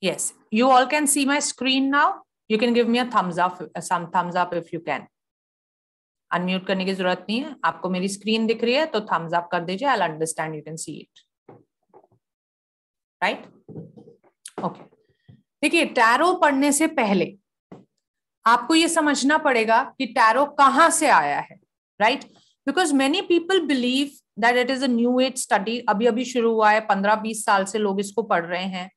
Yes, you all can see my screen now. You can give me a thumbs up, uh, some thumbs up if you can. Unmute करने की जरूरत नहीं है आपको मेरी screen दिख रही है तो थम्स अप कर दीजिए I understand you can see it right okay देखिए टैरो पढ़ने से पहले आपको ये समझना पड़ेगा कि टैरो कहाँ से आया है right because many people believe that it is a new age study अभी अभी शुरू हुआ है पंद्रह बीस साल से लोग इसको पढ़ रहे हैं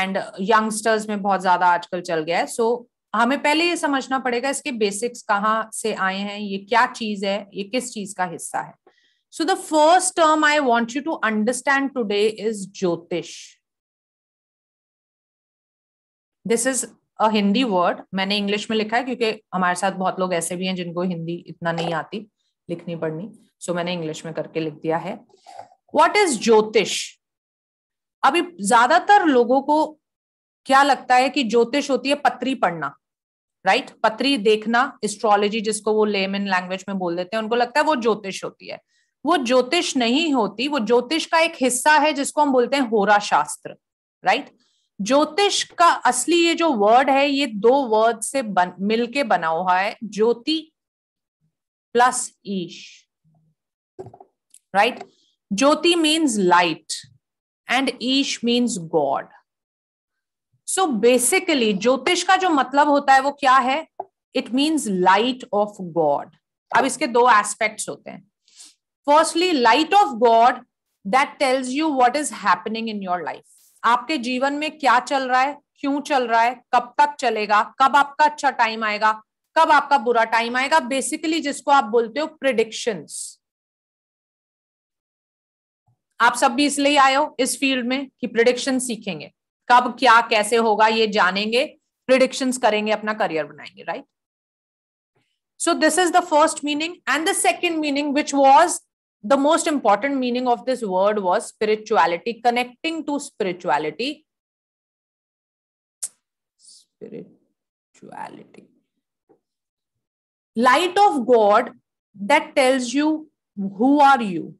एंड यंगस्टर्स में बहुत ज्यादा आजकल चल गया है सो so, हमें पहले ये समझना पड़ेगा इसके बेसिक्स कहाँ से आए हैं ये क्या चीज है ये किस चीज का हिस्सा है so the first term I want you to understand today is ज्योतिष this is a Hindi word मैंने इंग्लिश में लिखा है क्योंकि हमारे साथ बहुत लोग ऐसे भी हैं जिनको हिंदी इतना नहीं आती लिखनी पड़नी सो so, मैंने इंग्लिश में करके लिख दिया है वॉट इज ज्योतिष अभी ज्यादातर लोगों को क्या लगता है कि ज्योतिष होती है पत्री पढ़ना राइट right? पत्री देखना एस्ट्रोलॉजी जिसको वो इन लैंग्वेज में बोल देते हैं उनको लगता है वो ज्योतिष होती है वो ज्योतिष नहीं होती वो ज्योतिष का एक हिस्सा है जिसको हम बोलते हैं होरा शास्त्र राइट right? ज्योतिष का असली ये जो वर्ड है ये दो वर्ड से बन मिलके बना हुआ है ज्योति प्लस ईश राइट ज्योति मीन्स लाइट एंड ईश मीन्स गॉड सो बेसिकली ज्योतिष का जो मतलब होता है वो क्या है it means light of God अब इसके दो एस्पेक्ट्स होते हैं firstly light of God that tells you what is happening in your life आपके जीवन में क्या चल रहा है क्यों चल रहा है कब तक चलेगा कब आपका अच्छा टाइम आएगा कब आपका बुरा टाइम आएगा बेसिकली जिसको आप बोलते हो प्रिडिक्शंस आप सब भी इसलिए आए हो इस फील्ड में कि प्रिडिक्शन सीखेंगे कब क्या कैसे होगा ये जानेंगे प्रिडिक्शंस करेंगे अपना करियर बनाएंगे right so this is the first meaning and the second meaning which was the most important meaning of this word was spirituality connecting to spirituality spirituality light of God that tells you who are you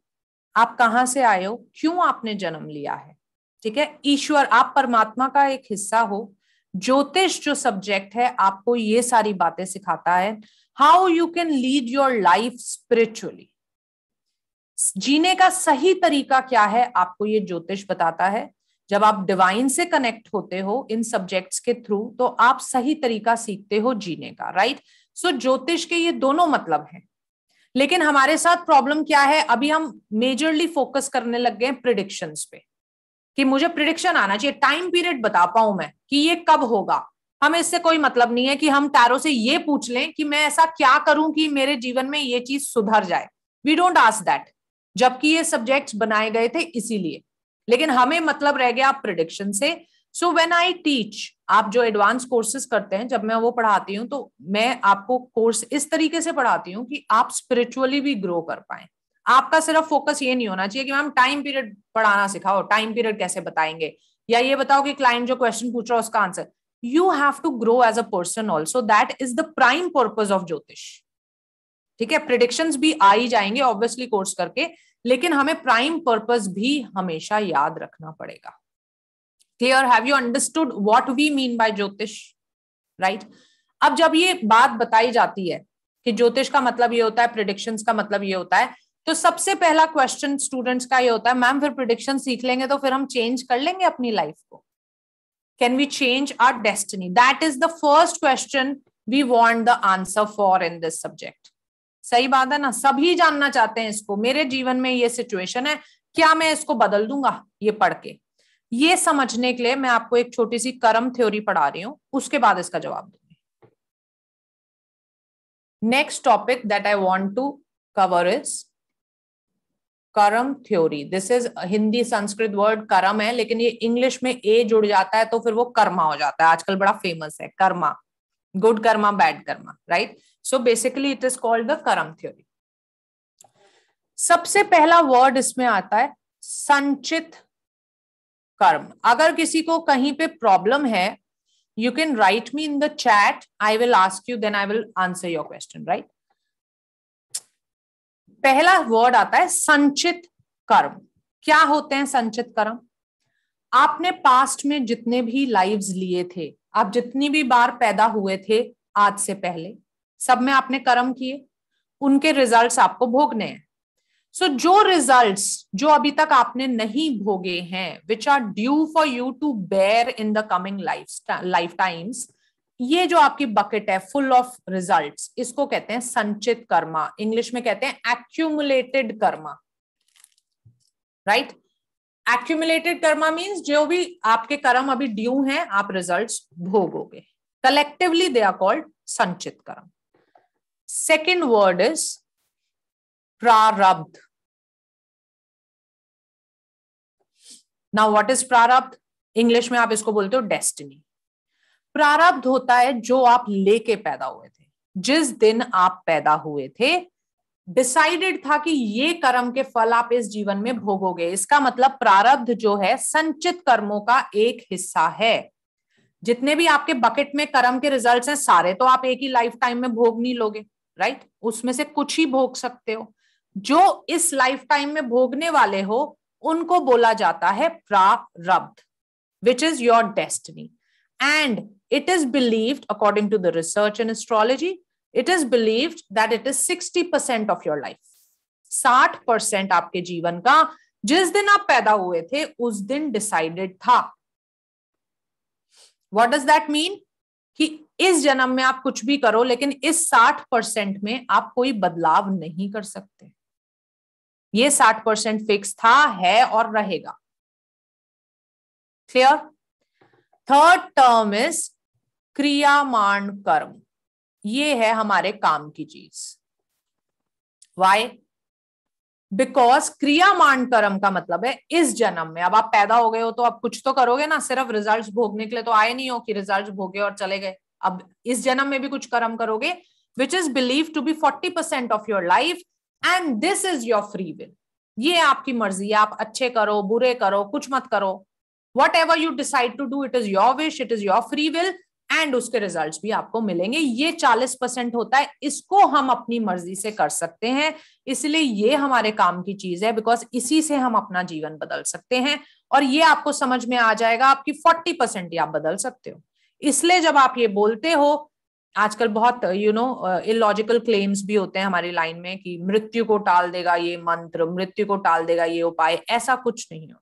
आप कहाँ से आए हो क्यों आपने जन्म लिया है ठीक है ईश्वर आप परमात्मा का एक हिस्सा हो ज्योतिष जो सब्जेक्ट है आपको ये सारी बातें सिखाता है how you can lead your life spiritually जीने का सही तरीका क्या है आपको ये ज्योतिष बताता है जब आप डिवाइन से कनेक्ट होते हो इन सब्जेक्ट्स के थ्रू तो आप सही तरीका सीखते हो जीने का राइट right? सो ज्योतिष के ये दोनों मतलब हैं लेकिन हमारे साथ प्रॉब्लम क्या है अभी हम मेजरली फोकस करने लग गए प्रिडिक्शन पे कि मुझे प्रिडिक्शन आना चाहिए टाइम पीरियड बता पाऊं मैं कि ये कब होगा हमें इससे कोई मतलब नहीं है कि हम टैरो से ये पूछ लें कि मैं ऐसा क्या करूं कि मेरे जीवन में ये चीज सुधर जाए वी डोंट आस्क दैट जबकि ये सब्जेक्ट बनाए गए थे इसीलिए लेकिन हमें मतलब रह गया प्रिडिक्शन से सो वेन आई टीच आप जो एडवांस कोर्सेस करते हैं जब मैं वो पढ़ाती हूँ तो मैं आपको कोर्स इस तरीके से पढ़ाती हूँ कि आप स्पिरिचुअली भी ग्रो कर पाए आपका सिर्फ फोकस ये नहीं होना चाहिए कि मैम टाइम पीरियड पढ़ाना सिखाओ टाइम पीरियड कैसे बताएंगे या ये बताओ कि क्लाइंट जो क्वेश्चन पूछ रहा है उसका answer you have to grow as a person also that is the prime purpose of ज्योतिष ठीक है प्रिडिक्शन भी आ ही जाएंगे ऑब्वियसली कोर्स करके लेकिन हमें प्राइम पर्पज भी हमेशा याद रखना पड़ेगा clear have you understood what we mean by ज्योतिष राइट अब जब ये बात बताई जाती है कि ज्योतिष का मतलब ये होता है प्रिडिक्शन का मतलब ये होता है तो सबसे पहला क्वेश्चन स्टूडेंट्स का ये होता है मैम फिर प्रिडिक्शन सीख लेंगे तो फिर हम चेंज कर लेंगे अपनी लाइफ को can we change our destiny that is the first question we want the answer for in this subject सही बात है ना सभी जानना चाहते हैं इसको मेरे जीवन में ये सिचुएशन है क्या मैं इसको बदल दूंगा ये पढ़ के ये समझने के लिए मैं आपको एक छोटी सी कर्म थ्योरी पढ़ा रही हूं उसके बाद इसका जवाब दूंगी next topic that I want to cover is करम theory this is Hindi Sanskrit word करम है लेकिन ये इंग्लिश में ए जुड़ जाता है तो फिर वो कर्मा हो जाता है आजकल बड़ा फेमस है karma good karma bad karma right so basically it is called the करम थ्योरी सबसे पहला वर्ड इसमें आता है संचित कर्म अगर किसी को कहीं पे प्रॉब्लम है you can write me in the chat I will ask you then I will answer your question right पहला वर्ड आता है संचित कर्म क्या होते हैं संचित कर्म आपने पास्ट में जितने भी लाइव्स लिए थे आप जितनी भी बार पैदा हुए थे आज से पहले सब में आपने कर्म किए उनके रिजल्ट्स आपको भोगने हैं सो so, जो रिजल्ट्स जो अभी तक आपने नहीं भोगे हैं which are due for you to bear in the coming life lifetimes ये जो आपकी बकेट है फुल ऑफ रिजल्ट्स इसको कहते हैं संचित कर्मा इंग्लिश में कहते हैं accumulated karma right right? Accumulated karma means जो भी आपके कर्म अभी ड्यू हैं आप रिजल्ट्स भोगोगे कलेक्टिवली दे आर कॉल्ड संचित कर्म second word is prarabdh. Now what is प्रारब्ध इंग्लिश में आप इसको बोलते हो डेस्टिनी प्रारब्ध होता है जो आप लेके पैदा हुए थे जिस दिन आप पैदा हुए थे डिसाइडेड था कि ये कर्म के फल आप इस जीवन में भोगोगे इसका मतलब प्रारब्ध जो है संचित कर्मों का एक हिस्सा है जितने भी आपके बकेट में कर्म के रिजल्ट्स हैं सारे तो आप एक ही लाइफ टाइम में भोग नहीं लोगे राइट उसमें से कुछ ही भोग सकते हो जो इस लाइफ टाइम में भोगने वाले हो उनको बोला जाता है प्रारब्ध which is your destiny and it is believed according to the research in astrology it is believed that it is sixty percent of your life साठ परसेंट आपके जीवन का जिस दिन आप पैदा हुए थे उस दिन डिसाइडेड था वॉट डज दैट मीन कि इस जन्म में आप कुछ भी करो लेकिन इस साठ परसेंट में आप कोई बदलाव नहीं कर सकते ये साठ परसेंट फिक्स था है और रहेगा क्लियर थर्ड टर्म इज क्रियामान कर्म ये है हमारे काम की चीज वाई बिकॉज क्रियामान कर्म का मतलब है इस जन्म में अब आप पैदा हो गए हो तो अब कुछ तो करोगे ना सिर्फ रिजल्ट्स भोगने के लिए तो आए नहीं हो कि रिजल्ट भोगे और चले गए अब इस जन्म में भी कुछ कर्म करोगे which is believe to be forty percent of your life and this is your free will ये आपकी मर्जी है आप अच्छे करो बुरे करो कुछ मत करो whatever you decide to do it is your wish it is your free will and उसके रिजल्ट भी आपको मिलेंगे ये चालीस परसेंट होता है इसको हम अपनी मर्जी से कर सकते हैं इसलिए ये हमारे काम की चीज है बिकॉज इसी से हम अपना जीवन बदल सकते हैं और ये आपको समझ में आ जाएगा आपकी फोर्टी परसेंट आप बदल सकते हो इसलिए जब आप ये बोलते हो आजकल बहुत यू नो इलॉजिकल क्लेम्स भी होते हैं हमारी लाइन में कि मृत्यु को टाल देगा ये मंत्र मृत्यु को टाल देगा ये उपाय ऐसा कुछ नहीं होता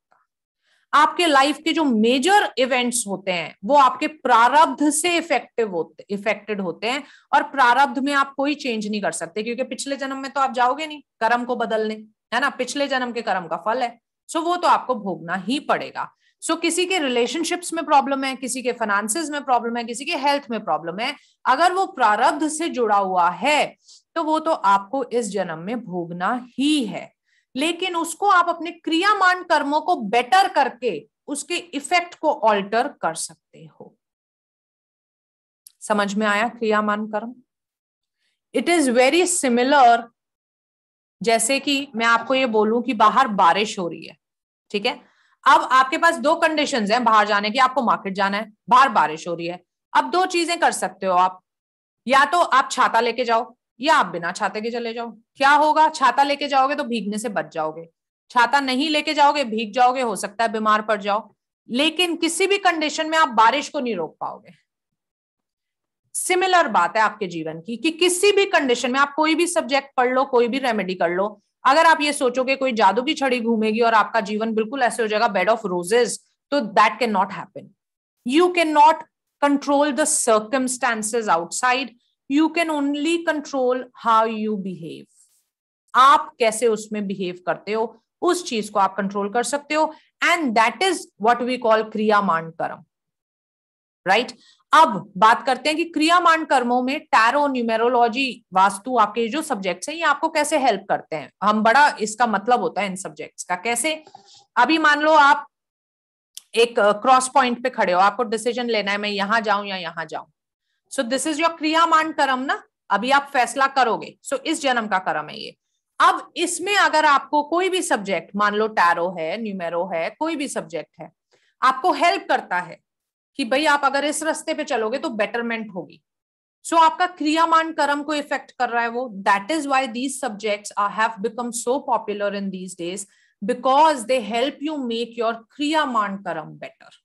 आपके लाइफ के जो मेजर इवेंट्स होते हैं वो आपके प्रारब्ध से इफेक्टिव होते इफेक्टेड होते हैं और प्रारब्ध में आप कोई चेंज नहीं कर सकते क्योंकि पिछले जन्म में तो आप जाओगे नहीं कर्म को बदलने है ना पिछले जन्म के कर्म का फल है सो वो तो आपको भोगना ही पड़ेगा सो so, किसी के रिलेशनशिप्स में प्रॉब्लम है किसी के फाइनेंसिस में प्रॉब्लम है किसी के हेल्थ में प्रॉब्लम है अगर वो प्रारब्ध से जुड़ा हुआ है तो वो तो आपको इस जन्म में भोगना ही है लेकिन उसको आप अपने क्रियामान कर्मों को बेटर करके उसके इफेक्ट को ऑल्टर कर सकते हो समझ में आया क्रियामान कर्म इट इज वेरी सिमिलर जैसे कि मैं आपको ये बोलूं कि बाहर बारिश हो रही है ठीक है अब आपके पास दो कंडीशन है बाहर जाने की आपको मार्केट जाना है बाहर बारिश हो रही है अब दो चीजें कर सकते हो आप या तो आप छाता लेके जाओ या आप बिना छाते के चले जाओ क्या होगा छाता लेके जाओगे तो भीगने से बच जाओगे छाता नहीं लेके जाओगे भीग जाओगे हो सकता है बीमार पड़ जाओ लेकिन किसी भी कंडीशन में आप बारिश को नहीं रोक पाओगे सिमिलर बात है आपके जीवन की कि किसी भी कंडीशन में आप कोई भी सब्जेक्ट पढ़ लो कोई भी रेमेडी कर लो अगर आप ये सोचोगे कोई जादू की छड़ी घूमेगी और आपका जीवन बिल्कुल ऐसे हो जाएगा बेड ऑफ रोजेज तो that can not happen you can not control the circumstances outside you can only control how you behave आप कैसे उसमें बिहेव करते हो उस चीज को आप कंट्रोल कर सकते हो and that is what we call क्रियामान कर्म राइट अब बात करते हैं कि क्रियामान कर्मों में टैरो न्यूमेरोलॉजी वास्तु आपके जो सब्जेक्ट्स हैं ये आपको कैसे हेल्प करते हैं हम बड़ा इसका मतलब होता है इन सब्जेक्ट्स का कैसे अभी मान लो आप एक क्रॉस पॉइंट पे खड़े हो आपको डिसीजन लेना है मैं यहां जाऊं या यहां जाऊं सो दिस इज योर क्रियामान कर्म ना अभी आप फैसला करोगे सो so, इस जन्म का कर्म है ये अब इसमें अगर आपको कोई भी सब्जेक्ट मान लो टैरो है न्यूमेरो है कोई भी सब्जेक्ट है आपको हेल्प करता है कि भाई आप अगर इस रास्ते पे चलोगे तो बेटरमेंट होगी सो so, आपका क्रियामान कर्म को इफेक्ट कर रहा है वो that is why these subjects I have become so popular in these days because they help you make your क्रियामान कर्म बेटर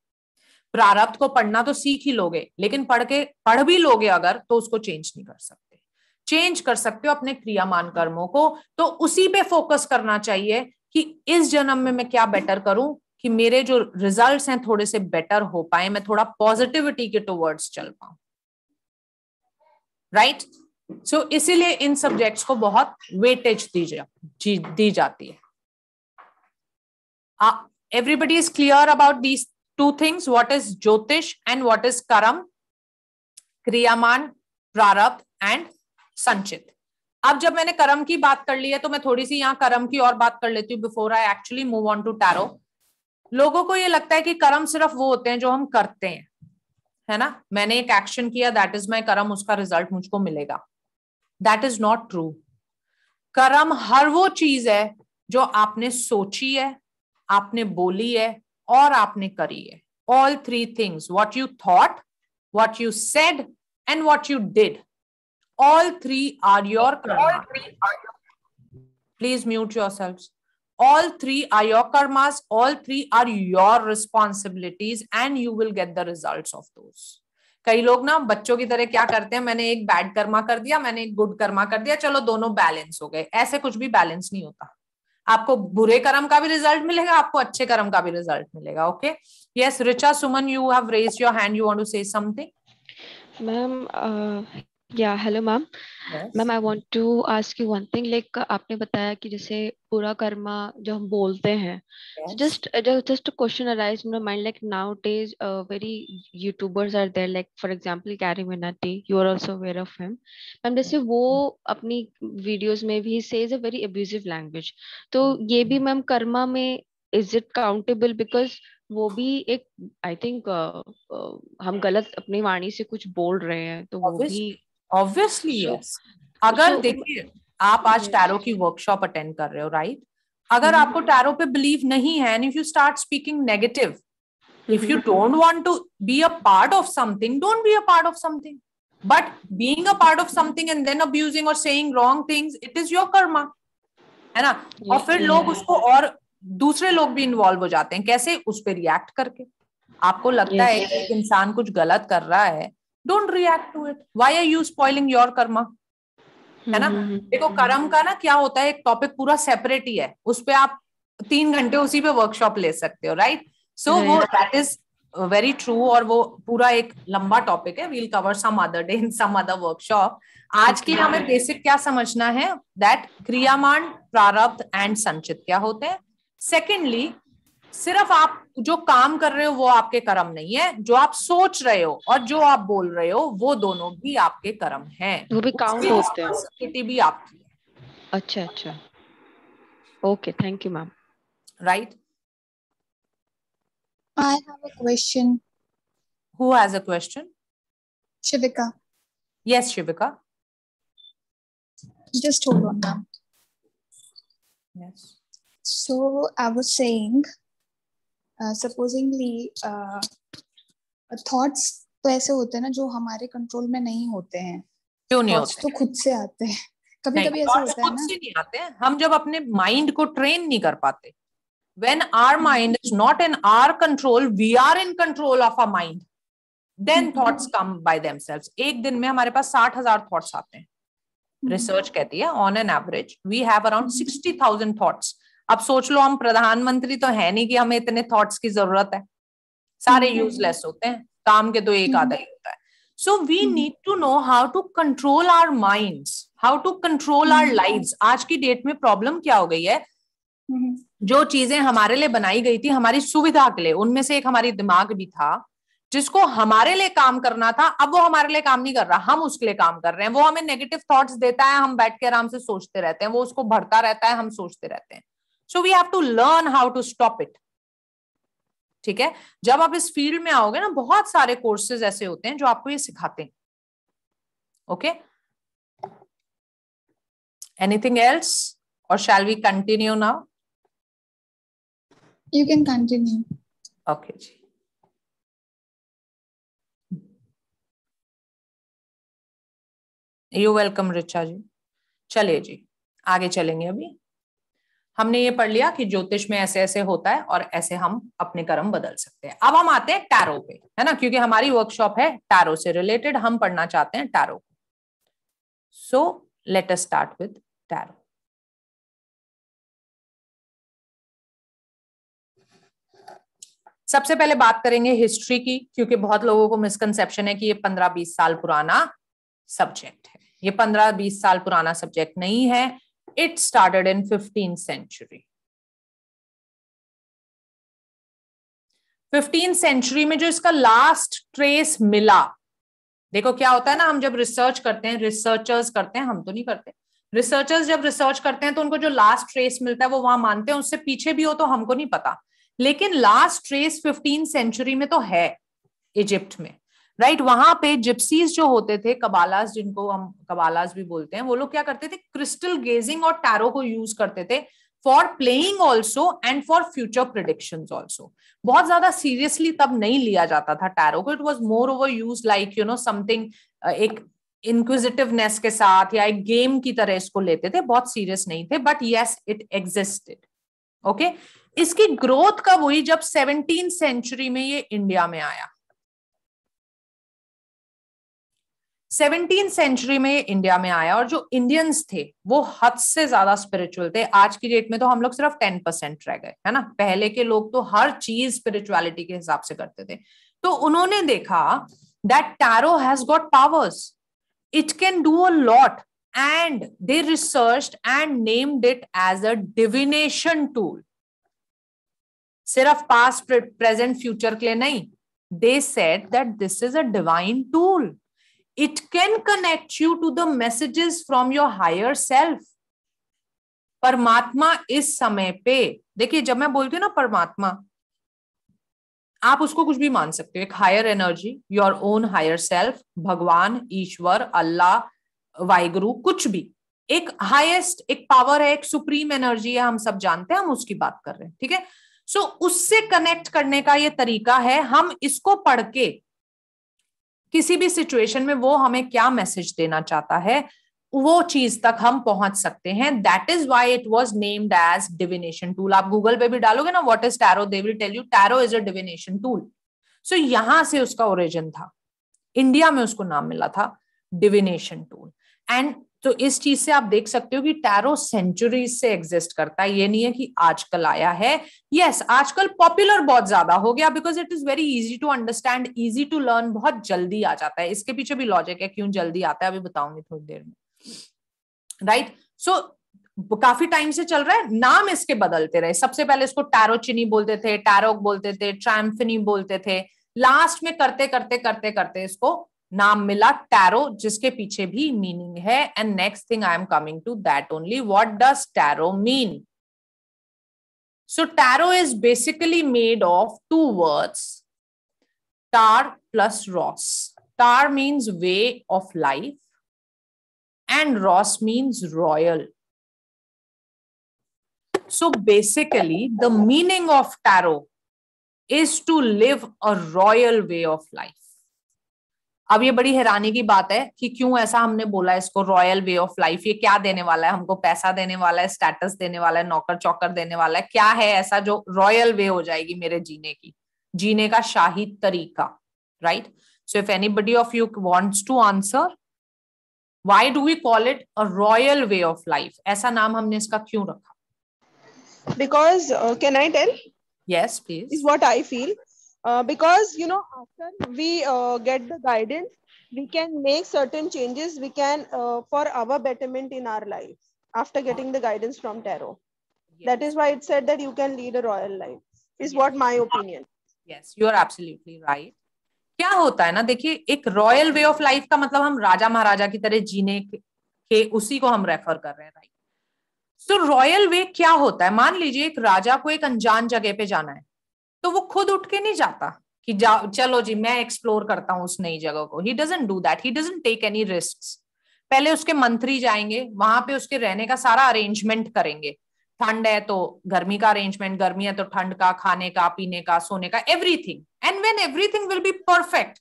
प्रारब्ध को पढ़ना तो सीख ही लोगे लेकिन पढ़ के पढ़ भी लोगे अगर तो उसको चेंज नहीं कर सकते चेंज कर सकते हो अपने क्रियामान कर्मों को तो उसी पे फोकस करना चाहिए कि इस जन्म में मैं क्या बेटर करूं कि मेरे जो रिजल्ट्स हैं थोड़े से बेटर हो पाए मैं थोड़ा पॉजिटिविटी के टूवर्ड्स चल पाऊं राइट सो इसीलिए इन सब्जेक्ट्स को बहुत वेटेज दी जा दी जाती है everybody is clear about these two things what is ज्योतिष एंड वॉट इज कर्म क्रियामान प्रारब्ध एंड संचित अब जब मैंने कर्म की बात कर ली है तो मैं थोड़ी सी यहाँ कर्म की और बात कर लेती हूँ before I actually move on to tarot लोगों को ये लगता है कि कर्म सिर्फ वो होते हैं जो हम करते हैं है ना मैंने एक एक्शन किया दैट इज माई कर्म उसका रिजल्ट मुझको मिलेगा दैट इज नॉट ट्रू कर्म हर वो चीज है जो आपने सोची है आपने बोली है और आपने करी है all three things what you thought what you said and what you did all three are your कर्म please mute yourself all three are your karmas all three are your responsibilities and you will get the results of those कई लोग ना बच्चों की तरह क्या करते हैं मैंने एक बैड कर्मा कर दिया मैंने एक गुड कर्मा कर दिया चलो दोनों बैलेंस हो गए ऐसे कुछ भी बैलेंस नहीं होता आपको बुरे कर्म का भी रिजल्ट मिलेगा आपको अच्छे कर्म का भी रिजल्ट मिलेगा okay yes Richa Suman you have raise your hand you want to say something ma'am या hello ma'am ma'am I want to ask you one thing like आपने बताया कि जैसे पूरा कर्मा जो हम बोलते हैं just just question arise in mind like nowadays very youtubers are there like for example Carry Minati you are also aware of him ma'am जैसे वो अपनी वीडियोस में भी says a very abusive language तो ये भी मैम mm-hmm. कर्मा में is it countable because वो भी एक आई थिंक uh, uh, हम गलत अपनी वाणी से कुछ बोल रहे हैं तो वो भी ऑब्वियसली yes. अगर देखिए आप आज टैरो हम्म। की वर्कशॉप अटेंड कर रहे हो राइट अगर हम्म। आपको टैरो पे बिलीव नहीं है and if you start speaking negative if you don't want to be a part of something don't be a part of something but being a part of something and then abusing और saying wrong things it is your karma है ना और फिर लोग उसको और दूसरे लोग भी इन्वॉल्व हो जाते हैं कैसे उस पर रिएक्ट करके आपको लगता है कि इंसान कुछ गलत कर रहा है don't react to it why are you spoiling your कर्म है ना हम्म, हम्म, हम्म। देखो कर्म का ना क्या होता है एक टॉपिक पूरा सेपरेट ही है उस पर आप तीन घंटे उसी पे वर्कशॉप ले सकते हो राइट सो वो दैट इज वेरी ट्रू और वो पूरा एक लंबा टॉपिक है we'll cover some other day in some other workshop आज के हमें बेसिक क्या समझना है दैट क्रियामान प्रारब्ध एंड संचित क्या होते हैं सेकेंडली सिर्फ आप जो काम कर रहे हो वो आपके कर्म नहीं है जो आप सोच रहे हो और जो आप बोल रहे हो वो दोनों भी आपके कर्म हैं वो भी काउंट होते हैं भी आपकी है अच्छा अच्छा okay thank you ma'am right I have a question. Who has a question? Shivika. Yes, Shivika. Just hold on, ma'am. Yes. So I was saying, supposingly uh, thoughts uh, तो ऐसे होते हैं ना जो हमारे कंट्रोल में नहीं होते हैं क्यों नहीं होते तो खुद से आते हैं कभी कभी ऐसा होता है ना नहीं आते हैं हम जब अपने माइंड को ट्रेन नहीं कर पाते when our mind is not in our control we are in control of our mind then mm-hmm. thoughts come by themselves एक दिन में हमारे पास साठ हजार थॉट्स आते हैं रिसर्च mm-hmm. कहती है on an average we have around sixty thousand thoughts अब सोच लो हम प्रधानमंत्री तो है नहीं कि हमें इतने थॉट्स की जरूरत है सारे यूजलेस हम्म। होते हैं काम के तो एक हम्म। आधा ही होता है so we need to know how to control our mind how to control our lives आज की डेट में प्रॉब्लम क्या हो गई है हम्म। जो चीजें हमारे लिए बनाई गई थी हमारी सुविधा के लिए उनमें से एक हमारी दिमाग भी था जिसको हमारे लिए काम करना था अब वो हमारे लिए काम नहीं कर रहा हम उसके लिए काम कर रहे हैं वो हमें नेगेटिव थॉट्स देता है हम बैठ के आराम से सोचते रहते हैं वो उसको भरता रहता है हम सोचते रहते हैं so we have to learn how to stop it ठीक है जब आप इस फील्ड में आओगे ना बहुत सारे कोर्सेज ऐसे होते हैं जो आपको ये सिखाते हैं ओके एनीथिंग एल्स और shall we continue now you can continue okay जी यू वेलकम रिचा जी चलिए जी आगे चलेंगे अभी हमने ये पढ़ लिया कि ज्योतिष में ऐसे ऐसे होता है और ऐसे हम अपने कर्म बदल सकते हैं अब हम आते हैं टैरो पे है ना क्योंकि हमारी वर्कशॉप है टैरो से रिलेटेड हम पढ़ना चाहते हैं tarot so let us start with tarot सबसे पहले बात करेंगे हिस्ट्री की क्योंकि बहुत लोगों को मिसकनसेप्शन है कि ये पंद्रह बीस साल पुराना सब्जेक्ट है ये पंद्रह बीस साल पुराना सब्जेक्ट नहीं है It started in 15th century. 15th century में जो इसका लास्ट ट्रेस मिला देखो क्या होता है ना हम जब रिसर्च करते हैं रिसर्चर्स करते हैं हम तो नहीं करते रिसर्चर्स जब रिसर्च करते हैं तो उनको जो लास्ट ट्रेस मिलता है वो वहां मानते हैं उससे पीछे भी हो तो हमको नहीं पता लेकिन लास्ट ट्रेस फिफ्टीन सेंचुरी में तो है इजिप्ट में राइट right? वहां पे जिप्सीज जो होते थे कबालास जिनको हम कबालास भी बोलते हैं वो लोग क्या करते थे क्रिस्टल गेजिंग और टैरो को यूज करते थे for playing also and for future prediction also बहुत ज्यादा सीरियसली तब नहीं लिया जाता था टैरो को it was more over use like you know something एक इंक्विजिटिवनेस के साथ या एक गेम की तरह इसको लेते थे बहुत सीरियस नहीं थे but yes it existed okay इसकी ग्रोथ कब हुई जब सेवनटीन सेंचुरी में ये इंडिया में आया सेवनटीन सेंचुरी में इंडिया में आया और जो इंडियंस थे वो हद से ज्यादा स्पिरिचुअल थे आज की डेट में तो हम लोग सिर्फ टेन परसेंट रह गए है ना पहले के लोग तो हर चीज स्पिरिचुअलिटी के हिसाब से करते थे तो उन्होंने देखा that tarot has got powers it can do a lot and they research and named it as a divination tool सिर्फ पास्ट प्रेजेंट फ्यूचर के लिए नहीं they said that this is a divine tool it can connect you to the messages from your higher self परमात्मा इस समय पे देखिए जब मैं बोलती हूँ ना परमात्मा आप उसको कुछ भी मान सकते हो एक higher energy your own higher self भगवान ईश्वर अल्लाह वाहिगुरु कुछ भी एक हाईएस्ट एक पावर है एक सुप्रीम एनर्जी है हम सब जानते हैं हम उसकी बात कर रहे हैं ठीक है सो so, उससे कनेक्ट करने का ये तरीका है हम इसको पढ़ के किसी भी सिचुएशन में वो हमें क्या मैसेज देना चाहता है वो चीज तक हम पहुंच सकते हैं that is why it was named as divination tool आप गूगल पे भी डालोगे ना what is tarot they will tell you tarot is a divination tool so यहां से उसका ओरिजिन था इंडिया में उसको नाम मिला था डिविनेशन टूल एंड तो इस चीज से आप देख सकते हो कि टैरो सेंचुरी से एग्जिस्ट करता है ये नहीं है कि आजकल आया है यस yes, आजकल पॉपुलर बहुत ज्यादा हो गया because it is very easy to understand easy to learn बहुत जल्दी आ जाता है इसके पीछे भी लॉजिक है क्यों जल्दी आता है अभी बताऊंगी थोड़ी देर में राइट right? सो so, काफी टाइम से चल रहा है नाम इसके बदलते रहे सबसे पहले इसको टैरोचिनी बोलते थे टैरोक बोलते थे ट्रैम्फिनी बोलते थे लास्ट में करते करते करते करते इसको नाम मिला टैरो जिसके पीछे भी मीनिंग है and next thing I am coming to that only what does tarot mean so tarot is basically made of two words tar plus ross tar means way of life and ross means royal so basically the meaning of tarot is to live a royal way of life अब ये बड़ी हैरानी की बात है कि क्यों ऐसा हमने बोला इसको रॉयल वे ऑफ लाइफ ये क्या देने वाला है हमको पैसा देने वाला है स्टेटस देने वाला है नौकर चौकर देने वाला है क्या है ऐसा जो रॉयल वे हो जाएगी मेरे जीने की जीने का शाही तरीका right so if anybody of you wants to answer why do we call it a royal way of life ऐसा नाम हमने इसका क्यों रखा because can I tell yes please is what I feel because you know after we uh, get the guidance we can make certain changes we can uh, for our betterment in our life after getting the guidance from tarot yes. that is why it said that you can lead a royal life is yes. what my opinion yes you are absolutely right क्या होता है ना देखिए एक royal way of life का मतलब हम राजा महाराजा की तरह जीने के उसी को हम रेफर कर रहे हैं राइट सो रॉयल वे क्या होता है मान लीजिए एक राजा को एक अनजान जगह पे जाना है तो वो खुद उठ के नहीं जाता कि जा चलो जी मैं एक्सप्लोर करता हूँ उस नई जगह को he doesn't do that he doesn't take any risk पहले उसके मंत्री जाएंगे वहां पे उसके रहने का सारा अरेंजमेंट करेंगे ठंड है तो गर्मी का अरेंजमेंट गर्मी है तो ठंड का खाने का पीने का सोने का everything and when everything will be perfect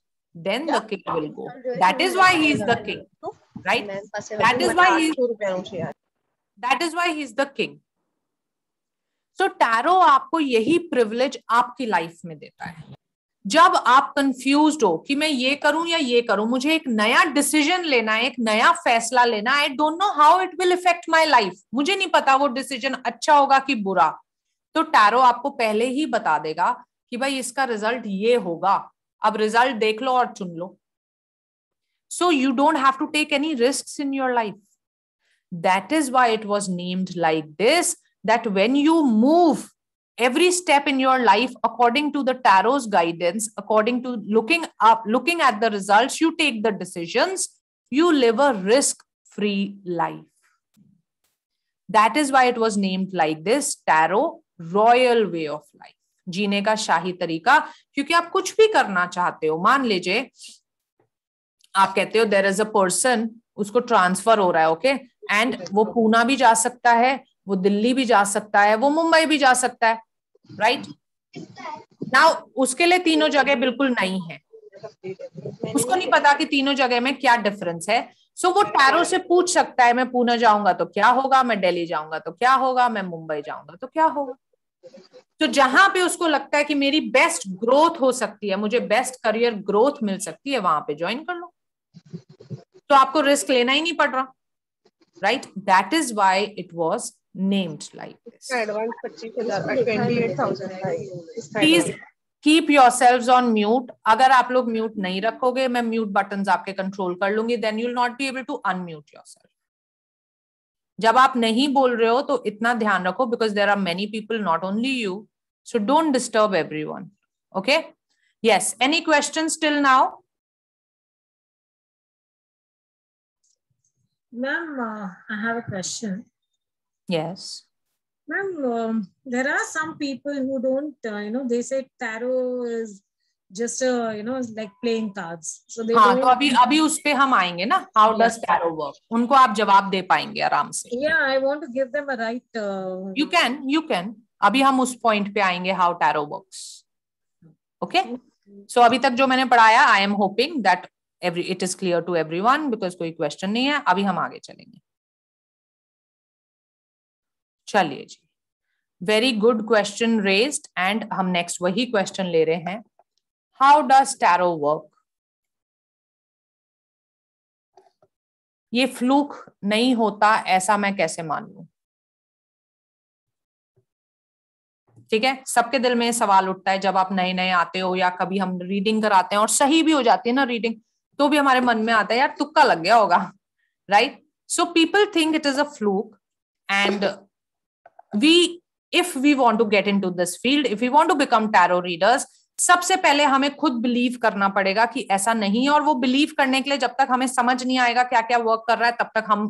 then the king will go that is why he is the king right that is why he is that is so so, tarot आपको यही प्रिविलेज आपकी life में देता है जब आप confuse हो कि मैं ये करूं या ये करूं मुझे एक नया डिसीजन लेना है एक नया फैसला लेना है I don't know how it will effect my life मुझे नहीं पता वो डिसीजन अच्छा होगा कि बुरा तो टैरो आपको पहले ही बता देगा कि भाई इसका रिजल्ट ये होगा अब रिजल्ट देख लो और चुन लो so you don't have to take any risk in your life that is why it was named like this that when you move every step in your life according to the tarot's guidance according to looking up looking at the results you take the decisions you live a risk free life that is why it was named like this tarot royal way of life जीने का शाही तरीका क्योंकि आप कुछ भी करना चाहते हो मान लीजिए आप कहते हो देर इज अ पर्सन उसको ट्रांसफर हो रहा है ओके okay? एंड वो पूना भी जा सकता है वो दिल्ली भी जा सकता है वो मुंबई भी जा सकता है राइट ना उसके लिए तीनों जगह बिल्कुल नहीं है उसको नहीं पता कि तीनों जगह में क्या डिफरेंस है सो so, वो टैरो से पूछ सकता है मैं पूना जाऊंगा तो क्या होगा मैं दिल्ली जाऊंगा तो क्या होगा मैं मुंबई जाऊंगा तो क्या होगा तो जहां पे उसको लगता है कि मेरी बेस्ट ग्रोथ हो सकती है मुझे बेस्ट करियर ग्रोथ मिल सकती है वहां पे ज्वाइन कर लो तो आपको रिस्क लेना ही नहीं पड़ रहा right that is why it was named like this. Please keep yourselves on mute अगर आप लोग म्यूट नहीं रखोगे मैं म्यूट बटन आपके कंट्रोल कर लूंगी then you'll not be able to unmute yourself जब आप नहीं बोल रहे हो तो इतना ध्यान रखो because there are many people not only you so don't disturb everyone okay yes any question till now ma'am I have a question Yes. Ma'am, um, there are some people who don't, uh, you know, they say tarot is just uh, you know, like playing cards. So they हाँ, तो अभी अभी उस पे हम आएंगे ना how yes. does tarot work? उनको आप जवाब दे पाएंगे आराम से. Yeah, I want to give them a right. Uh, you can, you can. अभी हम उस पॉइंट पे आएंगे how tarot works. Okay. So अभी तक जो मैंने पढ़ाया, I am hoping that every it is clear to everyone because कोई question नहीं है. अभी हम आगे चलेंगे. चलिए जी very good question raised and हम नेक्स्ट वही क्वेश्चन ले रहे हैं हाउ डज टैरो वर्क ये फ्लूक नहीं होता ऐसा मैं कैसे मान लू ठीक है सबके दिल में सवाल उठता है जब आप नए नए आते हो या कभी हम रीडिंग कराते हैं और सही भी हो जाती है ना रीडिंग तो भी हमारे मन में आता है यार तुक्का लग गया होगा right so people think it is a fluke and we if we want to get into this field if we want to become tarot readers सबसे पहले हमें खुद बिलीव करना पड़ेगा कि ऐसा नहीं और वो बिलीव करने के लिए जब तक हमें समझ नहीं आएगा क्या क्या वर्क कर रहा है तब तक हम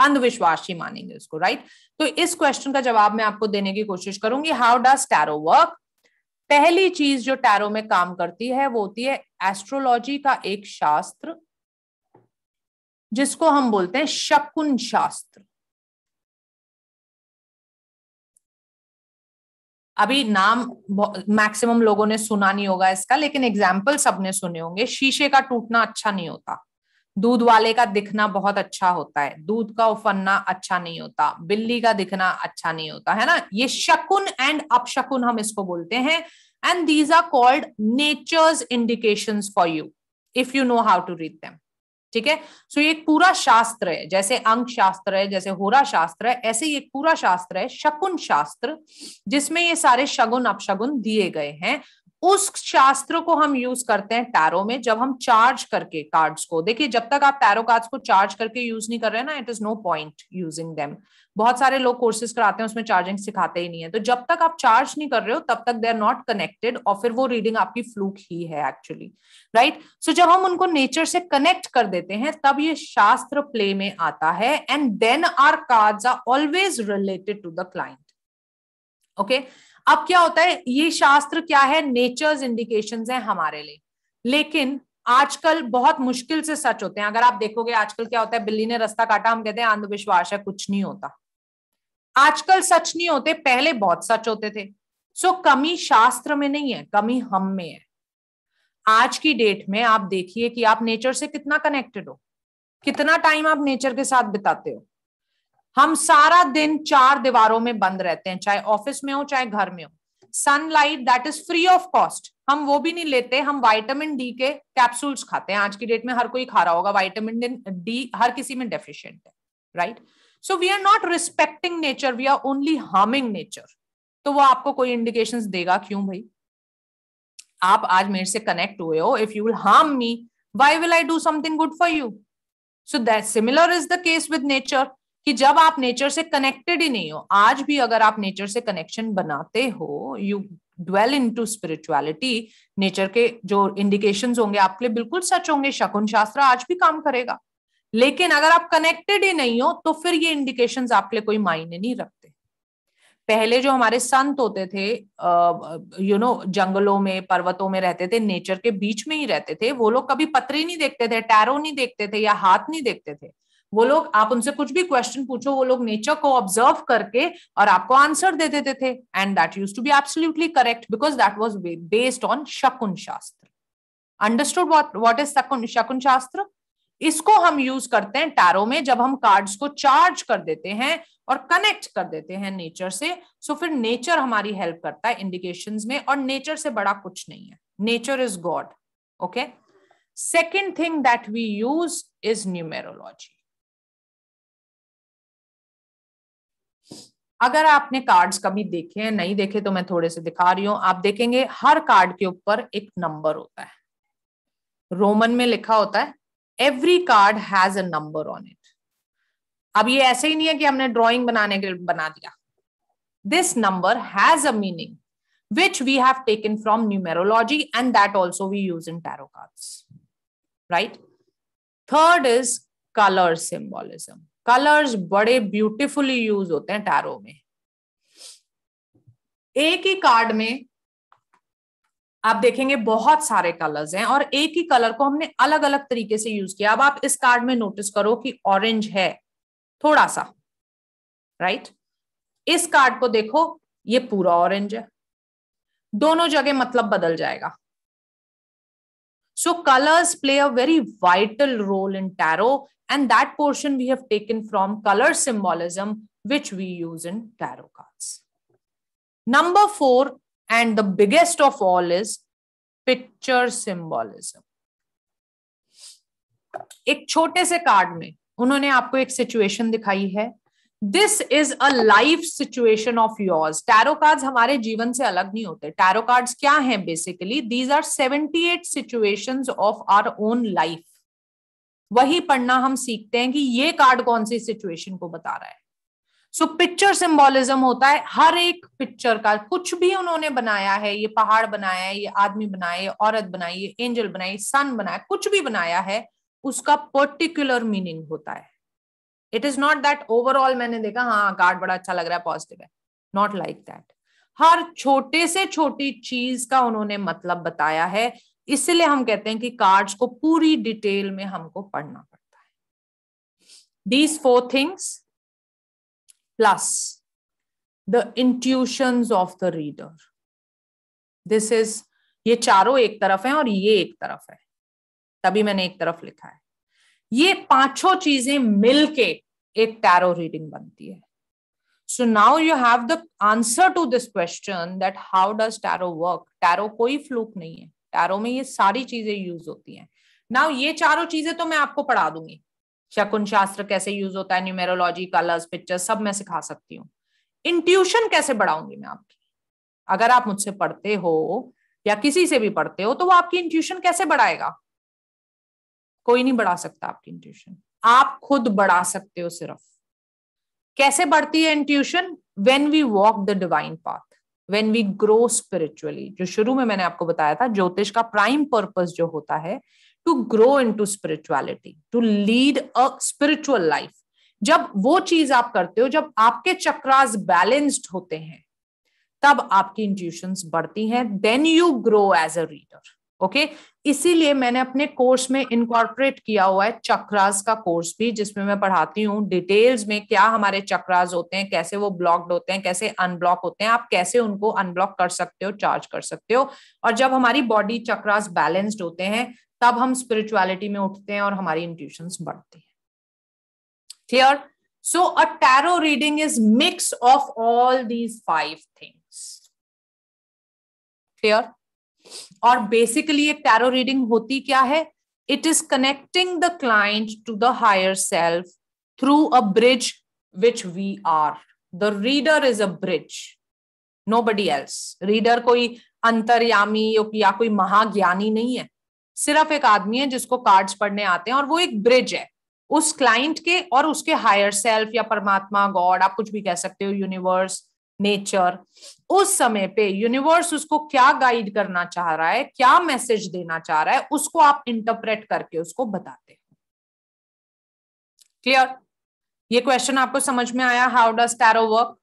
अंधविश्वास ही मानेंगे उसको राइट तो इस क्वेश्चन का जवाब मैं आपको देने की कोशिश करूंगी हाउ डज टैरो वर्क पहली चीज जो टैरो में काम करती है वो होती है एस्ट्रोलॉजी का एक शास्त्र जिसको हम बोलते हैं शकुन शास्त्र अभी नाम मैक्सिमम लोगों ने सुना नहीं होगा इसका लेकिन एग्जाम्पल सबने सुने होंगे शीशे का टूटना अच्छा नहीं होता दूध वाले का दिखना बहुत अच्छा होता है दूध का उफनना अच्छा नहीं होता बिल्ली का दिखना अच्छा नहीं होता है ना ये शकुन एंड अपशकुन हम इसको बोलते हैं and these are called nature's indication for you if you know how to read them ठीक है सो ये एक पूरा शास्त्र है जैसे अंक शास्त्र है जैसे होरा शास्त्र है ऐसे ये पूरा शास्त्र है शकुन शास्त्र जिसमें ये सारे शगुन अपशगुन दिए गए हैं उस शास्त्र को हम यूज करते हैं टैरो में जब हम चार्ज करके कार्ड्स को देखिए जब तक आप टैरो कार्ड्स को चार्ज करके यूज नहीं कर रहे हैं ना it is no point using them बहुत सारे लोग कोर्सेज कराते हैं उसमें चार्जिंग सिखाते ही नहीं है तो जब तक आप चार्ज नहीं कर रहे हो तब तक दे आर नॉट कनेक्टेड और फिर वो रीडिंग आपकी फ्लूक ही है एक्चुअली राइट सो जब हम उनको नेचर से कनेक्ट कर देते हैं तब ये शास्त्र प्ले में आता है and then our cards are always related to the client okay अब क्या होता है ये शास्त्र क्या है नेचर्स इंडिकेशन है हमारे लिए लेकिन आजकल बहुत मुश्किल से सच होते हैं अगर आप देखोगे आजकल क्या होता है बिल्ली ने रास्ता काटा हम कहते हैं अंधविश्वास है कुछ नहीं होता आजकल सच नहीं होते पहले बहुत सच होते थे सो कमी शास्त्र में नहीं है कमी हम में है आज की डेट में आप देखिए कि आप नेचर से कितना कनेक्टेड हो कितना टाइम आप नेचर के साथ बिताते हो हम सारा दिन चार दीवारों में बंद रहते हैं चाहे ऑफिस में हो चाहे घर में हो sunlight that is free of cost हम वो भी नहीं लेते हम वाइटामिन डी के कैप्सूल्स खाते हैं आज की डेट में हर कोई खा रहा होगा वाइटामिन डी हर किसी में डेफिशिएंट है right right? So we are not respecting nature we are only harming nature तो वो आपको कोई इंडिकेशन देगा क्यों भाई आप आज मेरे से कनेक्ट हुए हो if you will harm me why will I do something good for you so that similar is the case with nature कि जब आप नेचर से कनेक्टेड ही नहीं हो आज भी अगर आप नेचर से कनेक्शन बनाते हो you dwell into spirituality nature के जो इंडिकेशन होंगे आपके लिए बिल्कुल सच होंगे शकुन शास्त्र आज भी काम करेगा लेकिन अगर आप कनेक्टेड ही नहीं हो तो फिर ये इंडिकेशन आपके लिए कोई मायने नहीं रखते पहले जो हमारे संत होते थे यू नो जंगलों में पर्वतों में रहते थे नेचर के बीच में ही रहते थे वो लोग कभी पत्री नहीं देखते थे टैरो नहीं देखते थे या हाथ नहीं देखते थे वो लोग आप उनसे कुछ भी क्वेश्चन पूछो वो लोग नेचर को ऑब्जर्व करके और आपको आंसर दे देते थे and that used to be absolutely correct because that was based on शकुन शास्त्र अंडरस्टूड वॉट वॉट इज शकुन शकुन शास्त्र इसको हम यूज करते हैं टैरो में जब हम कार्ड्स को चार्ज कर देते हैं और कनेक्ट कर देते हैं नेचर से सो फिर नेचर हमारी हेल्प करता है इंडिकेशन में और नेचर से बड़ा कुछ नहीं है nature is God okay second thing that we use is numerology अगर आपने कार्ड्स कभी देखे हैं नहीं देखे तो मैं थोड़े से दिखा रही हूं आप देखेंगे हर कार्ड के ऊपर एक नंबर होता है रोमन में लिखा होता है every card has a number on it अब ये ऐसे ही नहीं है कि हमने ड्रॉइंग बनाने के बना दिया this number has a meaning which we have taken from numerology and that also we use in tarot right third is colour symbolism colours बड़े ब्यूटिफुली यूज होते हैं टैरो में एक ही कार्ड में आप देखेंगे बहुत सारे कलर्स हैं और एक ही कलर को हमने अलग अलग तरीके से यूज किया अब आप इस कार्ड में नोटिस करो कि ऑरेंज है थोड़ा सा राइट इस कार्ड को देखो ये पूरा ऑरेंज है दोनों जगह मतलब बदल जाएगा so colours play a very vital role in tarot and that portion we have taken from colour symbolism which we use in tarot cards number four And the biggest of all is picture symbolism एक छोटे से card में उन्होंने आपको एक situation दिखाई है this is a life situation of yours tarot cards हमारे जीवन से अलग नहीं होते टैरो कार्ड्स क्या हैं basically these are seventy eight situation of our own life वही पढ़ना हम सीखते हैं कि ये कार्ड कौन सी सिचुएशन को बता रहा है सो पिक्चर सिंबोलिज्म होता है हर एक पिक्चर का कुछ भी उन्होंने बनाया है ये पहाड़ बनाया है ये आदमी बनाए औरत बनाई ये एंजल बनाई सन बनाया कुछ भी बनाया है उसका पर्टिकुलर मीनिंग होता है it is not that overall मैंने देखा हाँ कार्ड बड़ा अच्छा लग रहा है पॉजिटिव है नॉट लाइक दैट हर छोटे से छोटी चीज का उन्होंने मतलब बताया है इसलिए हम कहते हैं कि कार्ड्स को पूरी डिटेल में हमको पढ़ना पड़ता है these four things plus the intuitions of the reader. This is ये चारों एक तरफ है और ये एक तरफ है तभी मैंने एक तरफ लिखा है ये पांचों चीजें मिलके एक टैरो रीडिंग बनती है so now you have the answer to this question that how does tarot work tarot कोई फ्लूक नहीं है टैरो में ये सारी चीजें यूज होती हैं नाउ ये चारों चीजें तो मैं आपको पढ़ा दूंगी शकुन शास्त्र कैसे यूज होता है न्यूमेरोलॉजी कलर्स पिक्चर सब मैं सिखा सकती हूँ इंट्यूशन कैसे बढ़ाऊंगी मैं आपकी अगर आप मुझसे पढ़ते हो या किसी से भी पढ़ते हो तो वो आपकी इंट्यूशन कैसे बढ़ाएगा कोई नहीं बढ़ा सकता आपकी इंट्यूशन आप खुद बढ़ा सकते हो सिर्फ कैसे बढ़ती है intuition when we walk the divine path when we grow spiritually जो शुरू में मैंने आपको बताया था ज्योतिष का प्राइम पर्पस जो होता है to grow into spirituality to lead a spiritual life जब वो चीज आप करते हो जब आपके चक्रास बैलेंस्ड होते हैं तब आपकी इंट्यूशन बढ़ती हैं then you grow as a reader okay इसीलिए मैंने अपने कोर्स में इनकॉर्पोरेट किया हुआ है चक्रास का कोर्स भी जिसमें मैं पढ़ाती हूँ डिटेल्स में क्या हमारे चक्रास होते हैं कैसे वो ब्लॉक्ड होते हैं कैसे अनब्लॉक होते हैं आप कैसे उनको अनब्लॉक कर सकते हो चार्ज कर सकते हो और जब हमारी बॉडी चक्रास बैलेंस्ड होते हैं तब हम स्पिरिचुअलिटी में उठते हैं और हमारी इंट्यूशन बढ़ती हैं clear so a tarot reading is mix of all these five things clear और बेसिकली एक टैरो रीडिंग होती क्या है it is connecting the client to the higher self through a bridge which we are the reader is a bridge nobody else reader कोई अंतर्यामी या कोई महाज्ञानी नहीं है सिर्फ एक आदमी है जिसको कार्ड्स पढ़ने आते हैं और वो एक ब्रिज है उस क्लाइंट के और उसके हायर सेल्फ या परमात्मा गॉड आप कुछ भी कह सकते हो यूनिवर्स नेचर उस समय पे यूनिवर्स उसको क्या गाइड करना चाह रहा है क्या मैसेज देना चाह रहा है उसको आप इंटरप्रेट करके उसको बताते हो क्लियर ये क्वेश्चन आपको समझ में आया how does tarot work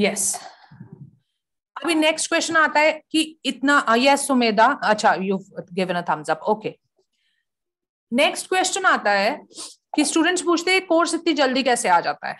yes yes. अभी नेक्स्ट क्वेश्चन आता है कि इतना यस uh, सुमेधा अच्छा you given a thumbs up okay next question आता है कि स्टूडेंट्स पूछते हैं कोर्स इतनी जल्दी कैसे आ जाता है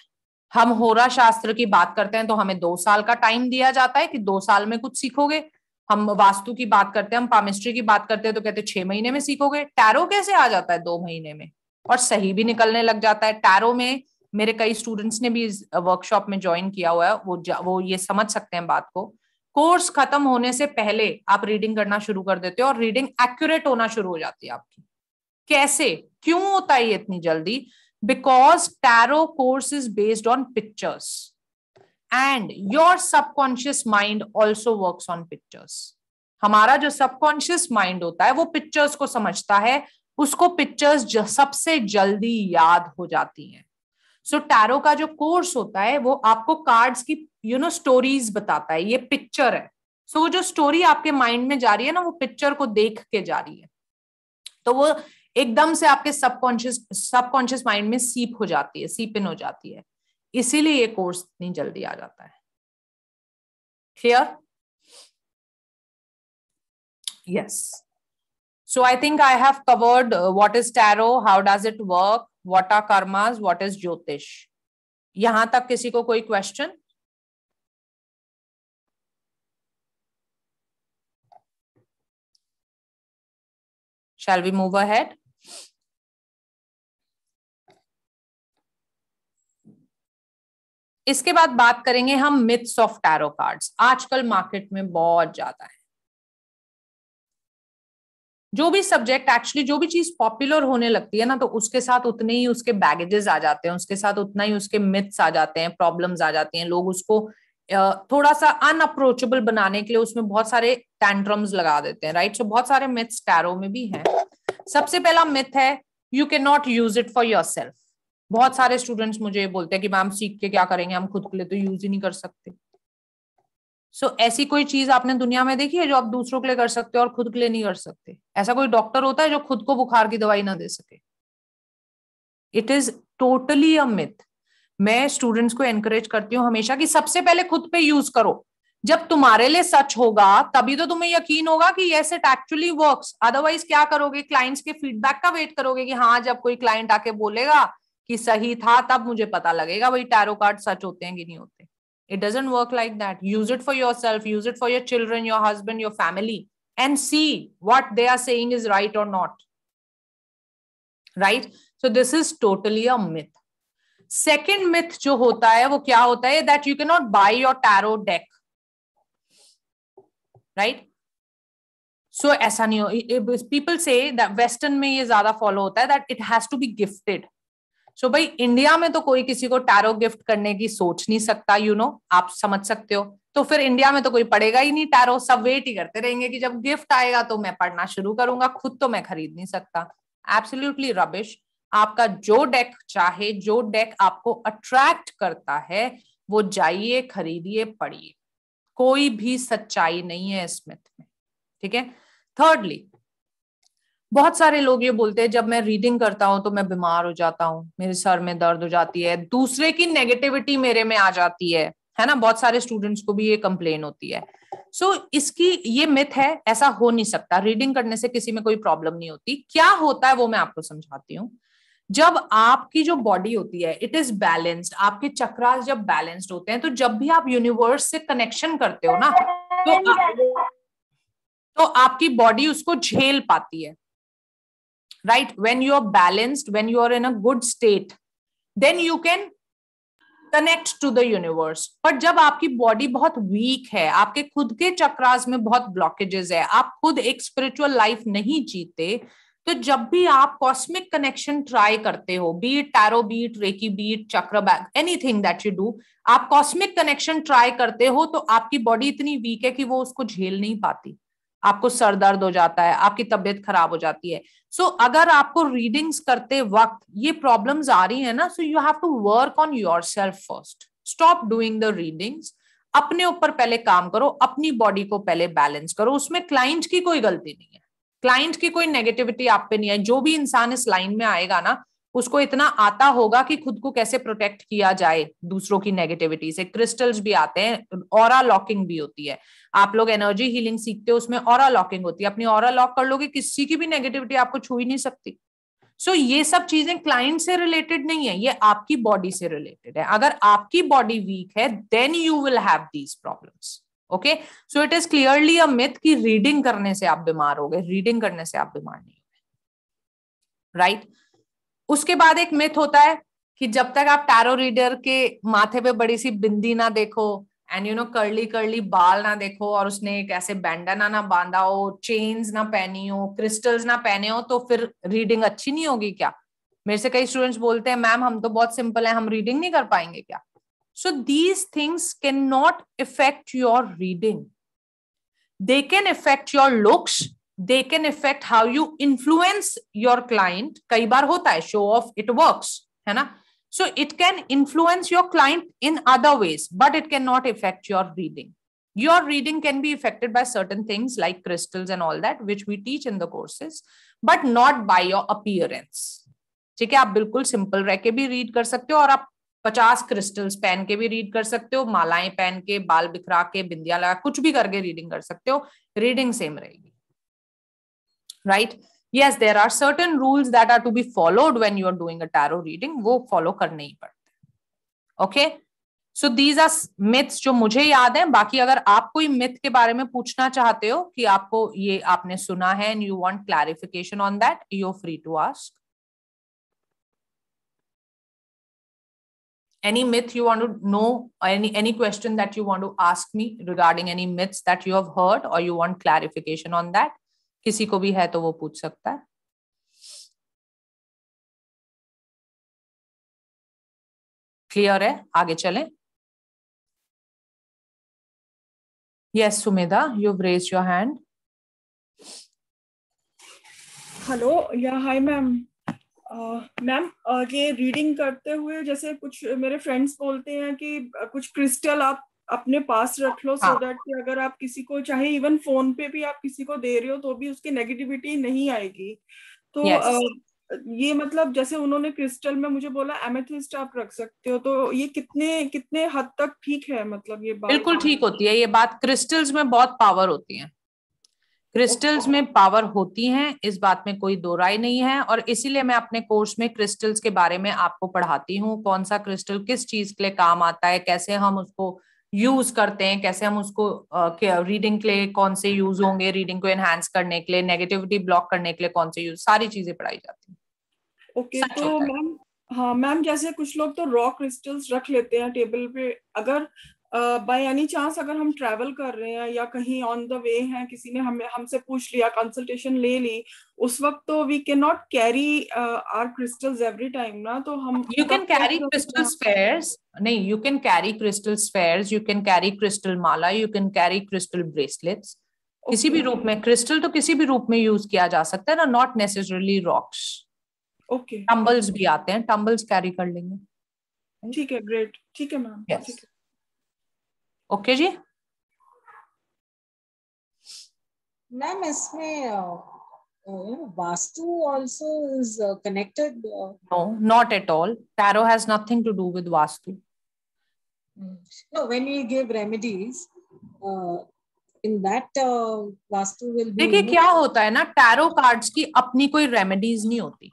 हम होरा शास्त्र की बात करते हैं तो हमें दो साल का टाइम दिया जाता है कि दो साल में कुछ सीखोगे हम वास्तु की बात करते हैं हम पामिस्ट्री की बात करते हैं तो कहते हैं छह महीने में सीखोगे टैरो कैसे आ जाता है दो महीने में और सही भी निकलने लग जाता है टैरो में मेरे कई स्टूडेंट्स ने भी इस वर्कशॉप में ज्वाइन किया हुआ है वो वो ये समझ सकते हैं बात को कोर्स खत्म होने से पहले आप रीडिंग करना शुरू कर देते हो और रीडिंग एक्यूरेट होना शुरू हो जाती है आपकी कैसे क्यों होता है ये इतनी जल्दी because tarot course is based on pictures and your subconscious mind also work on pictures हमारा जो सबकॉन्शियस माइंड होता है वो पिक्चर्स को समझता है उसको पिक्चर्स सबसे जल्दी याद हो जाती हैं सो so, टैरो का जो कोर्स होता है वो आपको कार्ड्स की यू नो स्टोरीज बताता है ये पिक्चर है सो so, वो जो स्टोरी आपके माइंड में जा रही है ना वो पिक्चर को देख के जा रही है तो वो एकदम से आपके सबकॉन्शियस सबकॉन्शियस माइंड में सीप हो जाती है सीप इन हो जाती है इसीलिए ये कोर्स इतनी जल्दी आ जाता है clear yes so I think I have covered what is tarot how does it work what are karmas what is jyotish यहां तक किसी को कोई क्वेश्चन शैल वी मूव अड इसके बाद बात करेंगे हम मिथ्स ऑफ टैरो कार्ड्स आजकल मार्केट में बहुत ज्यादा है जो भी सब्जेक्ट एक्चुअली जो भी चीज पॉपुलर होने लगती है ना तो उसके साथ उतने ही उसके बैगेजेस आ जाते हैं उसके साथ उतना ही उसके मिथ्स आ जाते हैं प्रॉब्लम्स आ जाती हैं लोग उसको थोड़ा सा अनअप्रोचेबल बनाने के लिए उसमें बहुत सारे टैंट्रम्स लगा देते हैं राइट सो बहुत सारे मिथ्स टैरो में भी हैं सबसे पहला मिथ है you can not use it for yourself बहुत सारे स्टूडेंट्स मुझे बोलते हैं कि मैम सीख के क्या करेंगे हम खुद के लिए तो यूज ही नहीं कर सकते सो so, ऐसी कोई चीज आपने दुनिया में देखी है जो आप दूसरों के लिए कर सकते हो और खुद के लिए नहीं कर सकते ऐसा कोई डॉक्टर होता है जो खुद को बुखार की दवाई ना दे सके it is totally a myth मैं स्टूडेंट्स को एनकरेज करती हूँ हमेशा कि सबसे पहले खुद पे यूज करो जब तुम्हारे लिए सच होगा तभी तो तुम्हें यकीन होगा कि yes it actually work otherwise क्या करोगे क्लाइंट्स के फीडबैक का वेट करोगे कि हाँ जब कोई क्लाइंट आके बोलेगा कि सही था तब मुझे पता लगेगा भाई टैरो कार्ड सच होते हैं कि नहीं होते It doesn't work like that. Use it for yourself, use it for your children, your husband, your family, and see what they are saying is right or not. Right? So, this is totally a myth. Second myth, जो होता that you cannot buy your tarot deck. Right? So, by your tarot deck right so ऐसा नहीं हो people से western में ये ज्यादा follow होता सो भाई इंडिया में तो कोई किसी को टैरो गिफ्ट करने की सोच नहीं सकता यू you नो know, आप समझ सकते हो तो फिर इंडिया में तो कोई पढ़ेगा ही नहीं टैरो सब वेट ही करते रहेंगे कि जब गिफ्ट आएगा तो मैं पढ़ना शुरू करूंगा खुद तो मैं खरीद नहीं सकता एब्सोल्यूटली रबिश आपका जो डेक चाहे जो डेक आपको अट्रैक्ट करता है वो जाइए खरीदिए पढ़िए कोई भी सच्चाई नहीं है इस मिथ में ठीक है थर्डली बहुत सारे लोग ये बोलते हैं जब मैं रीडिंग करता हूं तो मैं बीमार हो जाता हूँ मेरे सर में दर्द हो जाती है दूसरे की नेगेटिविटी मेरे में आ जाती है है ना बहुत सारे स्टूडेंट्स को भी ये कंप्लेन होती है सो so, इसकी ये मिथ है ऐसा हो नहीं सकता रीडिंग करने से किसी में कोई प्रॉब्लम नहीं होती क्या होता है वो मैं आपको समझाती हूँ जब आपकी जो बॉडी होती है इट इज बैलेंस्ड आपके चक्रास जब बैलेंस्ड होते हैं तो जब भी आप यूनिवर्स से कनेक्शन करते हो ना तो, आ, तो आपकी बॉडी उसको झेल पाती है right when you're balanced when you're in a good state then you can connect to the universe but जब आपकी बॉडी बहुत वीक है आपके खुद के चक्रास में बहुत ब्लॉकेजेस है आप खुद एक स्पिरिचुअल लाइफ नहीं जीते तो जब भी आप कॉस्मिक कनेक्शन ट्राई करते हो be it tarot be it reiki be it chakra bag anything that you do आप कॉस्मिक कनेक्शन ट्राई करते हो तो आपकी बॉडी इतनी वीक है कि वो उसको झेल नहीं पाती आपको सर दर्द हो जाता है आपकी तबीयत खराब हो जाती है सो so, अगर आपको रीडिंग्स करते वक्त ये प्रॉब्लम्स आ रही है ना so you have to work on yourself first stop doing the readings अपने ऊपर पहले काम करो अपनी बॉडी को पहले बैलेंस करो उसमें क्लाइंट की कोई गलती नहीं है क्लाइंट की कोई नेगेटिविटी आप पे नहीं है जो भी इंसान इस लाइन में आएगा ना उसको इतना आता होगा कि खुद को कैसे प्रोटेक्ट किया जाए दूसरों की नेगेटिविटी से क्रिस्टल्स भी आते हैं और लॉकिंग भी होती है आप लोग एनर्जी हीलिंग सीखते हो उसमें और लॉकिंग होती है अपनी और लॉक कर लोगे किसी की भी नेगेटिविटी आपको छू ही नहीं सकती सो so, ये सब चीजें क्लाइंट से रिलेटेड नहीं है ये आपकी बॉडी से रिलेटेड है अगर आपकी बॉडी वीक है then you will have these problems okay so it is clearly a myth की रीडिंग करने से आप बीमार हो गए रीडिंग करने से आप बीमार नहीं हो गए राइट right? उसके बाद एक मिथ होता है कि जब तक आप टैरो रीडर के माथे पे बड़ी सी बिंदी ना देखो and you know curly curly बाल ना देखो और उसने एक ऐसे बैंडना ना बांधा हो चेन्स ना पहनी हो क्रिस्टल्स ना पहने हो तो फिर रीडिंग अच्छी नहीं होगी क्या मेरे से कई स्टूडेंट्स बोलते हैं मैम हम तो बहुत सिंपल है हम रीडिंग नहीं कर पाएंगे क्या so these things can not effect your reading they can effect your looks they can effect how you influence your client कई बार होता है शो ऑफ इट वर्क है ना so it can influence your client in other ways but it can not effect your reading your reading can be effected by certain things like crystals and all that which we teach in the courses but not by your appearance ठीक है आप बिल्कुल simple रह के भी read कर सकते हो और आप पचास क्रिस्टल्स पहन के भी रीड कर सकते हो मालाएं पहन के बाल बिखरा के बिंदिया लगा कुछ भी करके रीडिंग कर सकते हो रीडिंग सेम रहेगी right yes there are certain rules that are to be followed when you are doing a tarot reading वो फॉलो करने ही पड़ते okay so these are myths जो मुझे याद है बाकी अगर आप कोई मिथ के बारे में पूछना चाहते हो कि आपको ये आपने सुना है and you want clarification on that you free to ask any myth you want to know any any question that you want to ask me regarding any myths that you have heard or you want clarification on that किसी को भी है तो वो पूछ सकता है clear है आगे चलें yes Sumedha you raise your hand hello या हाय मैम मैम ये रीडिंग करते हुए जैसे कुछ मेरे फ्रेंड्स बोलते हैं कि कुछ क्रिस्टल आप अपने पास रख लो सो हाँ. दैट so अगर आप किसी को चाहे इवन फोन पे भी आप किसी को दे रहे हो तो भी उसकी नेगेटिविटी नहीं आएगी तो yes. आ, ये मतलब जैसे उन्होंने क्रिस्टल में मुझे बोला एमेथिस्ट आप रख सकते हो तो ये कितने कितने हद तक ठीक है मतलब ये बात बिल्कुल ठीक होती है ये बात क्रिस्टल्स में बहुत पावर होती है क्रिस्टल्स में पावर होती हैं इस बात में कोई दो राय नहीं है और इसीलिए मैं अपने कोर्स में क्रिस्टल्स के बारे में आपको पढ़ाती हूँ कौन सा क्रिस्टल किस चीज के लिए काम आता है कैसे हम उसको यूज करते हैं कैसे हम उसको रीडिंग के लिए कौन से यूज होंगे रीडिंग को एनहांस करने के लिए नेगेटिविटी ब्लॉक करने के लिए कौन से यूज सारी चीजें पढ़ाई जाती तो है ओके okay, तो मैम हाँ मैम जैसे कुछ लोग तो रॉक क्रिस्टल्स रख लेते हैं टेबल पे अगर बाय एनी चांस अगर हम ट्रेवल कर रहे हैं या कहीं ऑन द वे हैं किसी ने हमें हमसे पूछ लिया कंसल्टेशन ले ली उस वक्त तो we can not carry our crystals every time ना तो हम you can carry crystal spheres नहीं you can carry crystal spheres you can carry crystal mala you can carry crystal bracelets किसी भी रूप में क्रिस्टल तो किसी भी रूप में यूज किया जा सकता है ना not necessarily rocks okay tumbles भी आते हैं टम्बल्स कैरी कर लेंगे ठीक है ग्रेट ठीक है मैम yes. ओके जी मैम इसमें vastu also is connected no not at all tarot has nothing to do with vastu no when we give remedies in that vastu will be देखिए क्या होता है ना टैरो कार्ड्स की अपनी कोई रेमेडीज नहीं होती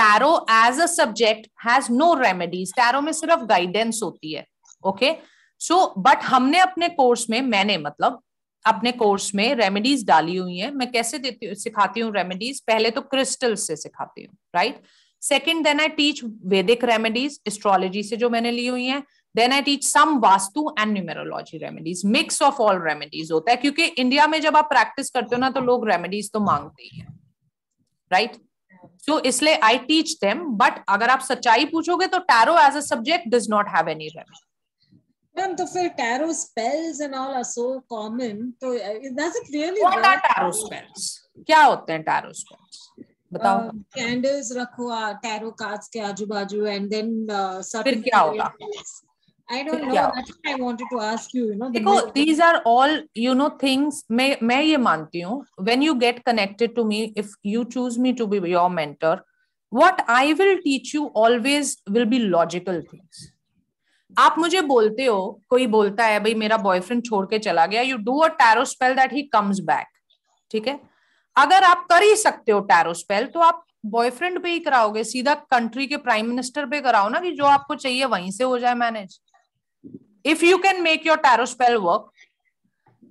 tarot as a subject has no remedies tarot में सिर्फ गाइडेंस होती है okay okay? So so, but हमने अपने कोर्स में मैंने मतलब अपने कोर्स में रेमेडीज डाली हुई है मैं कैसे देती हूँ सिखाती हूँ रेमेडीज पहले तो क्रिस्टल से सिखाती हूँ right second then I teach Vedic remedies astrology से जो मैंने ली हुई है then I teach some vastu and numerology remedies mix of all remedies होता है क्योंकि इंडिया में जब आप प्रैक्टिस करते हो ना तो लोग रेमेडीज तो मांगते ही है राइट सो इसलिए आई टीच देम बट अगर आप सच्चाई पूछोगे तो tarot as a subject does not have any remedy Ma'am, so for tarot spells and all are so common, so does uh, it really What are tarot spells? क्या होते हैं tarot spells बताओ candles रखो tarot cards के आजू बाजू and then फिर क्या होगा I don't know. That's what I wanted to ask you. You know, देखो these are all you know things. मैं मैं ये मानती हूँ. When you get connected to me, if you choose me to be your mentor, what I will teach you always will be logical things. आप मुझे बोलते हो कोई बोलता है भाई मेरा बॉयफ्रेंड छोड़ के चला गया you do a tarot spell that he comes back ठीक है अगर आप कर ही सकते हो टैरो स्पेल तो आप बॉयफ्रेंड पे ही कराओगे सीधा कंट्री के प्राइम मिनिस्टर पे कराओ ना कि जो आपको चाहिए वहीं से हो जाए manage if you can make your tarot spell work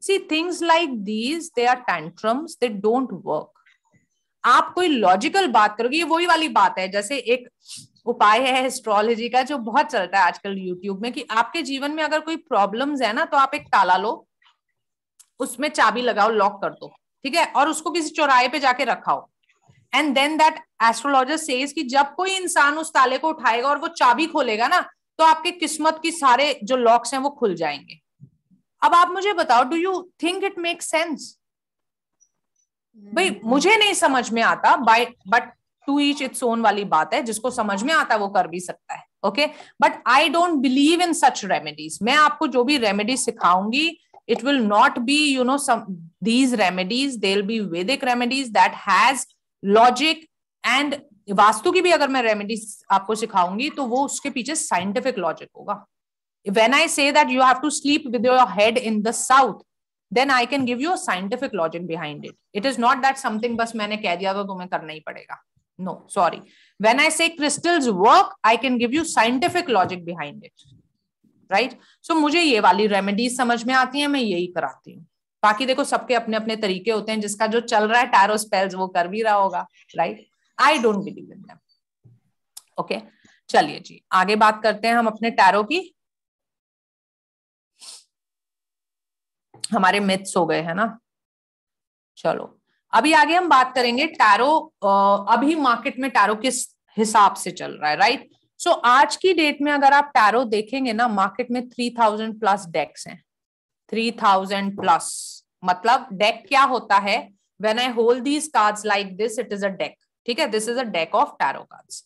see things like these they are tantrums they don't work आप कोई लॉजिकल बात करोगे ये वही वाली बात है जैसे एक उपाय है एस्ट्रोलॉजी का जो बहुत चलता है आजकल यूट्यूब में कि आपके जीवन में अगर कोई प्रॉब्लम्स है ना तो आप एक ताला लो उसमें चाबी लगाओ लॉक कर दो ठीक है और उसको किसी चौराहे पे जाके रखाओ and then that astrologer says कि जब कोई इंसान उस ताले को उठाएगा और वो चाबी खोलेगा ना तो आपके किस्मत की सारे जो लॉक्स हैं वो खुल जाएंगे अब आप मुझे बताओ do you think it make sense भाई हम्म। मुझे नहीं समझ में आता बाय but to each it's own वाली बात है जिसको समझ में आता है वो कर भी सकता है okay but I don't believe in such remedies मैं आपको जो भी रेमेडीज सिखाऊंगी it will not be you know समीज remedies remedies be Vedic remedies that has logic and Vastu की भी अगर मैं रेमेडीज आपको सिखाऊंगी तो वो उसके पीछे साइंटिफिक लॉजिक होगा when I say that you have to sleep with your head in the south then I can give you scientific logic behind it it is not that something बस मैंने कह दिया तो तुम्हें करना ही पड़ेगा No, sorry. When I say crystals work, I can give you scientific logic behind it. Right right? So so, मुझे ये वाली रेमेडीज समझ में आती है मैं यही कराती हूँ बाकी देखो सबके अपने अपने तरीके होते हैं जिसका जो चल रहा है टैरो स्पेल्स वो कर भी रहा होगा right I don't believe in them okay चलिए जी आगे बात करते हैं हम अपने टैरो की हमारे मिथ्स हो गए हैं ना चलो अभी आगे हम बात करेंगे टैरो अभी मार्केट में टैरो किस हिसाब से चल रहा है राइट सो so, आज की डेट में अगर आप टैरो देखेंगे ना मार्केट में थ्री थाउजेंड प्लस डेक्स हैं थ्री थाउजेंड प्लस मतलब डेक क्या होता है when I hold these cards like this it is a deck ठीक है this is a deck of tarot cards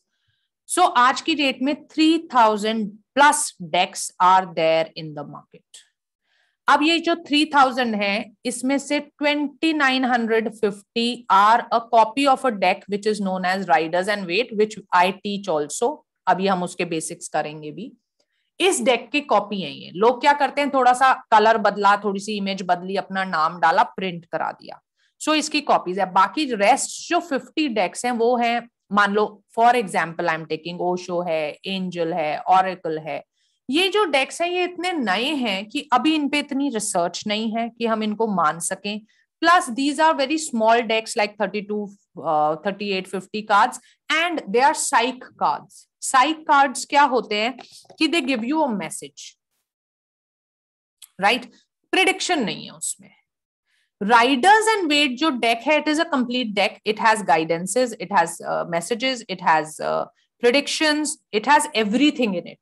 so आज की डेट में three thousand plus decks are there in the market अब ये जो थ्री थाउजेंड है इसमें से twenty nine hundred fifty are a copy of a deck which is known as Riders and wait which I teach also अभी हम उसके basics करेंगे भी इस डेक की कॉपी है ये लोग क्या करते हैं थोड़ा सा कलर बदला थोड़ी सी इमेज बदली अपना नाम डाला प्रिंट करा दिया सो so, इसकी कॉपीज है बाकी रेस्ट जो फिफ्टी डेक्स हैं वो है मान लो for example I am taking Osho है एंजल है ऑरिकल है ये जो डेक्स हैं ये इतने नए हैं कि अभी इन पे इतनी रिसर्च नहीं है कि हम इनको मान सकें plus these are very small decks like thirty two thirty eight fifty cards and they are psych card psych cards क्या होते हैं कि they give you a message right prediction नहीं है उसमें राइडर्स एंड वेट जो डेक है it is a complete deck it has guidances it has messages it has prediction it has everything in it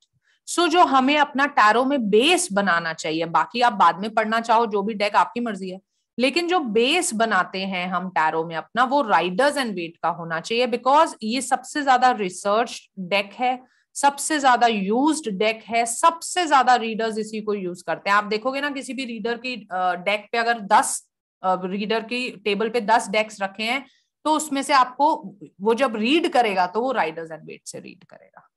so जो हमें अपना tarot में base बनाना चाहिए बाकी आप बाद में पढ़ना चाहो जो भी डेक आपकी मर्जी है लेकिन जो बेस बनाते हैं हम टैरो में अपना वो राइडर्स एंड वेट का होना चाहिए बिकॉज ये सबसे ज्यादा रिसर्च डेक है सबसे ज्यादा यूज डेक है सबसे ज्यादा रीडर्स इसी को यूज करते हैं आप देखोगे ना किसी भी रीडर की डेक पे अगर दस रीडर की टेबल पे दस डेक्स रखे हैं तो उसमें से आपको वो जब रीड करेगा तो वो राइडर्स एंड वेट से रीड करेगा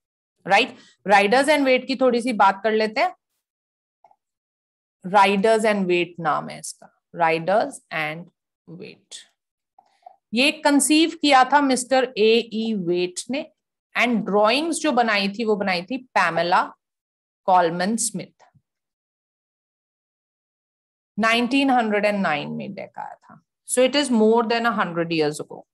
राइट राइडर्स एंड वेट की थोड़ी सी बात कर लेते हैं राइडर्स एंड वेट नाम है इसका राइडर्स एंड वेट ये कंसीव किया था मिस्टर ए ई वेट ने एंड ड्रॉइंग्स जो बनाई थी वो बनाई थी पैमेला कॉलमन स्मिथ 1909 में देखा था so it is more than hundred years ago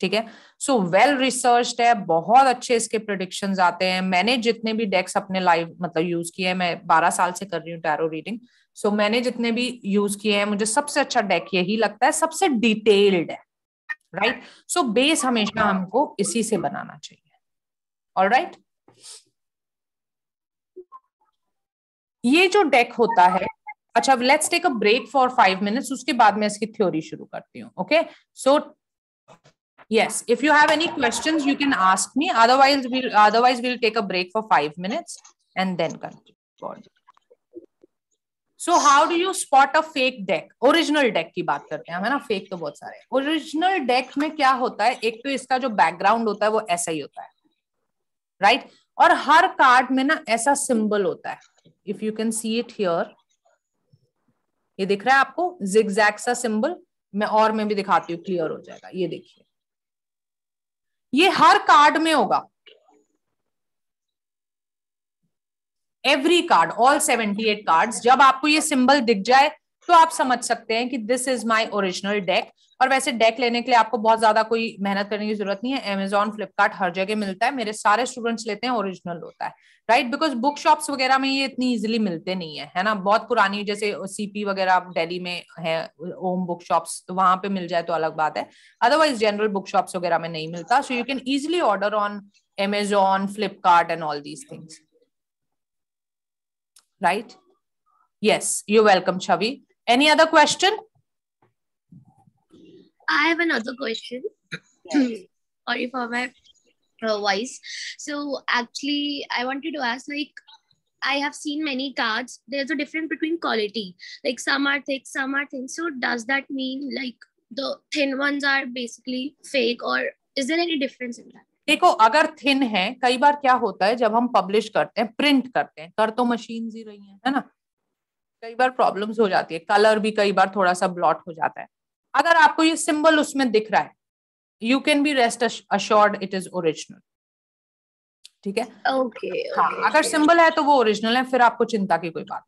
ठीक है सो वेल रिसर्च है बहुत अच्छे इसके प्रोडिक्शन आते हैं मैंने जितने भी डेक्स अपने लाइव मतलब यूज किए हैं मैं बारह साल से कर रही हूँ टैरो रीडिंग सो मैंने जितने भी यूज किए हैं मुझे सबसे अच्छा डेक यही लगता है सबसे डिटेल्ड है राइट सो बेस हमेशा हमको इसी से बनाना चाहिए और राइट ये जो डेक होता है अच्छा let's take a break for five minutes उसके बाद मैं इसकी थ्योरी शुरू करती हूँ okay so yes if you have any questions you can ask me otherwise we'll otherwise we'll take a break for 5 minutes and then continue so how do you spot a fake deck original deck की बात करते हैं है ना fake तो बहुत सारे original deck में क्या होता है एक तो इसका जो background होता है वो ऐसा ही होता है right? और हर कार्ड में ना ऐसा सिंबल होता है if you can see it here ये दिख रहा है आपको जिग्जैग सा सिंबल मैं और मैं भी दिखाती हूँ क्लियर हो जाएगा ये देखिए ये हर कार्ड में होगा every card all seventy eight card जब आपको ये सिंबल दिख जाए तो आप समझ सकते हैं कि this is my original deck और वैसे डेक लेने के लिए आपको बहुत ज्यादा कोई मेहनत करने की जरूरत नहीं है एमेजॉन फ्लिपकार्ट हर जगह मिलता है मेरे सारे स्टूडेंट्स लेते हैं ओरिजिनल होता है राइट बिकॉज बुक शॉप्स वगैरह में ये इतनी इजिली मिलते नहीं है है ना बहुत पुरानी जैसे सीपी वगैरह आप डेली में है ओम बुक शॉप्स तो वहां पे मिल जाए तो अलग बात है अदरवाइज जनरल बुक शॉप्स वगैरह में नहीं मिलता so you can easily order on Amazon Flipkart and all these things right yes you welcome Chhavi any other question I have another question. Sorry for my uh, voice. So actually, I wanted to ask like. I have seen many cards. There's a difference between quality. Like some are thick, some are thin. So does that mean like the thin ones are basically fake, or is there any difference in that? देखो अगर thin है कई बार क्या होता है जब हम publish करते हैं प्रिंट करते हैं कर तो मशीन ही रही है, है ना कई बार प्रॉब्लम्स हो जाती है कलर भी कई बार थोड़ा सा ब्लॉट हो जाता है अगर आपको ये सिंबल उसमें दिख रहा है you can be rest assured it is original ठीक है ओके okay, हाँ okay, अगर सिंबल okay. है तो वो ओरिजिनल है फिर आपको चिंता की कोई बात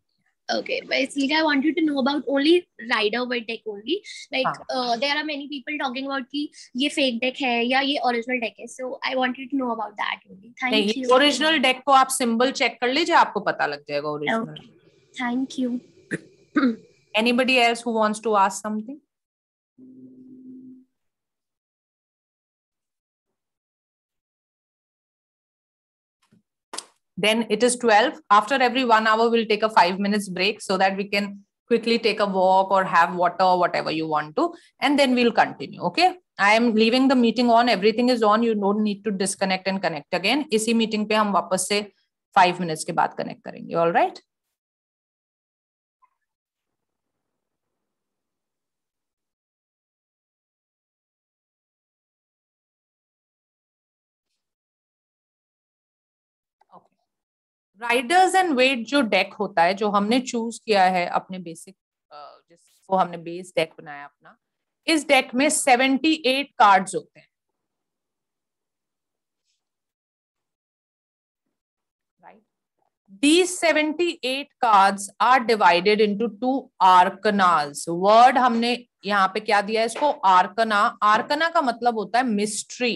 okay but Silka, i want you to know about only rider word deck only like ah. uh, there are many people talking about ki ye fake deck hai ya ye original deck hai so i want you to know about that only thank नहीं, you original deck को आप symbol check कर लीजिए आपको पता लग जाएगा original okay. thank you anybody else who wants to ask something then it is 12 after every one hour we'll take a five minutes break so that we can quickly take a walk or have water or whatever you want to and then we'll continue okay i am leaving the meeting on everything is on you don't need to disconnect and connect again isi meeting pe hum wapas se 5 minutes ke baad connect You all right Riders and Waite जो deck होता है जो हमने choose किया है अपने basic जिसको हमने बेस डेक बनाया अपना इस डेक में सेवेंटी एट कार्ड्स होते हैं These 78 cards are divided into two arcanas. Word हमने यहाँ पे क्या दिया है इसको आर्कना आर्कना का मतलब होता है मिस्ट्री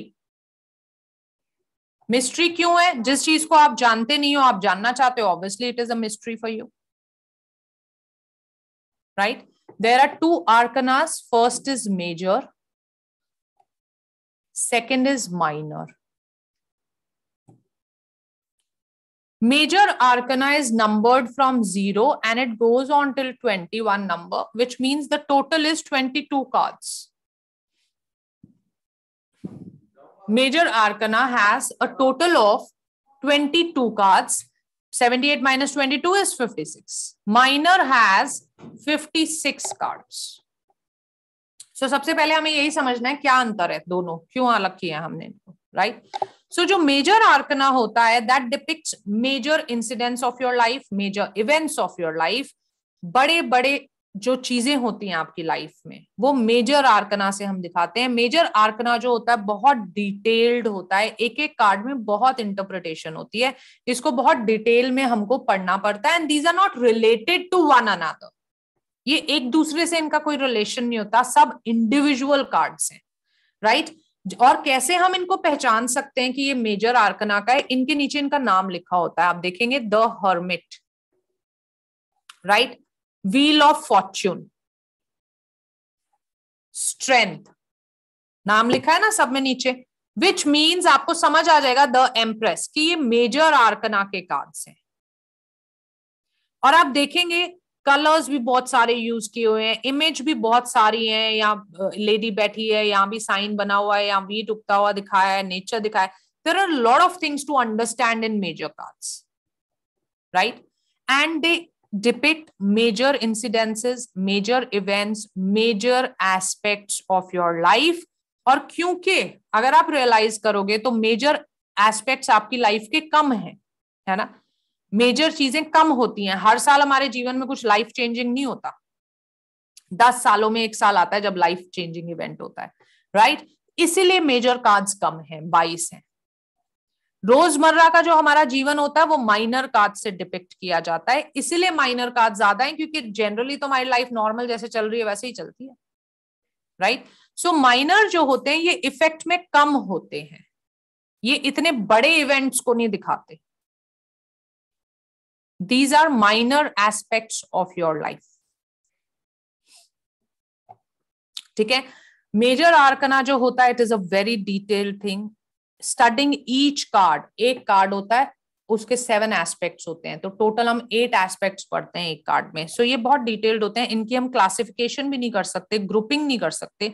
मिस्ट्री क्यों है जिस चीज को आप जानते नहीं हो आप जानना चाहते हो obviously it is a mystery for you right there are two arcanas first is major second is minor major is numbered from zero and it goes on till twenty one number which means the total is twenty two cards Major Arcana has a total of 22 cards. 78 minus 22 is 56. Minor has 56 cards. So so, सबसे पहले हमें यही समझना है क्या अंतर है दोनों क्यों अलग किया हमने इनको राइट सो जो मेजर आर्कना होता है that depict major incidents of your life major events of your life बड़े बड़े जो चीजें होती हैं आपकी लाइफ में वो मेजर आर्कना से हम दिखाते हैं मेजर आर्कना जो होता है बहुत डिटेल्ड होता है एक एक कार्ड में बहुत इंटरप्रिटेशन होती है इसको बहुत डिटेल में हमको पढ़ना पड़ता है and these are not related to one another ये एक दूसरे से इनका कोई रिलेशन नहीं होता सब इंडिविजुअल कार्ड्स हैं राइट right? और कैसे हम इनको पहचान सकते हैं कि ये मेजर आर्कना का है इनके नीचे इनका नाम लिखा होता है आप देखेंगे the hermit right wheel of fortune strength नाम लिखा है ना सब में नीचे विच मीन्स आपको समझ आ जाएगा द एम्प्रेस कि ये मेजर आर्कना के कार्ड्स हैं और आप देखेंगे कलर्स भी बहुत सारे यूज किए हुए हैं इमेज भी बहुत सारी है यहाँ लेडी बैठी है यहाँ भी साइन बना हुआ है यहाँ वीट उगता हुआ दिखाया है नेचर दिखाया है there are Lord of things to understand in major cards right and they depict major incidences major events major aspects of your life और क्योंकि अगर आप रियलाइज करोगे तो मेजर एस्पेक्ट्स आपकी लाइफ के कम हैं है ना मेजर चीजें कम होती हैं हर साल हमारे जीवन में कुछ लाइफ चेंजिंग नहीं होता दस सालों में एक साल आता है जब लाइफ चेंजिंग इवेंट होता है राइट right? इसीलिए मेजर कार्ड्स कम हैं बाईस हैं रोजमर्रा का जो हमारा जीवन होता है वो माइनर काज से डिपिक्ट किया जाता है इसीलिए माइनर काज ज्यादा है क्योंकि जनरली तो हमारी लाइफ नॉर्मल जैसे चल रही है वैसे ही चलती है राइट सो माइनर जो होते हैं ये इफेक्ट में कम होते हैं ये इतने बड़े इवेंट्स को नहीं दिखाते these are minor aspect of your life ठीक है मेजर आर्कना जो होता है it is a very detailed thing studying each card एक कार्ड होता है उसके सेवन एस्पेक्ट्स होते हैं तो टोटल हम एट एस्पेक्ट्स पढ़ते हैं एक कार्ड में सो so, ये बहुत डिटेल्ड होते हैं इनकी हम क्लासिफिकेशन भी नहीं कर सकते ग्रुपिंग नहीं कर सकते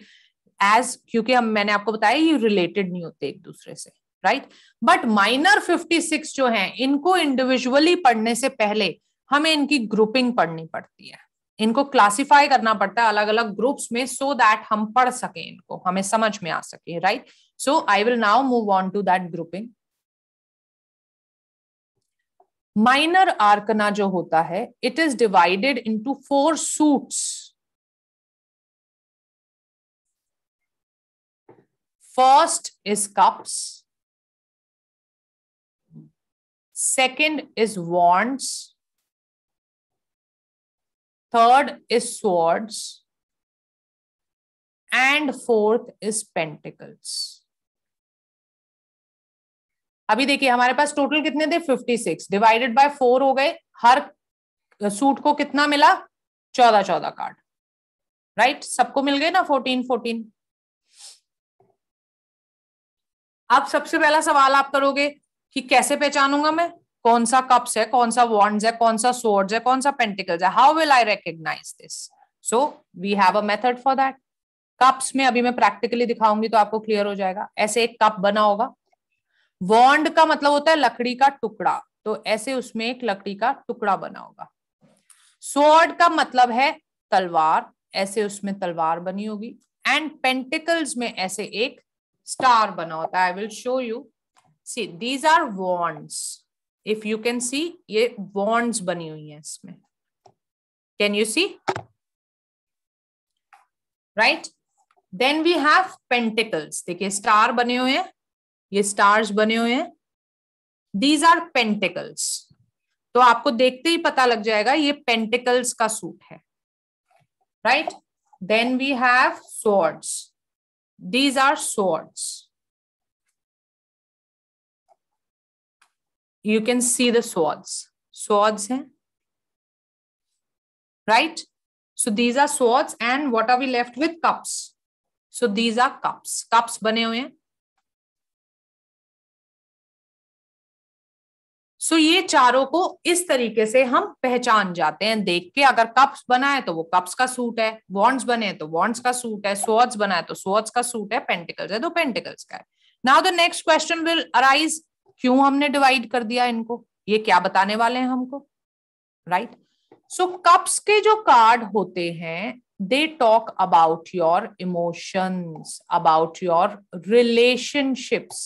एज क्योंकि हम मैंने आपको बताया ये रिलेटेड नहीं होते एक दूसरे से right but minor fifty six जो है इनको इंडिविजुअली पढ़ने से पहले हमें इनकी ग्रुपिंग पढ़नी पड़ती है इनको क्लासिफाई करना पड़ता है अलग अलग ग्रुप्स में सो so दैट हम पढ़ सके इनको हमें समझ में आ सके right so I will now move on to that grouping minor arcana जो होता है it is divided into four suits first is cups second is wands third is swords, and fourth is pentacles. अभी देखिए हमारे पास total कितने थे 56 divided by four हो गए हर सूट को कितना मिला चौदह चौदह कार्ड राइट सबको मिल गए ना फोर्टीन फोर्टीन अब सबसे पहला सवाल आप करोगे कि कैसे पहचानूंगा मैं कौन सा कप्स है कौन सा वॉन्ड्स है कौन सा swords है कौन सा पेंटिकल्स है how will I recognise this so we have a method for that cups में अभी मैं प्रैक्टिकली दिखाऊंगी तो आपको क्लियर हो जाएगा ऐसे एक कप बना होगा वॉन्ड का मतलब होता है लकड़ी का टुकड़ा तो ऐसे उसमें एक लकड़ी का टुकड़ा बना होगा स्वॉर्ड का मतलब है तलवार ऐसे उसमें तलवार बनी होगी एंड पेंटिकल्स में ऐसे एक स्टार बना होता है I will show you see these are wands if you can see ये बॉन्ड्स बनी हुई है इसमें can you see right then we have pentacles देखिए स्टार बने हुए हैं ये स्टार्स बने हुए हैं दीज आर पेंटिकल्स तो आपको देखते ही पता लग जाएगा ये पेंटिकल्स का सूट है right then we have swords these are swords you can see the swords swords हैं right so these are swords and what are we left with? Cups so these are cups cups बने हुए हैं सो so, ये चारों को इस तरीके से हम पहचान जाते हैं देख के अगर कप्स बना है तो वो कप्स का सूट है वॉन्ड्स बने तो वॉन्ड्स का सूट है स्वाड्स बना है तो स्वाड्स का सूट है पेंटिकल्स है तो पेंटिकल्स का है now the next question will arise क्यों हमने डिवाइड कर दिया इनको ये क्या बताने वाले हैं हमको राइट सो कप्स के जो कार्ड होते हैं they talk about your emotions about your relationships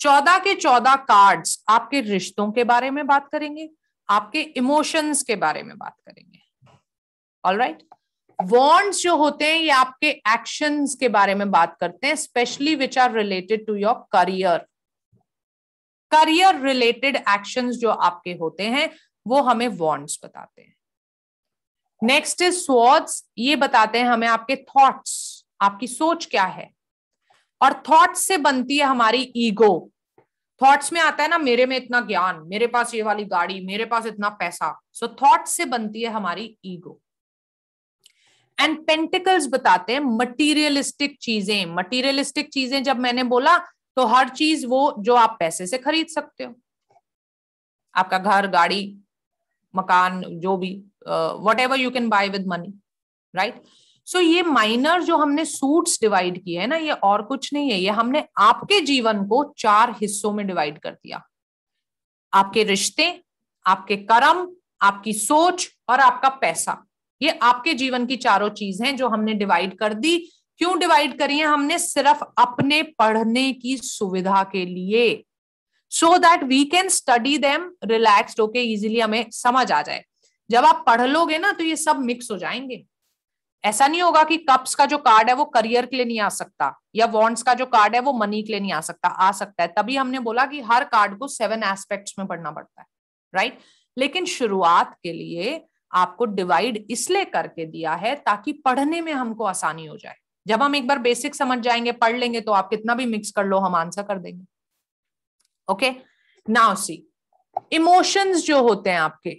चौदह के चौदह कार्ड्स आपके रिश्तों के बारे में बात करेंगे आपके इमोशंस के बारे में बात करेंगे ऑल राइट right? वॉन्ट्स जो होते हैं ये आपके एक्शंस के बारे में बात करते हैं specially which are related to your career career related actions जो आपके होते हैं वो हमें वॉन्ट्स बताते हैं नेक्स्ट इज स्वॉर्ड्स ये बताते हैं हमें आपके थॉट्स आपकी सोच क्या है और थॉट्स से बनती है हमारी ईगो थॉट्स में आता है ना मेरे में इतना ज्ञान मेरे पास ये वाली गाड़ी मेरे पास इतना पैसा सो so, थॉट्स से बनती है हमारी ईगो एंड पेंटिकल्स बताते हैं मटीरियलिस्टिक चीजें मटीरियलिस्टिक चीजें जब मैंने बोला तो हर चीज वो जो आप पैसे से खरीद सकते हो आपका घर गाड़ी मकान जो भी whatever you can buy with money right so ये माइनर जो हमने सूट्स डिवाइड किए है ना ये और कुछ नहीं है ये हमने आपके जीवन को चार हिस्सों में डिवाइड कर दिया आपके रिश्ते आपके कर्म आपकी सोच और आपका पैसा ये आपके जीवन की चारों चीज हैं जो हमने डिवाइड कर दी क्यों डिवाइड करी है हमने सिर्फ अपने पढ़ने की सुविधा के लिए so that we can study them relaxed होके इजिली हमें समझ आ जाए जब आप पढ़ लोगे ना तो ये सब मिक्स हो जाएंगे ऐसा नहीं होगा कि कप्स का जो कार्ड है वो करियर के लिए नहीं आ सकता या वॉन्ट्स का जो कार्ड है वो मनी के लिए नहीं आ सकता आ सकता है तभी हमने बोला कि हर कार्ड को सेवन एस्पेक्ट्स में पढ़ना पड़ता है राइट लेकिन शुरुआत के लिए आपको डिवाइड इसलिए करके दिया है ताकि पढ़ने में हमको आसानी हो जाए जब हम एक बार बेसिक समझ जाएंगे पढ़ लेंगे तो आप कितना भी मिक्स कर लो हम आंसर कर देंगे ओके नाउ सी इमोशंस जो होते हैं आपके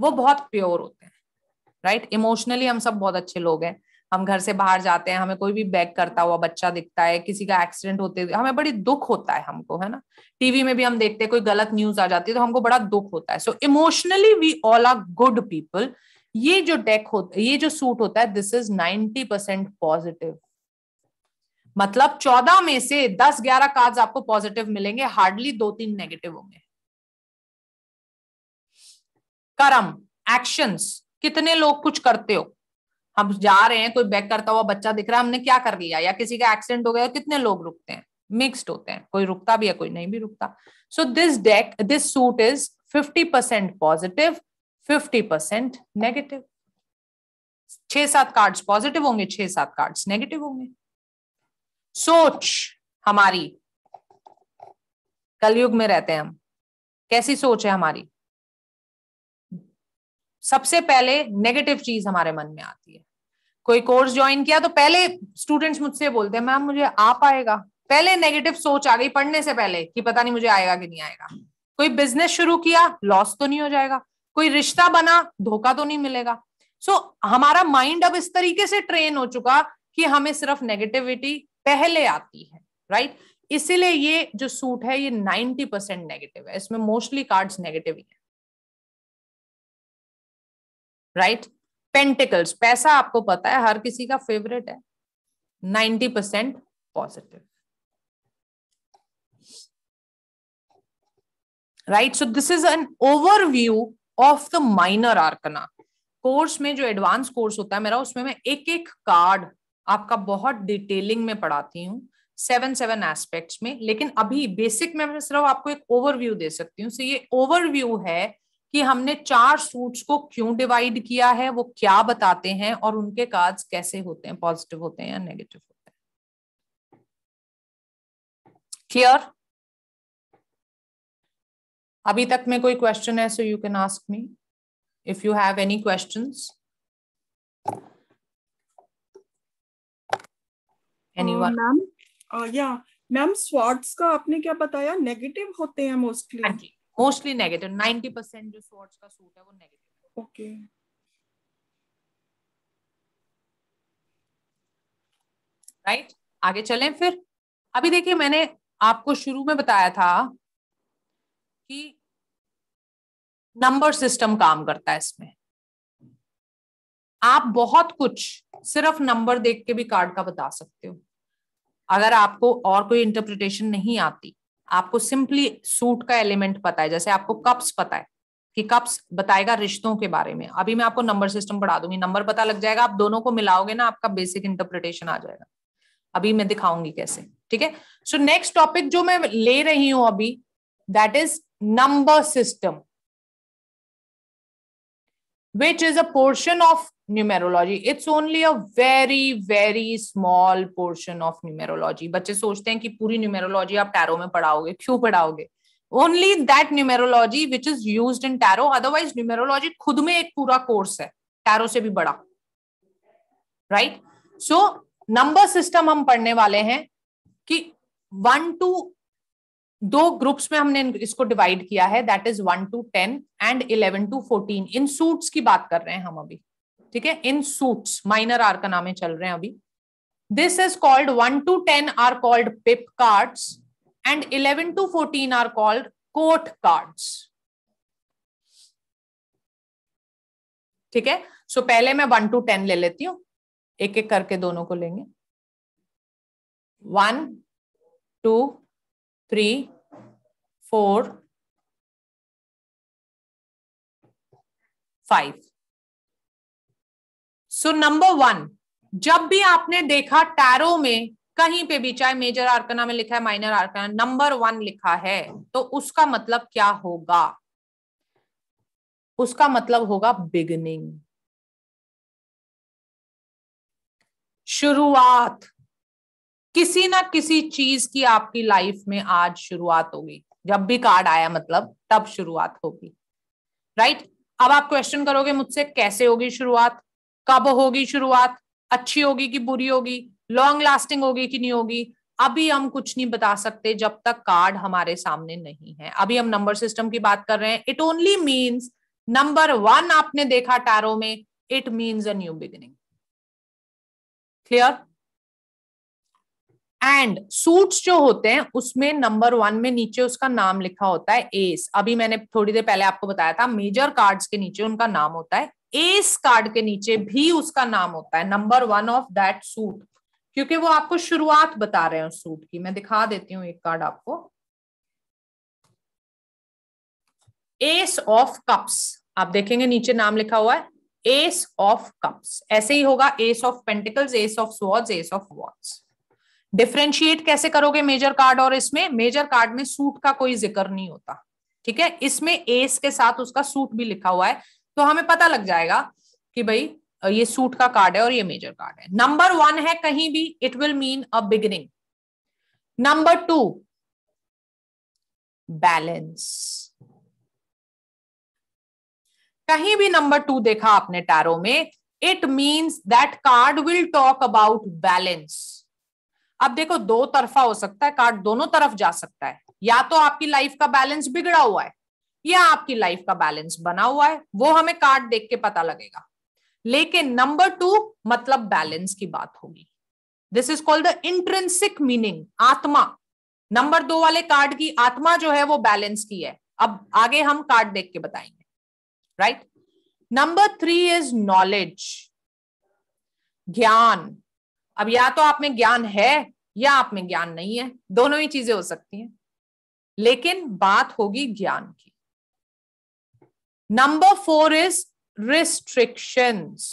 वो बहुत प्योर होते हैं राइट right? इमोशनली हम सब बहुत अच्छे लोग हैं हम घर से बाहर जाते हैं हमें कोई भी बैग करता हुआ बच्चा दिखता है किसी का एक्सीडेंट होते हमें बड़ी दुख होता है हमको है ना टीवी में भी हम देखते हैं कोई गलत न्यूज आ जाती है तो हमको बड़ा दुख होता है so emotionally we all are good people ये जो डेक होता है ये जो सूट होता है this is ninety percent positive मतलब चौदह में से दस ग्यारह कार्ड आपको पॉजिटिव मिलेंगे हार्डली दो तीन नेगेटिव होंगे कर्म एक्शंस कितने लोग कुछ करते हो हम जा रहे हैं कोई बैक करता हुआ बच्चा दिख रहा है हमने क्या कर लिया या किसी का एक्सीडेंट हो गया कितने लोग रुकते हैं मिक्स्ड होते हैं कोई रुकता भी है कोई नहीं भी रुकता so this deck this suit is fifty percent positive fifty percent negative छह सात कार्ड्स पॉजिटिव होंगे छह सात कार्ड्स नेगेटिव होंगे सोच हमारी कलयुग में रहते हैं हम कैसी सोच है हमारी सबसे पहले नेगेटिव चीज हमारे मन में आती है कोई कोर्स ज्वाइन किया तो पहले स्टूडेंट्स मुझसे बोलते हैं मैम मुझे आ पाएगा पहले नेगेटिव सोच आ गई पढ़ने से पहले कि पता नहीं मुझे आएगा कि नहीं आएगा कोई बिजनेस शुरू किया लॉस तो नहीं हो जाएगा कोई रिश्ता बना धोखा तो नहीं मिलेगा सो so, हमारा माइंड अब इस तरीके से ट्रेन हो चुका कि हमें सिर्फ नेगेटिविटी पहले आती है राइट right? इसीलिए ये जो सूट है ये नाइनटी परसेंट नेगेटिव है इसमें मोस्टली कार्ड्स नेगेटिव ही है राइट पेंटिकल्स पैसा आपको पता है हर किसी का फेवरेट है ninety percent positive right so this is an overview of the minor arcana course में जो एडवांस कोर्स होता है मेरा उसमें मैं एक एक कार्ड आपका बहुत डिटेलिंग में पढ़ाती हूँ सेवन सेवन एस्पेक्ट्स में लेकिन अभी बेसिक में मैं सिर्फ आपको एक ओवरव्यू दे सकती हूँ सो ये ओवरव्यू है कि हमने चार सूट्स को क्यों डिवाइड किया है वो क्या बताते हैं और उनके कार्ड्स कैसे होते हैं पॉजिटिव होते हैं या नेगेटिव होते हैं क्लियर अभी तक में कोई क्वेश्चन है so you can ask me if you have any question ma'am या मैम का आपने क्या बताया नेगेटिव होते हैं मोस्टली मोस्टली नेगेटिव 90% जो स्वॉर्ड्स का सूट है वो negative okay okay. Right right? आगे चलें फिर अभी देखिए मैंने आपको शुरू में बताया था कि नंबर सिस्टम काम करता है इसमें आप बहुत कुछ सिर्फ नंबर देख के भी कार्ड का बता सकते हो अगर आपको और कोई इंटरप्रिटेशन नहीं आती आपको सिंपली सूट का एलिमेंट पता है जैसे आपको कप्स पता है कि कप्स बताएगा रिश्तों के बारे में अभी मैं आपको नंबर सिस्टम पढ़ा दूंगी नंबर पता लग जाएगा आप दोनों को मिलाओगे ना आपका बेसिक इंटरप्रिटेशन आ जाएगा अभी मैं दिखाऊंगी कैसे ठीक है सो नेक्स्ट टॉपिक जो मैं ले रही हूं अभी that is number system which is a portion of numerology it's only a very very small portion of numerology बच्चे सोचते हैं कि पूरी न्यूमेरोलॉजी आप टैरो में पढ़ाओगे क्यों पढ़ाओगे only that numerology which is use in tarot otherwise numerology खुद में एक पूरा कोर्स है टैरो से भी बड़ा राइट सो नंबर सिस्टम हम पढ़ने वाले हैं कि वन टू दो ग्रुप्स में हमने इसको डिवाइड किया है that is one to ten and eleven to fourteen in suits की बात कर रहे हैं हम अभी ठीक है इन सूट्स माइनर आर का नाम है चल रहे हैं अभी this is called one to ten are called pip cards and eleven to fourteen are called court cards ठीक है सो पहले मैं वन टू टेन ले लेती हूं एक एक करके दोनों को लेंगे one two three four five so number one जब भी आपने देखा टैरो में कहीं पे भी चाहे मेजर आर्कना में लिखा है माइनर आर्कना नंबर वन लिखा है तो उसका मतलब क्या होगा उसका मतलब होगा बिगनिंग शुरुआत किसी ना किसी चीज की आपकी लाइफ में आज शुरुआत होगी जब भी कार्ड आया मतलब तब शुरुआत होगी राइट right? अब आप क्वेश्चन करोगे मुझसे कैसे होगी शुरुआत कब होगी शुरुआत अच्छी होगी कि बुरी होगी लॉन्ग लास्टिंग होगी कि नहीं होगी अभी हम कुछ नहीं बता सकते जब तक कार्ड हमारे सामने नहीं है अभी हम नंबर सिस्टम की बात कर रहे हैं it only means number one आपने देखा टैरो में it means a new beginning clear and suits जो होते हैं उसमें नंबर वन में नीचे उसका नाम लिखा होता है एस अभी मैंने थोड़ी देर पहले आपको बताया था मेजर कार्ड्स के नीचे उनका नाम होता है एस कार्ड के नीचे भी उसका नाम होता है number one of that suit क्योंकि वो आपको शुरुआत बता रहे हैं उस सूट की मैं दिखा देती हूँ एक कार्ड आपको एस ऑफ कप्स आप देखेंगे नीचे नाम लिखा हुआ है एस ऑफ कप्स ऐसे ही होगा ace of pentacles ace of swords ace of wands differentiate कैसे करोगे मेजर कार्ड और इसमें मेजर कार्ड में सूट का कोई जिक्र नहीं होता ठीक है इसमें एस के साथ उसका सूट भी लिखा हुआ है तो हमें पता लग जाएगा कि भाई ये सूट का कार्ड है और ये मेजर कार्ड है नंबर वन है कहीं भी it will mean a beginning number two balance कहीं भी नंबर टू देखा आपने टैरो में it means that card will talk about balance अब देखो दो तरफा हो सकता है कार्ड दोनों तरफ जा सकता है या तो आपकी लाइफ का बैलेंस बिगड़ा हुआ है या आपकी लाइफ का बैलेंस बना हुआ है वो हमें कार्ड देख के पता लगेगा लेकिन नंबर टू मतलब बैलेंस की बात होगी this is called the intrinsic meaning आत्मा नंबर दो वाले कार्ड की आत्मा जो है वो बैलेंस की है अब आगे हम कार्ड देख के बताएंगे right number three is knowledge ज्ञान अब या तो आप में ज्ञान है या आप में ज्ञान नहीं है दोनों ही चीजें हो सकती हैं लेकिन बात होगी ज्ञान की नंबर फोर इज रिस्ट्रिक्शंस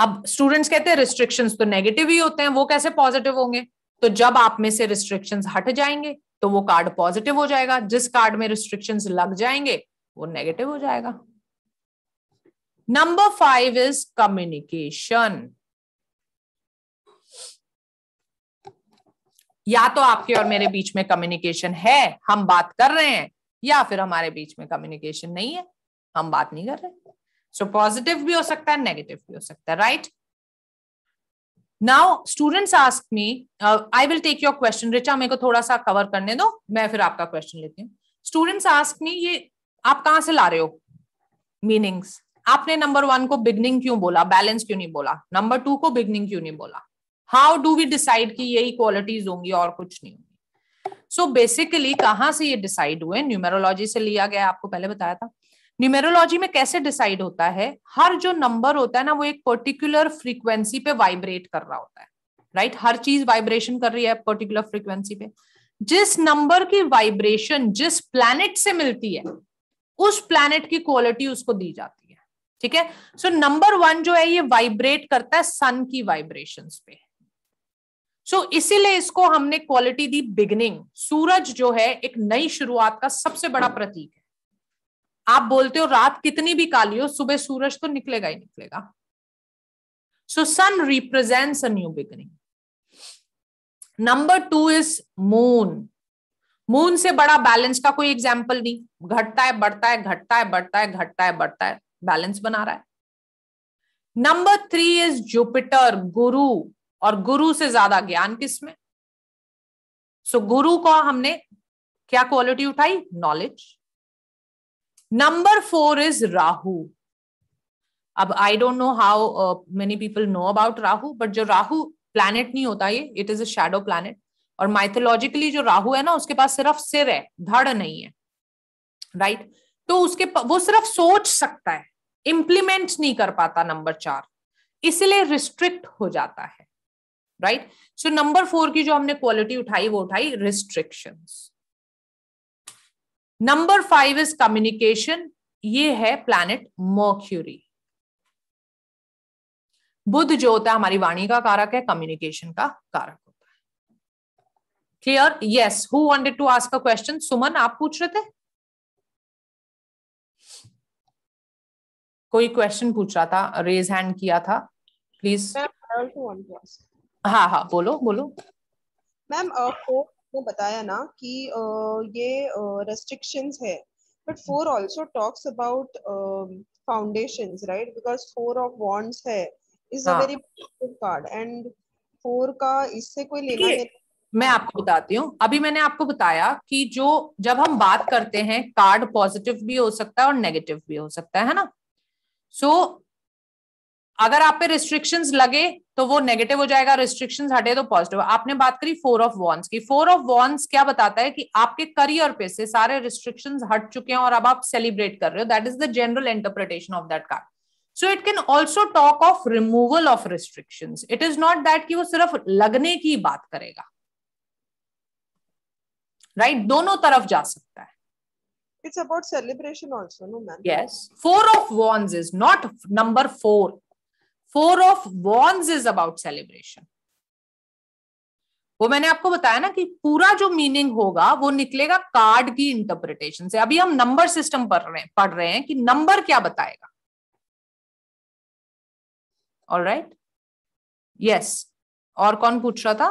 अब स्टूडेंट्स कहते हैं रिस्ट्रिक्शंस तो नेगेटिव ही होते हैं वो कैसे पॉजिटिव होंगे तो जब आप में से रिस्ट्रिक्शंस हट जाएंगे तो वो कार्ड पॉजिटिव हो जाएगा जिस कार्ड में रिस्ट्रिक्शंस लग जाएंगे वो नेगेटिव हो जाएगा नंबर फाइव इज कम्युनिकेशन या तो आपके और मेरे बीच में कम्युनिकेशन है हम बात कर रहे हैं या फिर हमारे बीच में कम्युनिकेशन नहीं है हम बात नहीं कर रहे सो so, पॉजिटिव भी हो सकता है नेगेटिव भी हो सकता है right now students ask me I will take your question Richa मेरे को थोड़ा सा कवर करने दो मैं फिर आपका क्वेश्चन लेती हूँ स्टूडेंट्स आस्क मी ये आप कहां से ला रहे हो मीनिंग्स आपने नंबर वन को बिगनिंग क्यों बोला बैलेंस क्यों नहीं बोला नंबर टू को बिगनिंग क्यों नहीं बोला हाउ डू वी डिसाइड कि यही क्वालिटीज होंगी और कुछ नहीं होंगी सो बेसिकली कहां से ये डिसाइड हुए न्यूमेरोलॉजी से लिया गया आपको पहले बताया था न्यूमेरोलॉजी में कैसे डिसाइड होता है हर जो नंबर होता है ना वो एक पर्टिकुलर फ्रीक्वेंसी पे वाइब्रेट कर रहा होता है राइट right? हर चीज वाइब्रेशन कर रही है पर्टिकुलर फ्रीक्वेंसी पे जिस नंबर की वाइब्रेशन जिस प्लैनेट से मिलती है उस प्लैनेट की क्वालिटी उसको दी जाती है ठीक है सो नंबर वन जो है ये वाइब्रेट करता है सन की वाइब्रेशन पे सो so, इसीलिए इसको हमने क्वालिटी दी बिगनिंग सूरज जो है एक नई शुरुआत का सबसे बड़ा प्रतीक है आप बोलते हो रात कितनी भी काली हो सुबह सूरज तो निकलेगा ही निकलेगा so sun represents a new beginning number two is moon moon से बड़ा बैलेंस का कोई एग्जाम्पल नहीं घटता है बढ़ता है घटता है बढ़ता है घटता है बढ़ता है बैलेंस बना रहा है नंबर थ्री इज जुपिटर गुरु और गुरु से ज्यादा ज्ञान किसमें सो so, गुरु को हमने क्या क्वालिटी उठाई knowledge number four is Rahu अब I don't know how many people know about Rahu but जो राहु प्लैनेट नहीं होता ये it is a shadow planet और माइथोलॉजिकली जो राहु है ना उसके पास सिर्फ सिर है धड़ नहीं है राइट right? तो उसके वो सिर्फ सोच सकता है इम्प्लीमेंट नहीं कर पाता नंबर चार इसलिए रिस्ट्रिक्ट हो जाता है राइट सो नंबर फोर की जो हमने क्वालिटी उठाई वो उठाई restriction number five is communication ये है प्लैनेट मोक्यूरी बुद्ध जो होता है हमारी वाणी का कारक है कम्युनिकेशन का कारक होता है clear yes who wanted to ask a question Suman आप पूछ रहे थे कोई क्वेश्चन पूछ रहा था रेज हैंड किया था प्लीज हाँ हाँ बोलो बोलो मैम ने बताया ना कि ये रेस्ट्रिक्शंस है but four also talks about um, right because four of of है इज अ वेरी a हाँ। very powerful card का इससे कोई लेना नहीं मैं आपको बताती हूँ अभी मैंने आपको बताया कि जो जब हम बात करते हैं कार्ड पॉजिटिव भी हो सकता है और नेगेटिव भी हो सकता है ना सो so, अगर आप पे रिस्ट्रिक्शंस लगे तो वो नेगेटिव हो जाएगा रिस्ट्रिक्शंस हटे तो पॉजिटिव आपने बात करी फोर ऑफ वॉन्स की फोर ऑफ वॉन्स क्या बताता है कि आपके करियर पे से सारे रिस्ट्रिक्शंस हट चुके हैं और अब आप सेलिब्रेट कर रहे हो that is the general interpretation of that card so it can also talk of removal of restriction it is not that कि वो सिर्फ लगने की बात करेगा राइट right? दोनों तरफ जा सकता है it's about celebration also no man yes four of wands is not number four four of wands is about celebration वो मैंने आपको बताया ना कि पूरा जो मीनिंग होगा वो निकलेगा कार्ड की इंटरप्रिटेशन से अभी हम नंबर सिस्टम पढ़ रहे हैं पढ़ रहे हैं कि नंबर क्या बताएगा ऑल राइट यस और कौन पूछ रहा था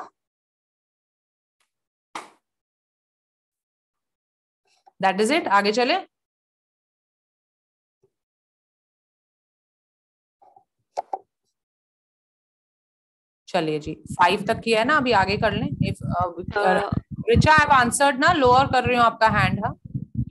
दैट इज इट आगे चले चलिए जी फाइव तक किया है ना अभी आगे कर लें इफ रिचा आई आंसर्ड ना लोअर कर रही हूँ आपका हैंड हाँ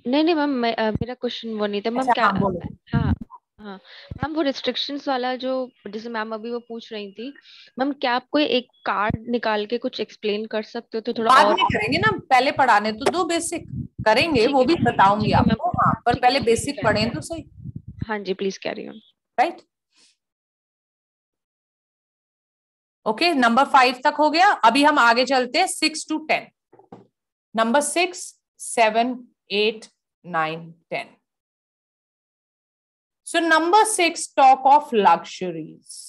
नहीं नहीं मैम uh, मेरा क्वेश्चन वो नहीं था मैम अच्छा, क्या हाँ हाँ मैम वो रिस्ट्रिक्शंस वाला जो जैसे मैम अभी वो पूछ रही थी मैम क्या आप कोई एक कार्ड निकाल के कुछ एक्सप्लेन कर सकते हो तो थोड़ा बाद और... में करेंगे ना पहले पढ़ाने तो दो बेसिक करेंगे वो भी बताऊंगी आपको हाँ पर पहले बेसिक पढ़े तो सही हाँ जी please carry on right okay number five तक हो गया अभी हम आगे चलते हैं six to ten number six seven eight nine ten so number six talk of luxuries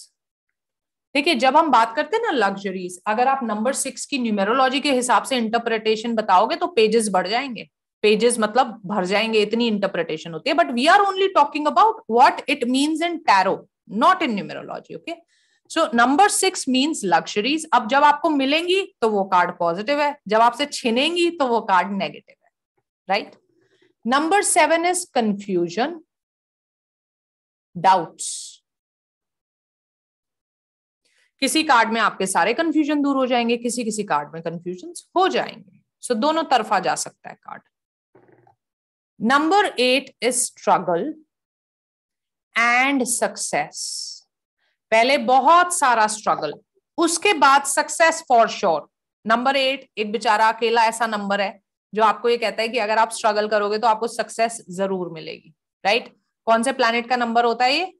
देखिए जब हम बात करते हैं ना लग्जरीज अगर आप नंबर सिक्स की न्यूमेरोलॉजी के हिसाब से इंटरप्रिटेशन बताओगे तो पेजेस बढ़ जाएंगे पेजेस मतलब भर जाएंगे इतनी इंटरप्रिटेशन होती है but we are only talking about what it means in tarot not in numerology okay so number six means luxuries अब जब आपको मिलेंगी तो वो कार्ड पॉजिटिव है जब आपसे छिनेंगी तो वो कार्ड नेगेटिव है right number seven is confusion doubts किसी कार्ड में आपके सारे कंफ्यूजन दूर हो जाएंगे किसी किसी कार्ड में कंफ्यूजन हो जाएंगे सो so, दोनों तरफा जा सकता है card number eight is struggle and success पहले बहुत सारा स्ट्रगल उसके बाद success for sure number eight एक बेचारा अकेला ऐसा नंबर है जो आपको ये कहता है कि अगर आप स्ट्रगल करोगे तो आपको सक्सेस जरूर मिलेगी राइट right? कौन से प्लैनेट का नंबर होता है ये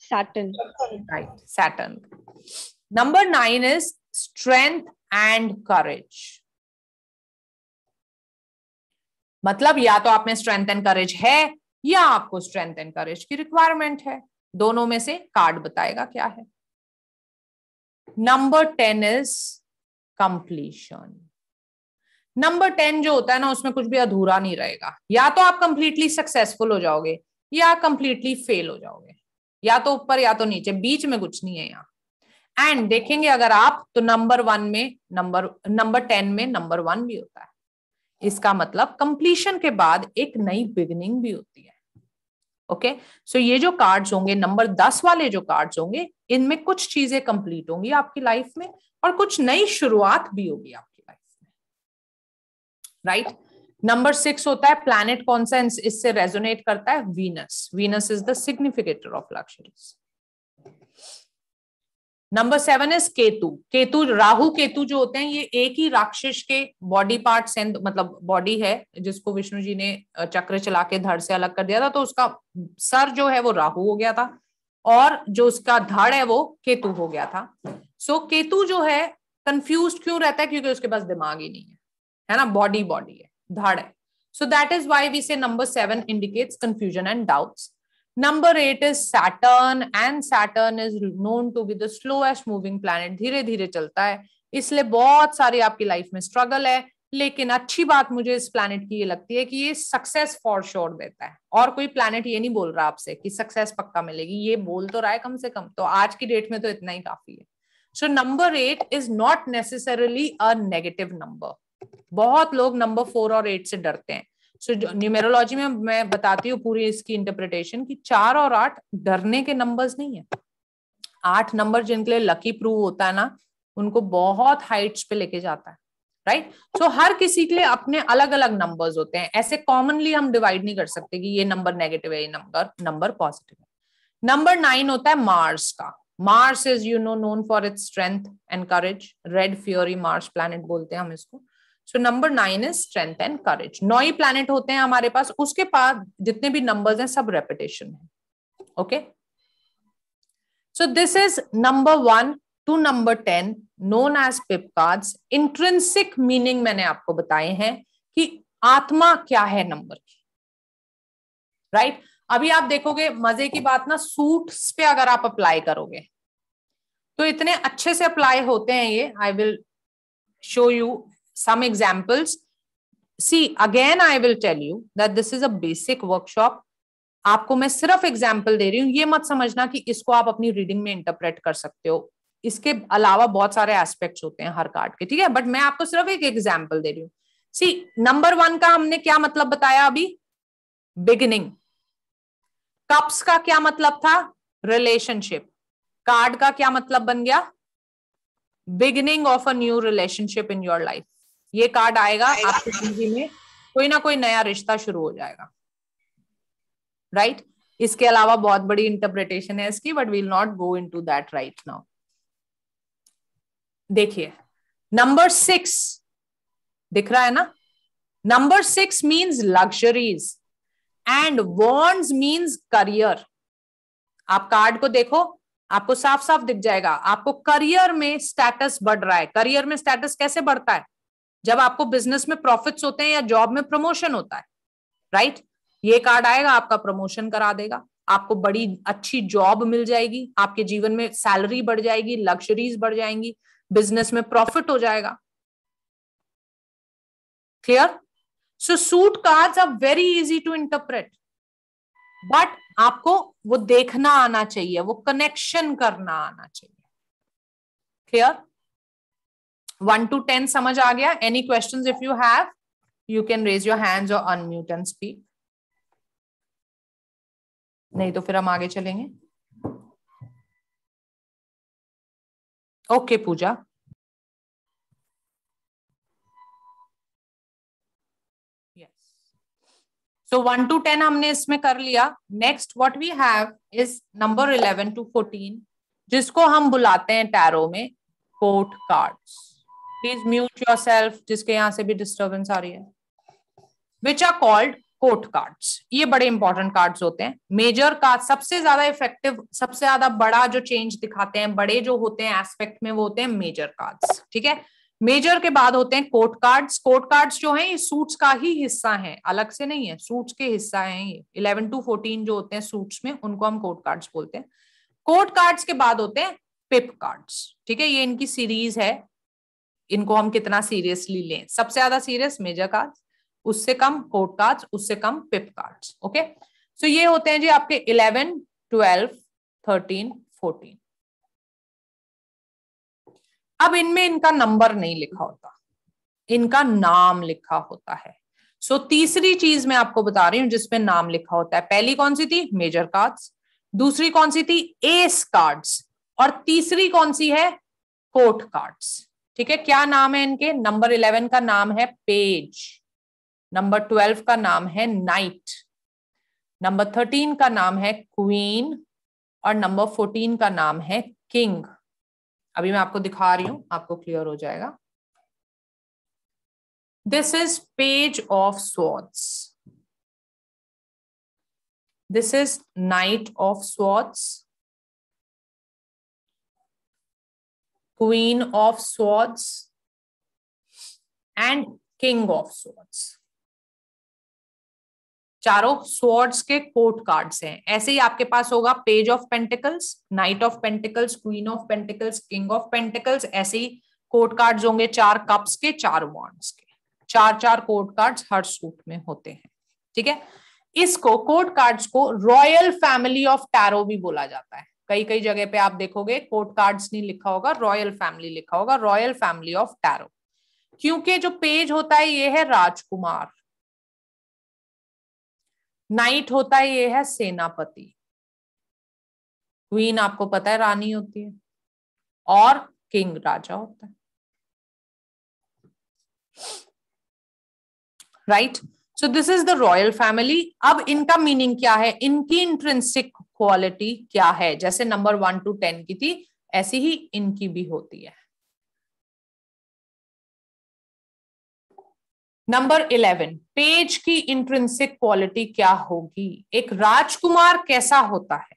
Saturn right Saturn number nine is strength and courage मतलब या तो आप में स्ट्रेंथ एंड करेज है या आपको स्ट्रेंथ एंड करेज की रिक्वायरमेंट है दोनों में से कार्ड बताएगा क्या है number ten is completion number ten जो होता है ना उसमें कुछ भी अधूरा नहीं रहेगा या तो आप कंप्लीटली सक्सेसफुल हो जाओगे या कंप्लीटली फेल हो जाओगे या तो ऊपर या तो नीचे बीच में कुछ नहीं है यहाँ एंड देखेंगे अगर आप तो नंबर वन में नंबर नंबर टेन में नंबर वन भी होता है इसका मतलब कंप्लीशन के बाद एक नई बिगनिंग भी होती है ओके okay? सो so ये जो कार्ड्स होंगे नंबर दस वाले जो कार्ड्स होंगे इनमें कुछ चीजें कंप्लीट होंगी आपकी लाइफ में और कुछ नई शुरुआत भी होगी आपकी लाइफ में राइट नंबर सिक्स होता है प्लैनेट कौन सा इससे रेजोनेट करता है Venus Venus is the significator of Lakshmi's number seven is Ketu Ketu Rahu Ketu जो होते हैं ये एक ही राक्षस के बॉडी पार्ट एंड मतलब बॉडी है जिसको विष्णु जी ने चक्र चला के धड़ से अलग कर दिया था तो उसका सर जो है वो राहु हो गया था और जो उसका धड़ है वो केतु हो गया था सो so, केतु जो है कंफ्यूज क्यों रहता है क्योंकि उसके पास दिमाग ही नहीं है है ना बॉडी बॉडी है धड़ है so that is why we say number seven indicates confusion and doubts number eight is Saturn and Saturn is known to be the slowest moving planet धीरे धीरे चलता है इसलिए बहुत सारी आपकी लाइफ में स्ट्रगल है लेकिन अच्छी बात मुझे इस प्लैनेट की ये लगती है कि ये सक्सेस फॉर श्योर देता है और कोई प्लैनेट ये नहीं बोल रहा आपसे कि सक्सेस पक्का मिलेगी ये बोल तो रहा है कम से कम तो आज की डेट में तो इतना ही काफी है so number eight is not necessarily a negative number बहुत लोग नंबर फोर और एट से डरते हैं सो so, न्यूमेरोलॉजी हाँ। में मैं बताती हूँ पूरी इसकी इंटरप्रिटेशन कि चार और आठ डरने के नंबर्स नहीं है आठ नंबर जिनके लिए लकी प्रूव होता है ना उनको बहुत हाइट्स पे लेके जाता है राइट right? सो so, हर किसी के लिए अपने अलग अलग नंबर्स होते हैं ऐसे कॉमनली हम डिवाइड नहीं कर सकते कि ये नंबर नेगेटिव है ये नंबर नंबर पॉजिटिव है नंबर नाइन होता है मार्स का Mars is you know known for its strength and courage red fury Mars planet बोलते हैं हम इसको so number nine is strength and courage नौ ही प्लैनेट होते हैं हमारे पास उसके पास जितने भी नंबर्स हैं सब रेपिटेशन है okay so this is number one to number ten known as pip cards intrinsic meaning मैंने आपको बताए हैं कि आत्मा क्या है नंबर की राइट right? अभी आप देखोगे मजे की बात ना सूट पे अगर आप अप्लाई करोगे तो इतने अच्छे से अप्लाई होते हैं ये I will show you some examples. See, again, I will tell you that this is a basic workshop. आपको मैं सिर्फ एग्जाम्पल दे रही हूँ ये मत समझना कि इसको आप अपनी रीडिंग में इंटरप्रेट कर सकते हो इसके अलावा बहुत सारे एस्पेक्ट्स होते हैं हर कार्ड के ठीक है बट मैं आपको सिर्फ एक एग्जाम्पल दे रही हूँ सी नंबर वन का हमने क्या मतलब बताया अभी बिगिनिंग कप्स का क्या मतलब था रिलेशनशिप कार्ड का क्या मतलब बन गया beginning of a new relationship in your life ये कार्ड आएगा आपकी जिंदगी में कोई ना कोई नया रिश्ता शुरू हो जाएगा राइट right? इसके अलावा बहुत बड़ी इंटरप्रिटेशन है इसकी but we'll not go into that right now देखिए नंबर सिक्स दिख रहा है ना number six means luxuries and wands means career आप कार्ड को देखो आपको साफ साफ दिख जाएगा आपको करियर में स्टेटस बढ़ रहा है करियर में स्टेटस कैसे बढ़ता है जब आपको बिजनेस में प्रॉफिट्स होते हैं या जॉब में प्रमोशन होता है राइट ये कार्ड आएगा आपका प्रमोशन करा देगा आपको बड़ी अच्छी जॉब मिल जाएगी आपके जीवन में सैलरी बढ़ जाएगी लग्जरीज बढ़ जाएंगी बिजनेस में प्रॉफिट हो जाएगा clear so suit cards are very easy to interpret but आपको वो देखना आना चाहिए वो कनेक्शन करना आना चाहिए क्लियर वन टू टेन समझ आ गया any question if you have you can raise your hands और अनम्यूट एंड स्पीक नहीं तो फिर हम आगे चलेंगे okay Pooja so one to ten हमने इसमें कर लिया next what we have is number eleven to fourteen जिसको हम बुलाते हैं टैरो में court cards please mute yourself जिसके यहाँ से भी डिस्टर्बेंस आ रही है which are called court cards ये बड़े इंपॉर्टेंट कार्ड्स होते हैं मेजर कार्ड सबसे ज्यादा इफेक्टिव सबसे ज्यादा बड़ा जो चेंज दिखाते हैं बड़े जो होते हैं एस्पेक्ट में वो होते हैं मेजर कार्ड्स ठीक है मेजर के बाद होते हैं कोर्ट कार्ड्स कोर्ट कार्ड्स जो हैं ये सूट्स का ही हिस्सा है अलग से नहीं है सूट्स के हिस्सा है ये इलेवन टू फोर्टीन जो होते हैं सूट्स में उनको हम कोर्ट कार्ड्स बोलते हैं कोर्ट कार्ड्स के बाद होते हैं पिप कार्ड्स ठीक है ये इनकी सीरीज है इनको हम कितना सीरियसली लें सबसे ज्यादा सीरियस मेजर कार्ड उससे कम कोर्ट कार्ड उससे कम पिप कार्ड ओके सो ये होते हैं जी आपके इलेवन ट्वेल्व थर्टीन फोर्टीन अब इनमें इनका नंबर नहीं लिखा होता इनका नाम लिखा होता है सो so, तीसरी चीज मैं आपको बता रही हूं जिसमें नाम लिखा होता है पहली कौन सी थी मेजर कार्ड्स दूसरी कौन सी थी एस कार्ड्स और तीसरी कौन सी है कोर्ट कार्ड्स ठीक है क्या नाम है इनके नंबर इलेवन का नाम है पेज नंबर ट्वेल्व का नाम है नाइट नंबर थर्टीन का नाम है क्वीन और नंबर फोर्टीन का नाम है किंग अभी मैं आपको दिखा रही हूं आपको क्लियर हो जाएगा this is page of swords this is knight of swords queen of swords and king of swords चारों स्वॉर्ड्स के कोर्ट कार्ड्स हैं ऐसे ही आपके पास होगा page of pentacles knight of pentacles queen of pentacles king of pentacles ऐसे ही कोर्ट कार्ड्स होंगे चार कप्स के चार वॉन्ड्स के चार चार कोर्ट कार्ड्स हर सूट में होते हैं ठीक है इसको कोर्ट कार्ड्स को रॉयल फैमिली ऑफ टैरो भी बोला जाता है कई कई जगह पे आप देखोगे कोर्ट कार्ड्स नहीं लिखा होगा रॉयल फैमिली लिखा होगा रॉयल फैमिली ऑफ टैरो क्योंकि जो पेज होता है ये है राजकुमार नाइट होता है ये है सेनापति क्वीन आपको पता है रानी होती है और किंग राजा होता है right so this is the royal family अब इनका मीनिंग क्या है इनकी इंट्रेंसिक क्वालिटी क्या है जैसे नंबर वन टू टेन की थी ऐसी ही इनकी भी होती है नंबर इलेवन पेज की इंट्रेंसिक क्वालिटी क्या होगी एक राजकुमार कैसा होता है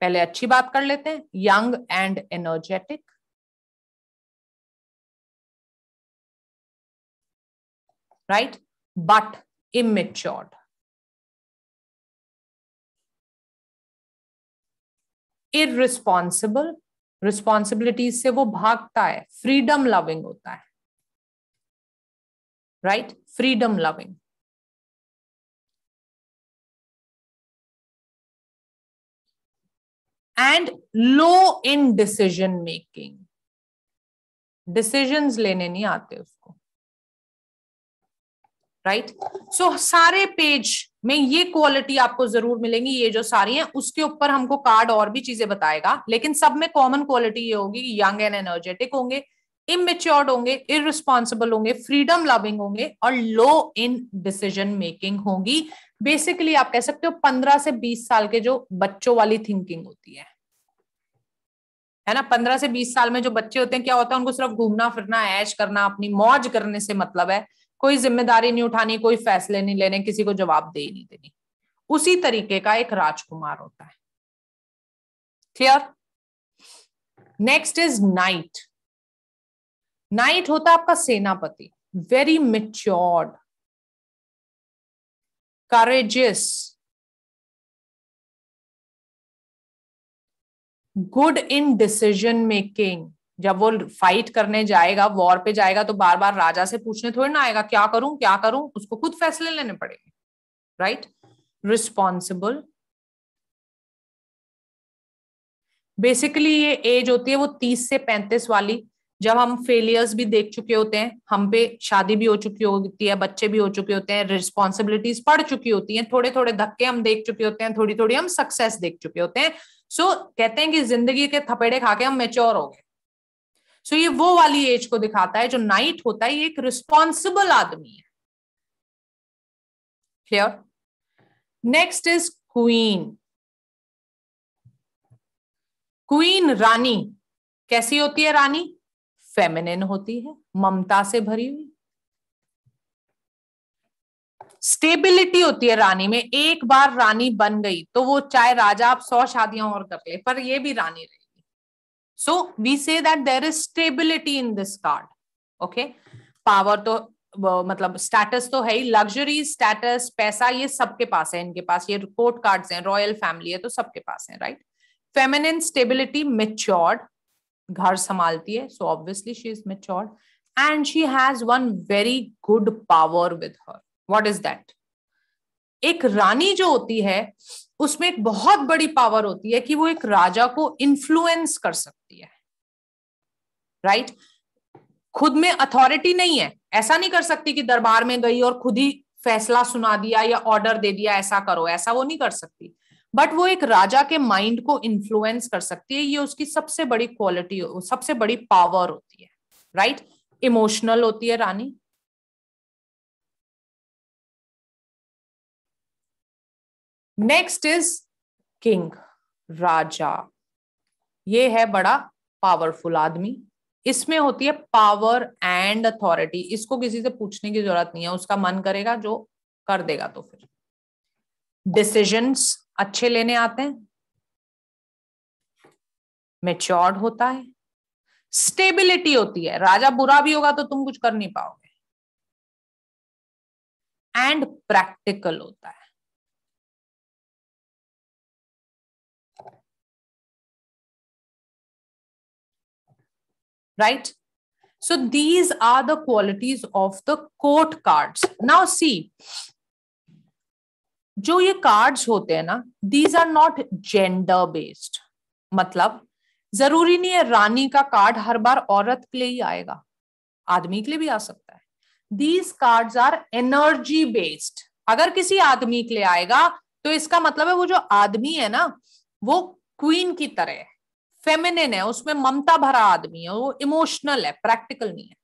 पहले अच्छी बात कर लेते हैं young and energetic right but immatured irresponsible responsibilities से वो भागता है फ्रीडम लविंग होता है right freedom loving and low in decision making decision लेने नहीं आते उसको राइट right? सो so, सारे पेज में ये क्वालिटी आपको जरूर मिलेंगी ये जो सारी हैं उसके ऊपर हमको कार्ड और भी चीजें बताएगा लेकिन सब में कॉमन क्वालिटी ये होगी कि यंग एंड एनर्जेटिक होंगे इमेच्योर्ड होंगे इरिस्पॉन्सिबल होंगे फ्रीडम लविंग होंगे और लो इन डिसीजन मेकिंग होंगी बेसिकली आप कह सकते हो पंद्रह से बीस साल के जो बच्चों वाली थिंकिंग होती है है ना पंद्रह से बीस साल में जो बच्चे होते हैं क्या होता है उनको सिर्फ घूमना फिरना ऐश करना अपनी मौज करने से मतलब है कोई जिम्मेदारी नहीं उठानी कोई फैसले नहीं लेने किसी को जवाब ही नहीं देनी उसी तरीके का एक राजकुमार होता है clear next is knight knight होता है आपका सेनापति very matured courageous good in decision making जब वो फाइट करने जाएगा वॉर पे जाएगा तो बार बार राजा से पूछने थोड़ी ना आएगा क्या करूं क्या करूं उसको खुद फैसले लेने पड़ेंगे राइट रिस्पॉन्सिबल बेसिकली ये एज होती है वो तीस से पैंतीस वाली जब हम फेलियर्स भी देख चुके होते हैं हम पे शादी भी हो चुकी होती है बच्चे भी हो चुके होते हैं रिस्पॉन्सिबिलिटीज पड़ चुकी होती हैं थोड़े थोड़े धक्के हम देख चुके होते हैं थोड़ी थोड़ी हम सक्सेस देख चुके होते हैं सो so, कहते हैं कि जिंदगी के थपेड़े खा के हम मेच्योर हो गए सो so ये वो वाली एज को दिखाता है जो नाइट होता है ये एक रिस्पॉन्सिबल आदमी है clear next is queen queen रानी कैसी होती है रानी फेमिनिन होती है ममता से भरी हुई स्टेबिलिटी होती है रानी में एक बार रानी बन गई तो वो चाहे राजा आप सौ शादियां और कर ले पर ये भी रानी रहे So we say that there is stability in this card. Okay. Power तो मतलब स्टेटस तो है ही लग्जरी स्टेटस पैसा ये सबके पास है इनके पास ये कोर्ट कार्ड्स हैं रॉयल फैमिली है तो सबके पास है राइट फेमिनिन स्टेबिलिटी मेच्योर्ड घर संभालती है so obviously she is matured and she has one very good power with her what is that एक रानी जो होती है उसमें एक बहुत बड़ी पावर होती है कि वो एक राजा को इन्फ्लुएंस कर सकती है राइट right? खुद में अथॉरिटी नहीं है ऐसा नहीं कर सकती कि दरबार में गई और खुद ही फैसला सुना दिया या ऑर्डर दे दिया ऐसा करो ऐसा वो नहीं कर सकती बट वो एक राजा के माइंड को इन्फ्लुएंस कर सकती है ये उसकी सबसे बड़ी क्वालिटी सबसे बड़ी पावर होती है राइट right? इमोशनल होती है रानी नेक्स्ट इज किंग राजा ये है बड़ा पावरफुल आदमी इसमें होती है पावर एंड अथॉरिटी इसको किसी से पूछने की जरूरत नहीं है उसका मन करेगा जो कर देगा तो फिर डिसीजंस अच्छे लेने आते हैं मेच्योर्ड होता है स्टेबिलिटी होती है राजा बुरा भी होगा तो तुम कुछ कर नहीं पाओगे एंड प्रैक्टिकल होता है right? So these are the qualities of the court cards. Now see, जो ये कार्ड्स होते हैं ना these are not gender based मतलब जरूरी नहीं है रानी का कार्ड हर बार औरत के लिए ही आएगा आदमी के लिए भी आ सकता है these cards are energy based अगर किसी आदमी के लिए आएगा तो इसका मतलब है वो जो आदमी है ना वो क्वीन की तरह है फेमिनिन है उसमें ममता भरा आदमी है वो इमोशनल है प्रैक्टिकल नहीं है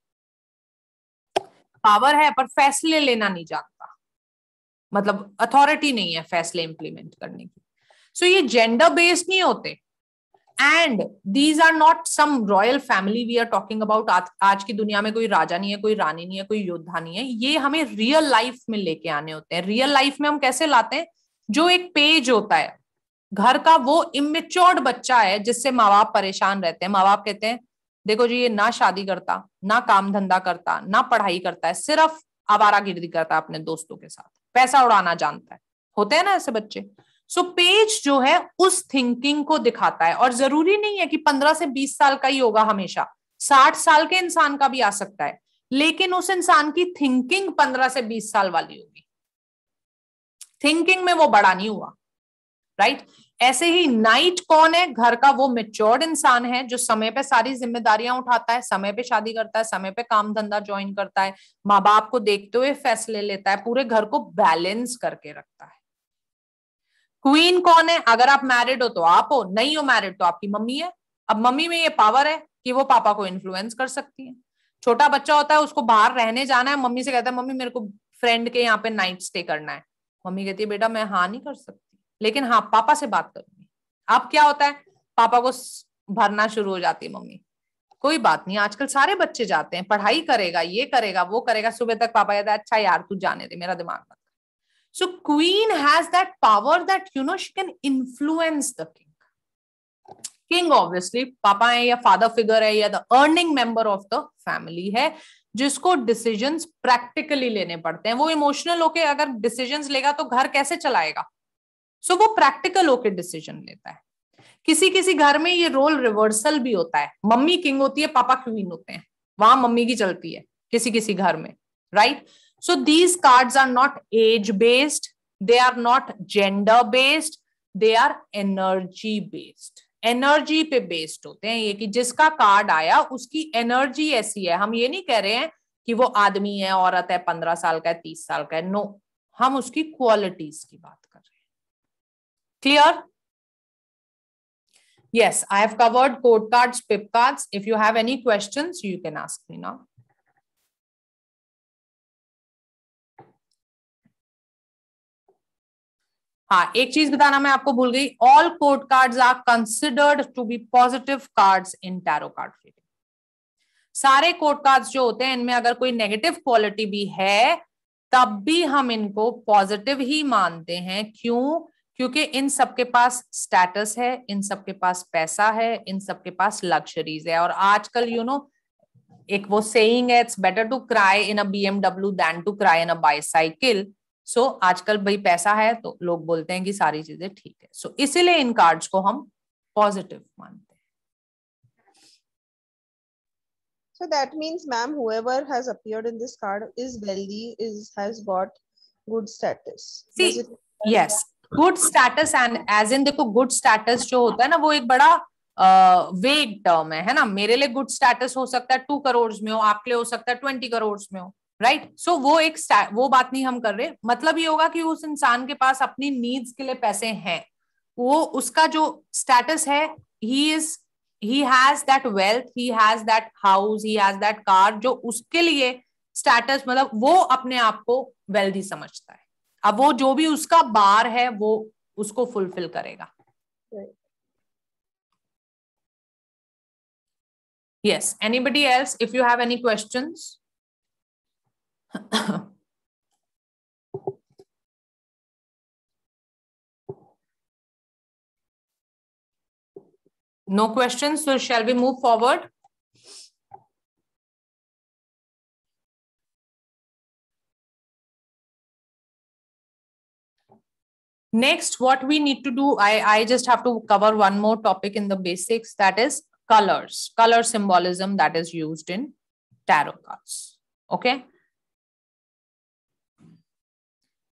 पावर है पर फैसले लेना नहीं जानता मतलब अथॉरिटी नहीं है फैसले इंप्लीमेंट करने की सो so, ये जेंडर बेस्ड नहीं होते and these are not some royal family we are talking about आज की दुनिया में कोई राजा नहीं है कोई रानी नहीं है कोई योद्धा नहीं है ये हमें रियल लाइफ में लेके आने होते हैं रियल लाइफ में हम कैसे लाते हैं जो एक पेज होता है घर का वो इमेच्योर्ड बच्चा है जिससे माँ बाप परेशान रहते हैं माँ बाप कहते हैं देखो जी ये ना शादी करता ना काम धंधा करता ना पढ़ाई करता है सिर्फ आवारा गिरदी करता है अपने दोस्तों के साथ पैसा उड़ाना जानता है होते हैं ना ऐसे बच्चे सो so, पेज जो है उस थिंकिंग को दिखाता है और जरूरी नहीं है कि पंद्रह से बीस साल का ही होगा हमेशा साठ साल के इंसान का भी आ सकता है लेकिन उस इंसान की थिंकिंग पंद्रह से बीस साल वाली होगी थिंकिंग में वो बड़ा नहीं हुआ राइट ऐसे ही नाइट कौन है घर का वो मेच्योर्ड इंसान है जो समय पे सारी जिम्मेदारियां उठाता है समय पे शादी करता है समय पे काम धंधा ज्वाइन करता है माँ बाप को देखते हुए फैसले लेता है पूरे घर को बैलेंस करके रखता है क्वीन कौन है अगर आप मैरिड हो तो आप हो नहीं हो मैरिड तो आपकी मम्मी है अब मम्मी में ये पावर है कि वो पापा को इन्फ्लुएंस कर सकती है छोटा बच्चा होता है उसको बाहर रहने जाना है मम्मी से कहता है मम्मी मेरे को फ्रेंड के यहाँ पे नाइट स्टे करना है मम्मी कहती है बेटा मैं हाँ नहीं कर सकती लेकिन हाँ पापा से बात करूंगी अब क्या होता है पापा को भरना शुरू हो जाती है मम्मी कोई बात नहीं आजकल सारे बच्चे जाते हैं पढ़ाई करेगा ये करेगा वो करेगा सुबह तक पापा कहता है अच्छा यार तू जाने दे मेरा दिमाग मत so queen has that power that you know she can influence the king king obviously पापा है या फादर फिगर है या the earning member of the family है जिसको डिसीजन प्रैक्टिकली लेने पड़ते हैं वो इमोशनल होके अगर डिसीजन लेगा तो घर कैसे चलाएगा सो so, वो प्रैक्टिकल होकर डिसीजन लेता है किसी किसी घर में ये रोल रिवर्सल भी होता है मम्मी किंग होती है पापा क्वीन होते हैं वहां मम्मी की चलती है किसी किसी घर में right so these cards are not age based they are not gender based they are energy based energy पे बेस्ड होते हैं ये कि जिसका कार्ड आया उसकी एनर्जी ऐसी है हम ये नहीं कह रहे हैं कि वो आदमी है औरत है पंद्रह साल का है तीस साल का है नो no. हम उसकी क्वालिटीज की बात कर रहे हैं Clear? Yes, I have covered code cards, PIP cards. If you have any questions, you can ask me now. हाँ एक चीज बताना मैं आपको भूल गई all court cards are considered to be positive cards in tarot card reading सारे court cards जो होते हैं इनमें अगर कोई नेगेटिव क्वालिटी भी है तब भी हम इनको पॉजिटिव ही मानते हैं क्यों क्योंकि इन सबके पास स्टेटस है इन सबके पास पैसा है इन सबके पास लग्जरीज है और आजकल यू नो एक वो सेइंग है it's better to cry in a BMW then to cry in a bicycle so आजकल भाई पैसा है तो लोग बोलते हैं कि सारी चीजें ठीक है सो so, इसीलिए इन कार्ड्स को हम पॉजिटिव मानते हैं So that means, ma'am, whoever has appeared in this card is wealthy, is has got good status. See, yes, good status and age in देखो गुड स्टेटस जो होता है ना वो एक बड़ा वेग टर्म है है ना मेरे लिए गुड स्टेटस हो सकता है टू करोड़ में हो आपके लिए हो सकता है ट्वेंटी करोड़ में हो राइट right? सो so, वो एक वो बात नहीं हम कर रहे मतलब ये होगा कि उस इंसान के पास अपनी नीड्स के लिए पैसे हैं वो उसका जो स्टेटस है he is he has that wealth he has that house he has that car जो उसके लिए स्टेटस मतलब वो अपने आप को वेल्दी समझता है अब वो जो भी उसका बार है वो उसको फुलफिल करेगा yes anybody else if you have any question no question so shall we move forward next what we need to do i i just have to cover one more topic in the basics that is colors color symbolism that is used in tarot cards okay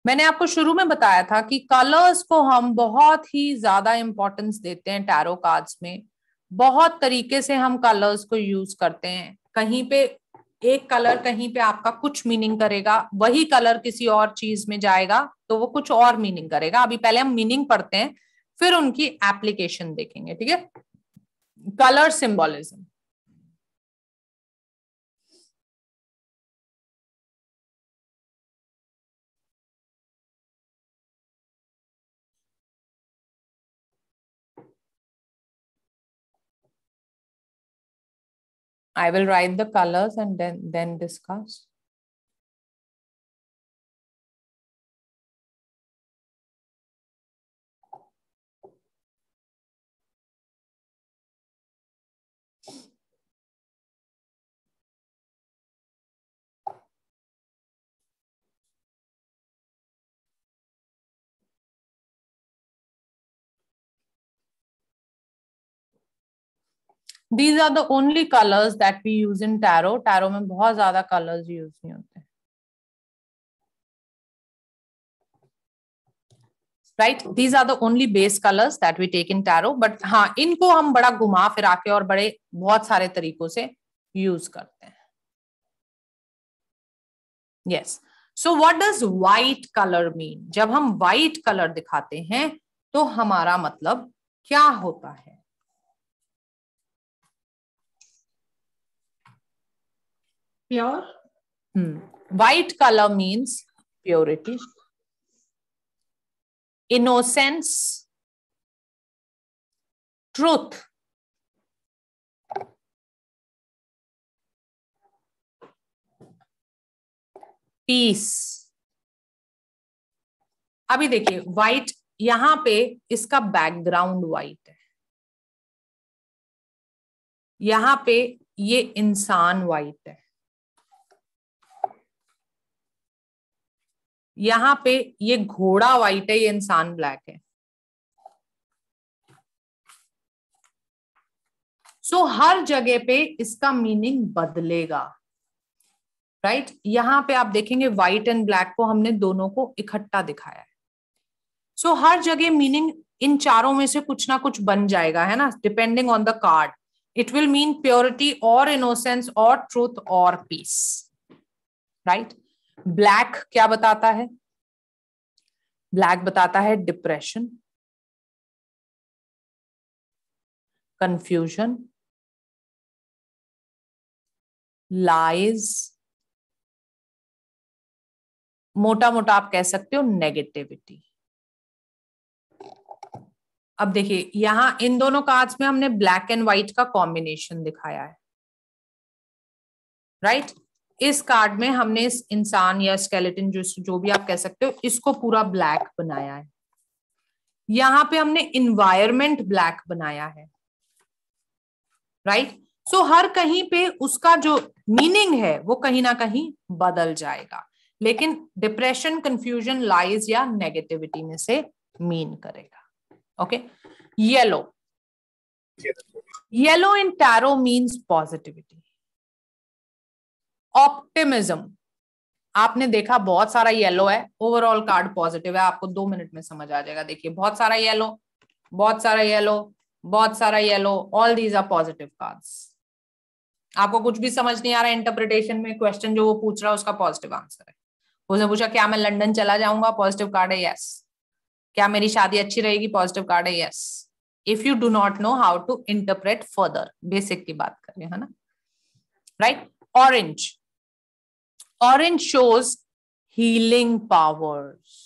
मैंने आपको शुरू में बताया था कि colours को हम बहुत ही ज्यादा इंपॉर्टेंस देते हैं टैरो कार्ड्स में बहुत तरीके से हम कलर्स को यूज करते हैं कहीं पे एक कलर कहीं पे आपका कुछ मीनिंग करेगा वही कलर किसी और चीज में जाएगा तो वो कुछ और मीनिंग करेगा अभी पहले हम मीनिंग पढ़ते हैं फिर उनकी एप्लीकेशन देखेंगे ठीक है colour symbolism I will write the colors and then, then discuss. These are the only colours that we use in tarot tarot में बहुत ज्यादा कलर्स यूज नहीं होते right these are the only base colours that we take in tarot but हाँ इनको हम बड़ा घुमा फिरा के और बड़े बहुत सारे तरीकों से यूज करते हैं yes so what does white colour mean जब हम वाइट कलर दिखाते हैं तो हमारा मतलब क्या होता है pure hmm. white color means purity innocence truth peace अभी देखिए व्हाइट यहां पे इसका बैकग्राउंड व्हाइट है यहां पे ये इंसान व्हाइट है यहां पे ये घोड़ा व्हाइट है ये इंसान ब्लैक है सो so, हर जगह पे इसका मीनिंग बदलेगा राइट right? यहां पे आप देखेंगे व्हाइट एंड ब्लैक को हमने दोनों को इकट्ठा दिखाया है सो so, हर जगह मीनिंग इन चारों में से कुछ ना कुछ बन जाएगा है ना depending on the card it will mean purity और इनोसेंस और ट्रूथ और पीस राइट ब्लैक क्या बताता है ब्लैक बताता है डिप्रेशन कंफ्यूजन लाइज मोटा मोटा आप कह सकते हो नेगेटिविटी अब देखिए यहां इन दोनों कार्ड्स में हमने ब्लैक एंड व्हाइट का कॉम्बिनेशन दिखाया है राइट right? इस कार्ड में हमने इस इंसान या स्केलेटन जो जो भी आप कह सकते हो इसको पूरा ब्लैक बनाया है यहां पे हमने इन्वायरमेंट ब्लैक बनाया है राइट right? सो so, हर कहीं पे उसका जो मीनिंग है वो कहीं ना कहीं बदल जाएगा लेकिन डिप्रेशन कंफ्यूजन लाइज या नेगेटिविटी में से मीन करेगा okay yellow yellow in tarot means positivity optimism आपने देखा बहुत सारा येलो है ओवरऑल कार्ड पॉजिटिव है आपको दो मिनट में समझ आ जाएगा देखिए बहुत सारा येलो बहुत सारा येलो बहुत सारा yellow all these are positive cards आपको कुछ भी समझ नहीं आ रहा है इंटरप्रिटेशन में क्वेश्चन जो वो पूछ रहा है उसका पॉजिटिव आंसर है उसने पूछा क्या मैं लंदन चला जाऊंगा पॉजिटिव कार्ड है यस क्या मेरी शादी अच्छी रहेगी पॉजिटिव कार्ड है yes if you do not know how to interpret further basic की बात करें है ना right orange Orange shows healing powers.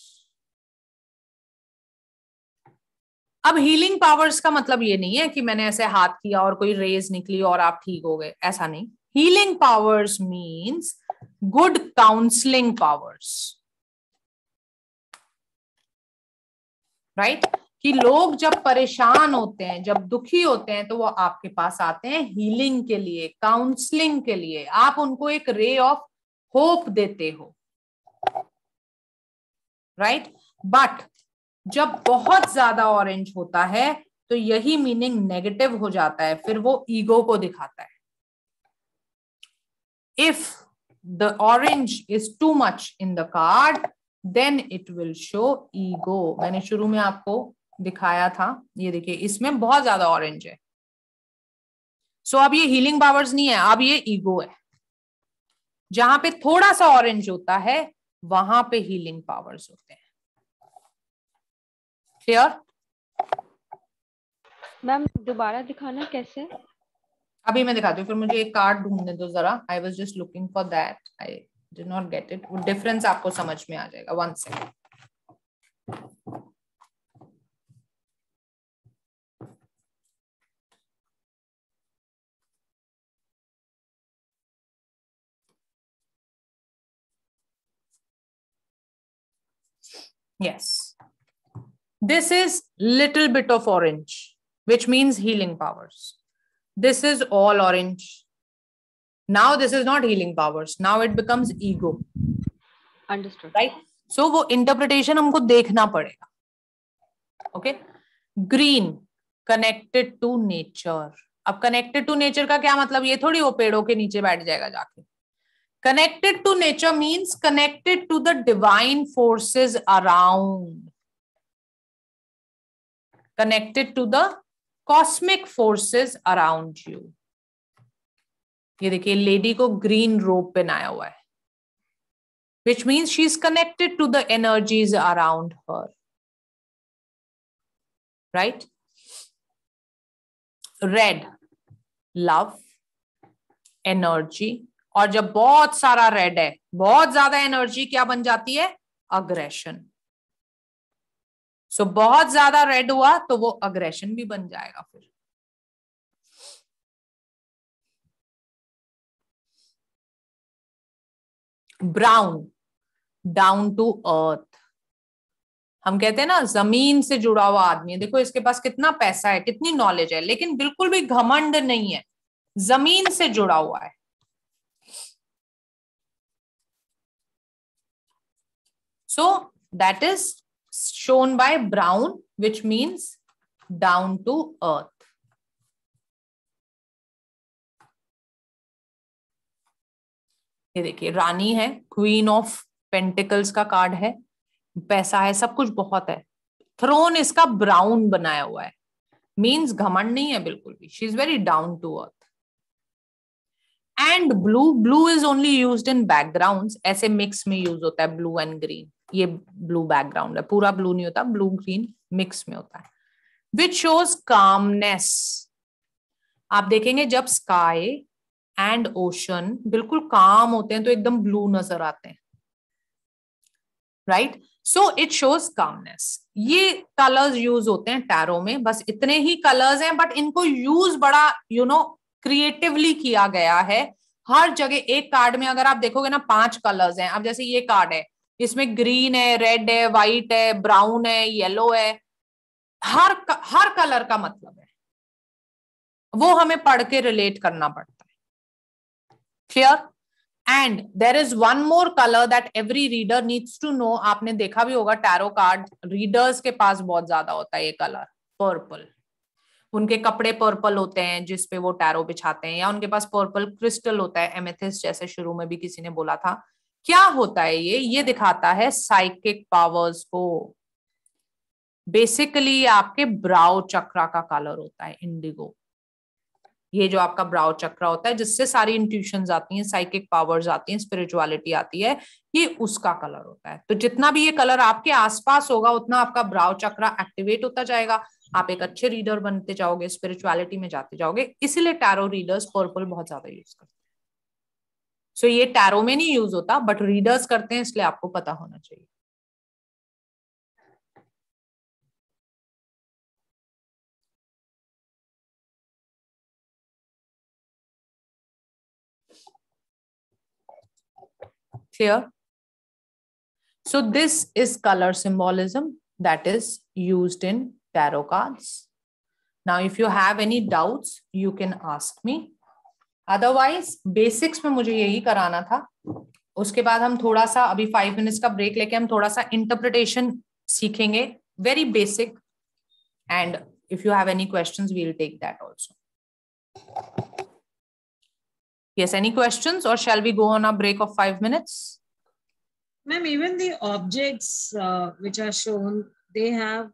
अब हीलिंग पावर्स का मतलब ये नहीं है कि मैंने ऐसे हाथ किया और कोई रेज निकली और आप ठीक हो गए ऐसा नहीं healing powers means good counselling powers right कि लोग जब परेशान होते हैं जब दुखी होते हैं तो वो आपके पास आते हैं हीलिंग के लिए काउंसलिंग के लिए आप उनको एक रे ऑफ होप देते हो राइट right? बट जब बहुत ज्यादा ऑरेंज होता है तो यही मीनिंग नेगेटिव हो जाता है फिर वो ईगो को दिखाता है if the orange is too much in the card then it will show ego मैंने शुरू में आपको दिखाया था ये देखिए इसमें बहुत ज्यादा ऑरेंज है सो so, अब ये हीलिंग पावर्स नहीं है अब ये ईगो है जहां पे थोड़ा सा ऑरेंज होता है वहां पे हीलिंग पावर्स होते हैं क्लियर मैम दोबारा दिखाना कैसे अभी मैं दिखाती हूँ फिर मुझे एक कार्ड ढूंढने दो जरा I was just looking for that I did not get it वो डिफरेंस आपको समझ में आ जाएगा one second Yes. This is little bit of orange, which means healing powers. This is all orange. Now this is not healing powers. Now it becomes ego. Understood. Right? So wo interpretation humko dekhna padega Okay? Green connected to nature. अब connected to nature का क्या मतलब ये थोड़ी वो पेड़ों के नीचे बैठ जाएगा जाके. Connected to nature means connected to the divine forces around. Connected to the cosmic forces around you. ये देखिए लेडी को ग्रीन रोप पहनाया हुआ है which means she is connected to the energies around her. Right? Red, love, energy. और जब बहुत सारा रेड है बहुत ज्यादा एनर्जी क्या बन जाती है अग्रेशन सो so, बहुत ज्यादा रेड हुआ तो वो अग्रेशन भी बन जाएगा फिर ब्राउन डाउन टू अर्थ हम कहते हैं ना जमीन से जुड़ा हुआ आदमी है देखो इसके पास कितना पैसा है कितनी नॉलेज है लेकिन बिल्कुल भी घमंड नहीं है जमीन से जुड़ा हुआ है So that is shown by brown, which means down to earth. ये देखिए रानी है क्वीन ऑफ पेंटिकल्स का कार्ड है पैसा है सब कुछ बहुत है थ्रोन इसका ब्राउन बनाया हुआ है मीन्स घमंड नहीं है बिल्कुल भी she is very down to earth and blue blue is only use in background ऐसे मिक्स में यूज होता है ब्लू एंड ग्रीन ये ब्लू बैकग्राउंड है पूरा ब्लू नहीं होता ब्लू ग्रीन मिक्स में होता है विच शोज कामनेस आप देखेंगे जब स्काई एंड ओशन बिल्कुल काम होते हैं तो एकदम ब्लू नजर आते हैं right so it shows calmness ये कलर्स यूज होते हैं टैरो में बस इतने ही कलर्स हैं बट इनको यूज बड़ा यू नो क्रिएटिवली किया गया है हर जगह एक कार्ड में अगर आप देखोगे ना पांच कलर्स हैं अब जैसे ये कार्ड है इसमें ग्रीन है रेड है व्हाइट है ब्राउन है येलो है हर हर कलर का मतलब है वो हमें पढ़ के रिलेट करना पड़ता है clear and there is one more colour that every reader needs to know आपने देखा भी होगा टैरो कार्ड रीडर्स के पास बहुत ज्यादा होता है ये कलर पर्पल उनके कपड़े पर्पल होते हैं जिसपे वो टैरो बिछाते हैं या उनके पास पर्पल क्रिस्टल होता है एमेथिस जैसे शुरू में भी किसी ने बोला था क्या होता है ये ये दिखाता है साइकिक पावर्स को बेसिकली आपके ब्राउ चक्रा का कलर होता है इंडिगो ये जो आपका ब्राउ चक्रा होता है जिससे सारी इंट्यूशन आती हैं साइकिक पावर्स आती हैं स्पिरिचुअलिटी आती है ये उसका कलर होता है तो जितना भी ये कलर आपके आसपास होगा उतना आपका ब्राउ चक्रा एक्टिवेट होता जाएगा आप एक अच्छे रीडर बनते जाओगे स्पिरिचुअलिटी में जाते जाओगे इसीलिए टैरो रीडर्स पर्पल बहुत ज्यादा यूज करते हैं सो so, ये टैरो में नहीं यूज होता बट रीडर्स करते हैं इसलिए आपको पता होना चाहिए clear so this is color symbolism that is used in tarot cards. Now, if you have any doubts, you can ask me. Otherwise basics में मुझे यही कराना था उसके बाद हम थोड़ा सा अभी फाइव मिनट्स का ब्रेक लेके हम थोड़ा सा इंटरप्रिटेशन सीखेंगे very basic and if you have any questions we will take that also yes any questions or shall we go on a break of 5 minutes ma'am even the objects uh, which are shown they have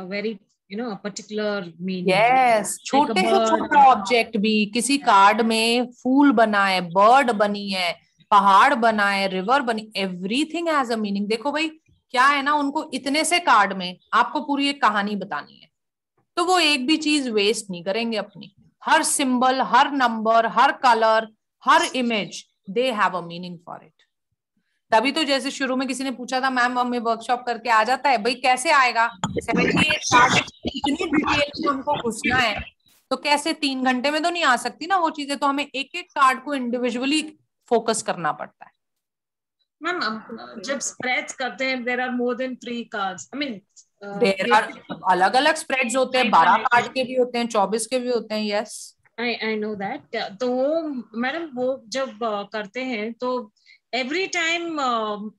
a very you know a particular meaning yes छोटे से छोटा object भी किसी card में फूल बनाए bird बनी है पहाड़ बनाए रिवर बनी एवरीथिंग हैज अ मीनिंग देखो भाई क्या है ना उनको इतने से कार्ड में आपको पूरी एक कहानी बतानी है तो वो एक भी चीज वेस्ट नहीं करेंगे अपनी हर सिंबल हर नंबर हर कलर हर image they have a meaning for it तभी तो जैसे शुरू में किसी ने पूछा था मैम हमें वर्कशॉप करके आ जाता है भाई कैसे आएगा इतनी डिटेल में घुसना है तो कैसे तीन घंटे में तो नहीं आ सकती ना वो चीजें तो हमें एक एक कार्ड को इंडिविजुअली फोकस करना पड़ता है मैम जब स्प्रेड्स करते हैं there are more than three cards I mean there are अलग अलग स्प्रेड्स होते हैं बारह कार्ड के भी होते हैं चौबीस के भी होते हैं yes I I know that तो मैडम वो जब uh, करते हैं तो every time um,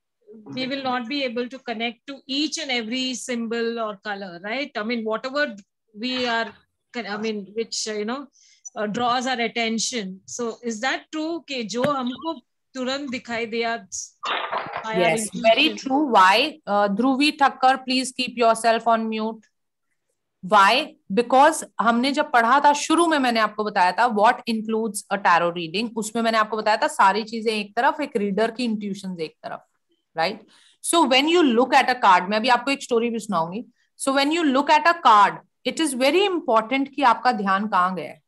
we will not be able to connect to each and every symbol or color, right? I mean, whatever we are, I mean, which, uh, you know, uh, draws our attention. So is that true? Okay, jo humko तुरंत दिखाई दिया yes very true why uh, dhruvi thakkar please keep yourself on mute why because हमने जब पढ़ा था शुरू में मैंने आपको बताया था what includes a tarot reading उसमें मैंने आपको बताया था सारी चीजें एक तरफ एक रीडर की इंट्यूशन एक तरफ right so when you look at a card मैं अभी आपको एक स्टोरी भी सुनाऊंगी so when you look at a card it is very important कि आपका ध्यान कहाँ गया है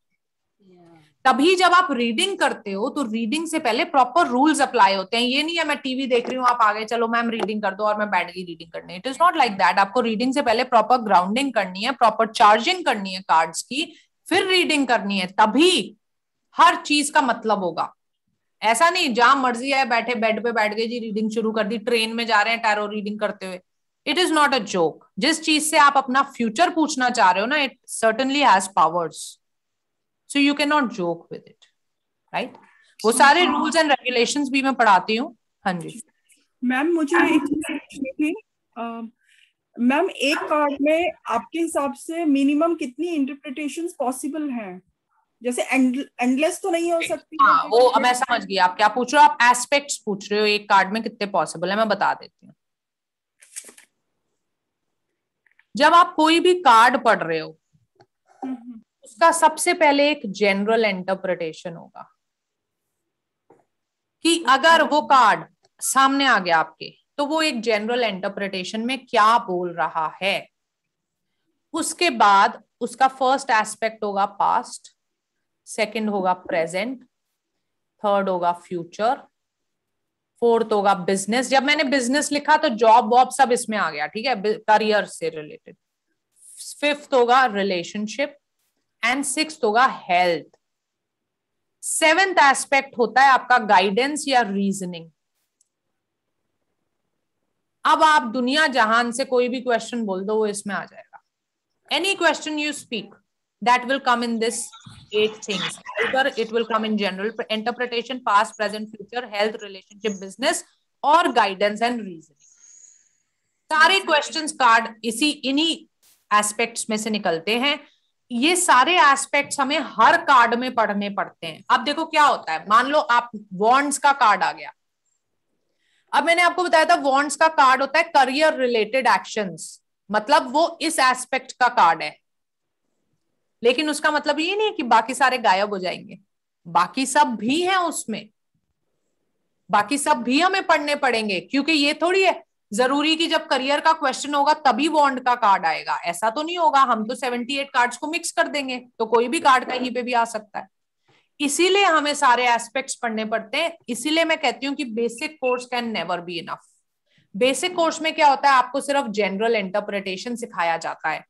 तभी जब आप रीडिंग करते हो तो रीडिंग से पहले प्रॉपर रूल्स अप्लाई होते हैं ये नहीं है मैं टीवी देख रही हूँ आप आगे चलो मैम रीडिंग कर दो और मैं बैठ गई रीडिंग करनी it is not like that आपको रीडिंग से पहले प्रॉपर ग्राउंडिंग करनी है प्रॉपर चार्जिंग करनी है कार्ड्स की फिर रीडिंग करनी है तभी हर चीज का मतलब होगा ऐसा नहीं जहां मर्जी है बैठे बेड पे बैठ गए जी रीडिंग शुरू कर दी ट्रेन में जा रहे हैं टैरो रीडिंग करते हुए it is not a joke जिस चीज से आप अपना फ्यूचर पूछना चाह रहे हो ना it certainly has powers so you can not joke with it right वो सारे रूल्स एंड रेगुलेशंस भी मैं पढ़ाती हूँ हाँ जी मैम मुझे हाँ। एक मैम एक कार्ड में आपके हिसाब से मिनिमम कितनी इंटरप्रिटेशन पॉसिबल है जैसे एंडलेस तो नहीं हो सकती हाँ, वो मैं समझ गई आप क्या पूछ रहे हो आप एस्पेक्ट्स पूछ रहे हो एक कार्ड में कितने पॉसिबल है मैं बता देती हूँ जब आप कोई भी कार्ड पढ़ रहे हो उसका सबसे पहले एक जनरल इंटरप्रिटेशन होगा कि अगर वो कार्ड सामने आ गया आपके तो वो एक जनरल इंटरप्रिटेशन में क्या बोल रहा है उसके बाद उसका फर्स्ट एस्पेक्ट होगा पास्ट सेकंड होगा प्रेजेंट थर्ड होगा फ्यूचर फोर्थ होगा बिजनेस जब मैंने बिजनेस लिखा तो जॉब वॉब सब इसमें आ गया ठीक है करियर से रिलेटेड फिफ्थ होगा रिलेशनशिप एंड सिक्स होगा हेल्थ सेवेंथ एस्पेक्ट होता है आपका गाइडेंस या रीजनिंग अब आप दुनिया जहान से कोई भी क्वेश्चन बोल दो वो इसमें आ जाएगा any question you speak that will come in this eight things अगर it will come in general interpretation past present future health relationship business और गाइडेंस एंड रीजनिंग सारे क्वेश्चंस कार्ड इसी इन्हीं एस्पेक्ट्स में से निकलते हैं ये सारे एस्पेक्ट्स हमें हर कार्ड में पढ़ने पड़ते हैं अब देखो क्या होता है मान लो आप वॉन्ड्स का कार्ड आ गया अब मैंने आपको बताया था वॉन्ट्स का कार्ड होता है करियर रिलेटेड एक्शन मतलब वो इस एस्पेक्ट का कार्ड है लेकिन उसका मतलब ये नहीं है कि बाकी सारे गायब हो जाएंगे बाकी सब भी हैं उसमें बाकी सब भी हमें पढ़ने पड़ेंगे क्योंकि ये थोड़ी है जरूरी कि जब करियर का क्वेश्चन होगा तभी बॉन्ड का कार्ड आएगा ऐसा तो नहीं होगा हम तो सेवेंटी एट कार्ड को मिक्स कर देंगे तो कोई भी कार्ड कहीं पे भी आ सकता है इसीलिए हमें सारे एस्पेक्ट्स पढ़ने पड़ते हैं इसीलिए मैं कहती हूँ कि basic course can never be enough basic course में क्या होता है आपको सिर्फ जनरल इंटरप्रिटेशन सिखाया जाता है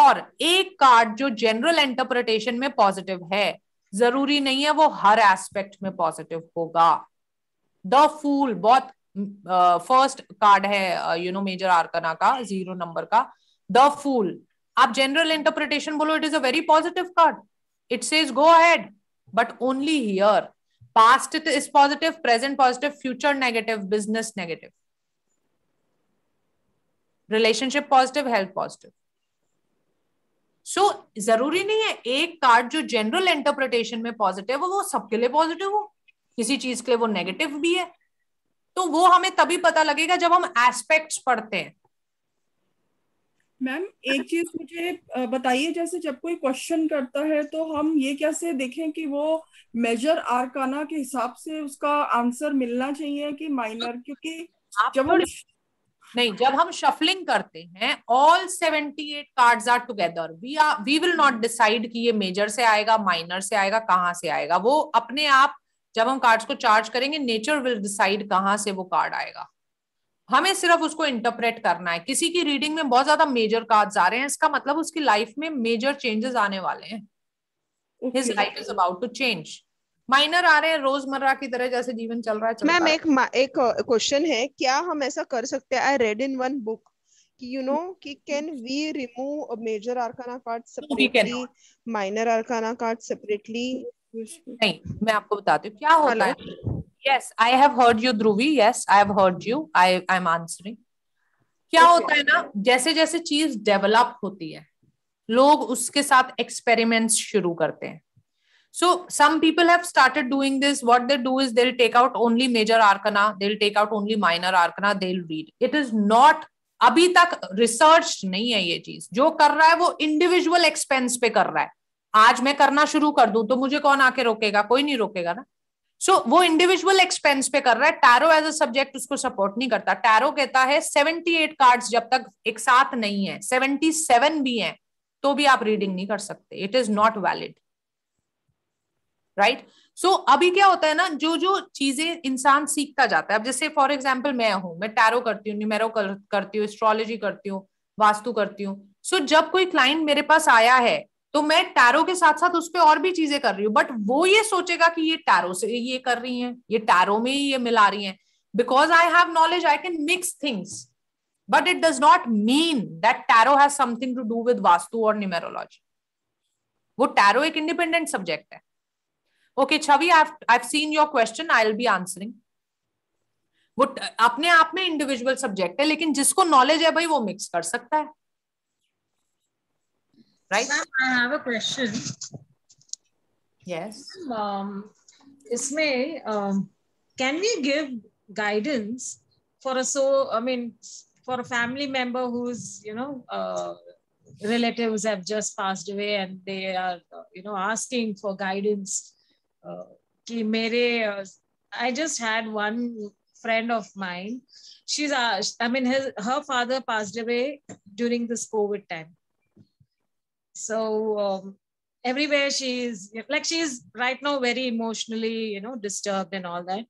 और एक कार्ड जो जनरल इंटरप्रिटेशन में पॉजिटिव है जरूरी नहीं है वो हर एस्पेक्ट में पॉजिटिव होगा द फूल बहुत फर्स्ट कार्ड है यू नो मेजर आर्कना का जीरो नंबर का द फूल आप जनरल इंटरप्रिटेशन बोलो it is a very positive card it says go ahead but only here past is positive present positive future negative business negative relationship positive health positive so जरूरी नहीं है एक card जो general interpretation में positive हो वो सबके लिए पॉजिटिव हो किसी चीज के लिए वो नेगेटिव भी है तो वो हमें तभी पता लगेगा जब हम एस्पेक्ट्स पढ़ते हैं मैम एक चीज मुझे बताइए जैसे जब कोई क्वेश्चन करता है तो हम ये कैसे देखें कि वो मेजर आरकाना के हिसाब से उसका आंसर मिलना चाहिए कि माइनर क्योंकि जब हम नहीं जब हम शफलिंग करते हैं all seventy eight card are together we are we will not decide कि ये मेजर से आएगा माइनर से आएगा कहाँ से आएगा वो अपने आप जब हम कार्ड्स को चार्ज करेंगे नेचर विल डिसाइड कहाँ से वो कार्ड आएगा हमें सिर्फ उसको इंटरप्रेट करना है किसी की रीडिंग में बहुत ज्यादा मेजर कार्ड्स आ रहे हैं इसका मतलब उसकी लाइफ में मेजर चेंजेस आने वाले हैं his life is about to change minor आ रहे हैं रोजमर्रा की तरह जैसे जीवन चल रहा है मैम एक एक क्वेश्चन uh, है क्या हम ऐसा कर सकते हैं I read in one book कि यू नो कि can we remove major arcana card separately minor arcana card separately नहीं मैं आपको बताती हूँ क्या होता है yes I have heard you Dhruvi yes I have heard you I I am answering क्या होता है ना जैसे जैसे चीज डेवलप होती है लोग उसके साथ एक्सपेरिमेंट्स शुरू करते हैं so some people have started doing this what they do is they'll take out only major arcana they'll take out only minor arcana they'll read it is not अभी तक रिसर्च नहीं है ये चीज जो कर रहा है वो इंडिविजुअल एक्सपेंस पे कर रहा है आज मैं करना शुरू कर दूं तो मुझे कौन आके रोकेगा कोई नहीं रोकेगा ना सो so, वो इंडिविजुअल एक्सपेंस पे कर रहा है टैरो एज अ सब्जेक्ट उसको सपोर्ट नहीं करता टैरो कहता है सेवेंटी एट कार्ड जब तक एक साथ नहीं है सेवेंटी सेवन भी है तो भी आप रीडिंग नहीं कर सकते it is not valid right so अभी क्या होता है ना जो जो चीजें इंसान सीखता जाता है अब जैसे फॉर एग्जाम्पल मैं हूं मैं टैरो करती हूँ न्यूमेरो कर, करती हूँ एस्ट्रोलॉजी करती हूँ वास्तु करती हूँ सो so, जब कोई क्लाइंट मेरे पास आया है तो मैं टैरो के साथ साथ उस पर और भी चीजें कर रही हूँ बट वो ये सोचेगा कि ये टैरो से ये कर रही है ये टैरो में ही ये मिला रही है because I have knowledge I can mix things but it does not mean that tarot has something to do with vastu और न्यूमेरोलॉजी वो टैरो एक इंडिपेंडेंट सब्जेक्ट है okay Chhavi I seen your question I will be answering वो अपने आप में individual subject है लेकिन जिसको नॉलेज है भाई वो मिक्स कर सकता है right? Ma'am, I have a question. Yes. Um, Ismay, um, can we give guidance for a so, I mean, for a family member who's, you know, uh, relatives have just passed away and they are, you know, asking for guidance. Uh, uh I just had one friend of mine. She's, asked. Uh, I mean, his, her father passed away during this COVID time so um, everywhere she is like she is right now very emotionally you know disturbed and all that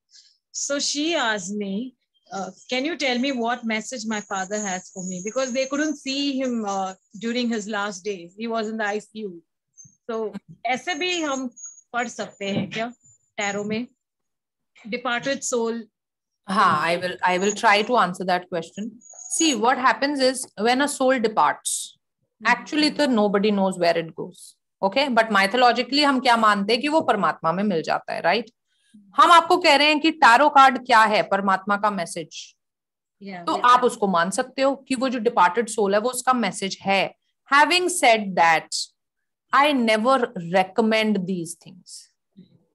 so she asked me uh, can you tell me what message my father has for me because they couldn't see him uh, during his last days he was in the icu so ऐसे भी हम पढ़ सकते हैं क्या tarot में departed soul हाँ I will I will try to answer that question see what happens is when a soul departs actually hmm. तो nobody knows where it goes okay but mythologically हम क्या मानते हैं कि वो परमात्मा में मिल जाता है राइट right? Hmm. हम आपको कह रहे हैं कि टारो कार्ड क्या है परमात्मा का मैसेज yeah, तो yeah. आप उसको मान सकते हो कि वो जो डिपार्टेड सोल है वो उसका मैसेज है having said that I never recommend these things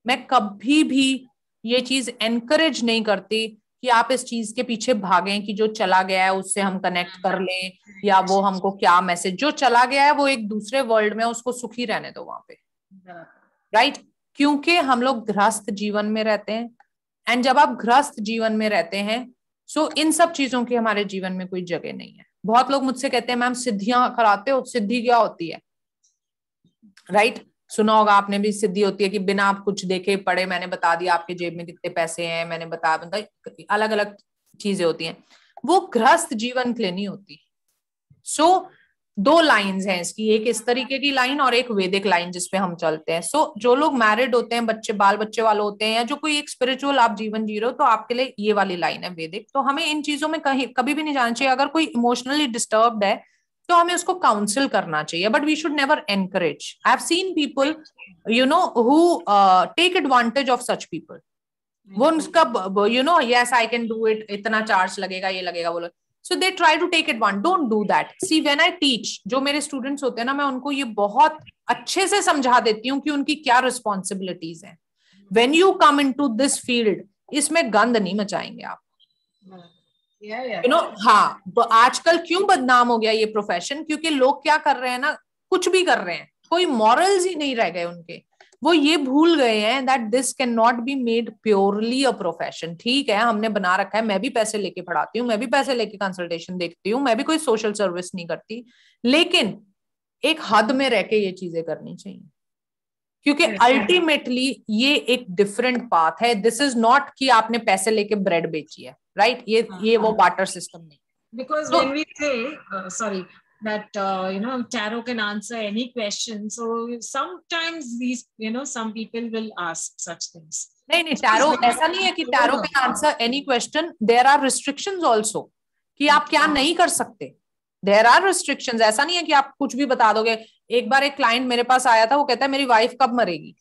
मैं कभी भी ये चीज एनकरेज नहीं करती कि आप इस चीज के पीछे भागें कि जो चला गया है उससे हम कनेक्ट कर हाँ। लें या वो हमको क्या मैसेज जो चला गया है वो एक दूसरे वर्ल्ड में उसको सुखी रहने दो वहां पे राइट हाँ। right? क्योंकि हम लोग ग्रस्त जीवन में रहते हैं एंड जब आप ग्रस्त जीवन में रहते हैं सो so इन सब चीजों की हमारे जीवन में कोई जगह नहीं है बहुत लोग मुझसे कहते हैं मैम सिद्धियां कराते हो सिद्धि क्या होती है राइट right? सुना होगा आपने भी सिद्धि होती है कि बिना आप कुछ देखे पढ़े मैंने बता दिया आपके जेब में कितने पैसे हैं मैंने बता मतलब अलग अलग चीजें होती हैं वो ग्रस्त जीवन के लिए नहीं होती सो so, दो लाइंस हैं इसकी एक इस तरीके की लाइन और एक वैदिक लाइन जिसपे हम चलते हैं सो so, जो लोग मैरिड होते हैं बच्चे बाल बच्चे वाले होते हैं या जो कोई एक स्पिरिचुअल आप जीवन जी रहे हो तो आपके लिए ये वाली लाइन है वैदिक तो हमें इन चीजों में कहीं कभी भी नहीं जाना चाहिए अगर कोई इमोशनली डिस्टर्ब है तो हमें उसको काउंसिल करना चाहिए but we should never encourage I have seen people you know who take advantage of such people वो उनका you know yes I can do it इतना चार्ज लगेगा ये लगेगा बोलो so they try to take advantage don't do that see when I teach जो मेरे students होते हैं ना मैं उनको ये बहुत अच्छे से समझा देती हूँ कि उनकी क्या रिस्पॉन्सिबिलिटीज हैं when you come in to this field इसमें गंद नहीं मचाएंगे आप यू नो हाँ आजकल क्यों बदनाम हो गया ये प्रोफेशन क्योंकि लोग क्या कर रहे हैं ना कुछ भी कर रहे हैं कोई मॉरल्स ही नहीं रह गए उनके वो ये भूल गए हैं that this can not be made purely a profession ठीक है हमने बना रखा है मैं भी पैसे लेके पढ़ाती हूँ मैं भी पैसे लेके कंसल्टेशन देखती हूँ मैं भी कोई सोशल सर्विस नहीं करती लेकिन एक हद में रह के ये चीजें करनी चाहिए क्योंकि अल्टीमेटली ये एक डिफरेंट पाथ है दिस इज नॉट कि आपने पैसे लेके ब्रेड बेची है राइट ये हाँ, ये वो बार्टर हाँ। सिस्टम नहीं because when we say sorry that uh, you know tarot can answer any question so sometimes these you know some people will ask such things नहीं नहीं टैरो ऐसा नहीं है कि tarot can answer any question there are restriction also कि आप क्या हाँ। नहीं कर सकते देर आर रिस्ट्रिक्शन ऐसा नहीं है कि आप कुछ भी बता दोगे एक बार एक क्लाइंट मेरे पास आया था वो कहता है मेरी वाइफ कब मरेगी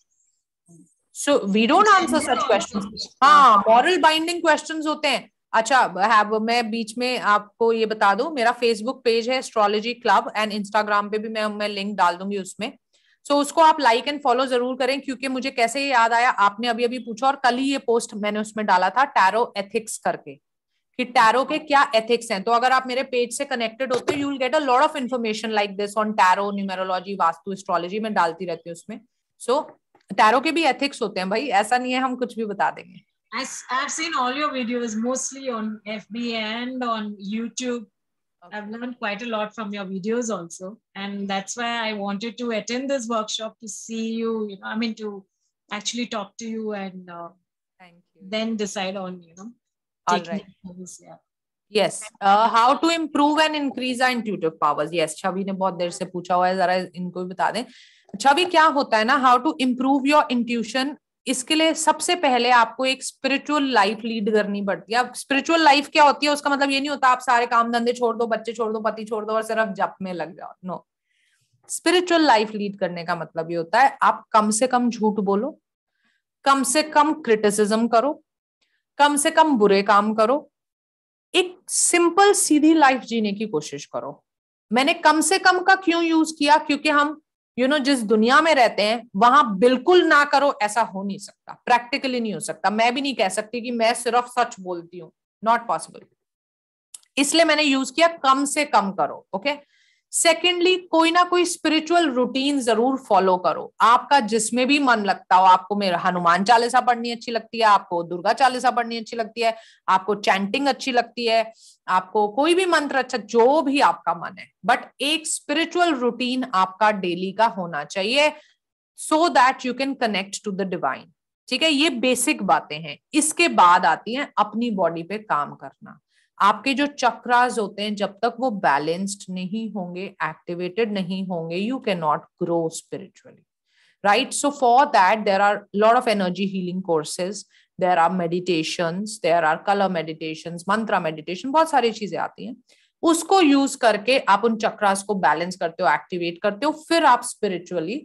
so we don't answer such question हाँ मॉरल बाइंडिंग क्वेश्चन होते हैं अच्छा हैव मैं बीच में आपको ये बता दू मेरा फेसबुक पेज है एस्ट्रोलॉजी क्लब एंड इंस्टाग्राम पे भी मैं मैं लिंक डाल दूंगी उसमें सो so, उसको आप लाइक एंड फॉलो जरूर करें क्योंकि मुझे कैसे ये याद आया आपने अभी अभी पूछा और कल ही ये पोस्ट मैंने उसमें डाला था टैरो एथिक्स करके कि टैरो के क्या एथिक्स हैं तो अगर आप मेरे पेज से कनेक्टेड होते हो you will get a lot of information like this on tarot numerology vastu astrology में डालती रहती हूँ उसमें सो so, टैरो के भी एथिक्स होते हैं भाई ऐसा नहीं है हम कुछ भी बता देंगे I, have seen all your videos mostly on FB and on YouTube. Okay. I've learned quite a lot from your videos also. And that's why I wanted to attend this workshop to see you, you know, I mean, to actually talk to you and uh, Thank you. then decide on, you know, all right. Service, yeah. Yes, uh, how to improve and increase our intuitive powers. Yes, Chavi ne बहुत der se पूछा हुआ है जरा इनको भी बता दें छवि क्या होता how to improve your intuition इसके लिए सबसे पहले आपको एक स्पिरिचुअल लाइफ लीड करनी पड़ती है अब स्पिरिचुअल लाइफ क्या होती है उसका मतलब ये नहीं होता आप सारे काम धंधे छोड़ दो बच्चे छोड़ दो पति छोड़ दो और सिर्फ जप में लग जाओ नो स्पिरिचुअल लाइफ लीड करने का मतलब ये होता है आप कम से कम झूठ बोलो कम से कम क्रिटिसिज्म करो कम से कम बुरे काम करो एक सिंपल सीधी लाइफ जीने की कोशिश करो मैंने कम से कम का क्यों यूज किया क्योंकि हम यू you नो know, जिस दुनिया में रहते हैं वहां बिल्कुल ना करो ऐसा हो नहीं सकता प्रैक्टिकली नहीं हो सकता मैं भी नहीं कह सकती कि मैं सिर्फ सच बोलती हूँ नॉट पॉसिबल इसलिए मैंने यूज किया कम से कम करो ओके okay? सेकेंडली कोई ना कोई स्पिरिचुअल रूटीन जरूर फॉलो करो आपका जिसमें भी मन लगता हो आपको मेरा हनुमान चालीसा पढ़नी अच्छी लगती है आपको दुर्गा चालीसा पढ़नी अच्छी लगती है आपको चैंटिंग अच्छी लगती है आपको कोई भी मंत्र अच्छा जो भी आपका मन है बट एक स्पिरिचुअल रूटीन आपका डेली का होना चाहिए so that you can connect to the divine ठीक है ये बेसिक बातें हैं इसके बाद आती है अपनी बॉडी पे काम करना आपके जो चक्रास होते हैं जब तक वो बैलेंस्ड नहीं होंगे एक्टिवेटेड नहीं होंगे you can not grow spiritually right so for that there are Lord of energy healing courses there are meditation there are colour meditation mantra meditation बहुत सारी चीजें आती हैं उसको यूज करके आप उन चक्रास को बैलेंस करते हो एक्टिवेट करते हो फिर आप स्पिरिचुअली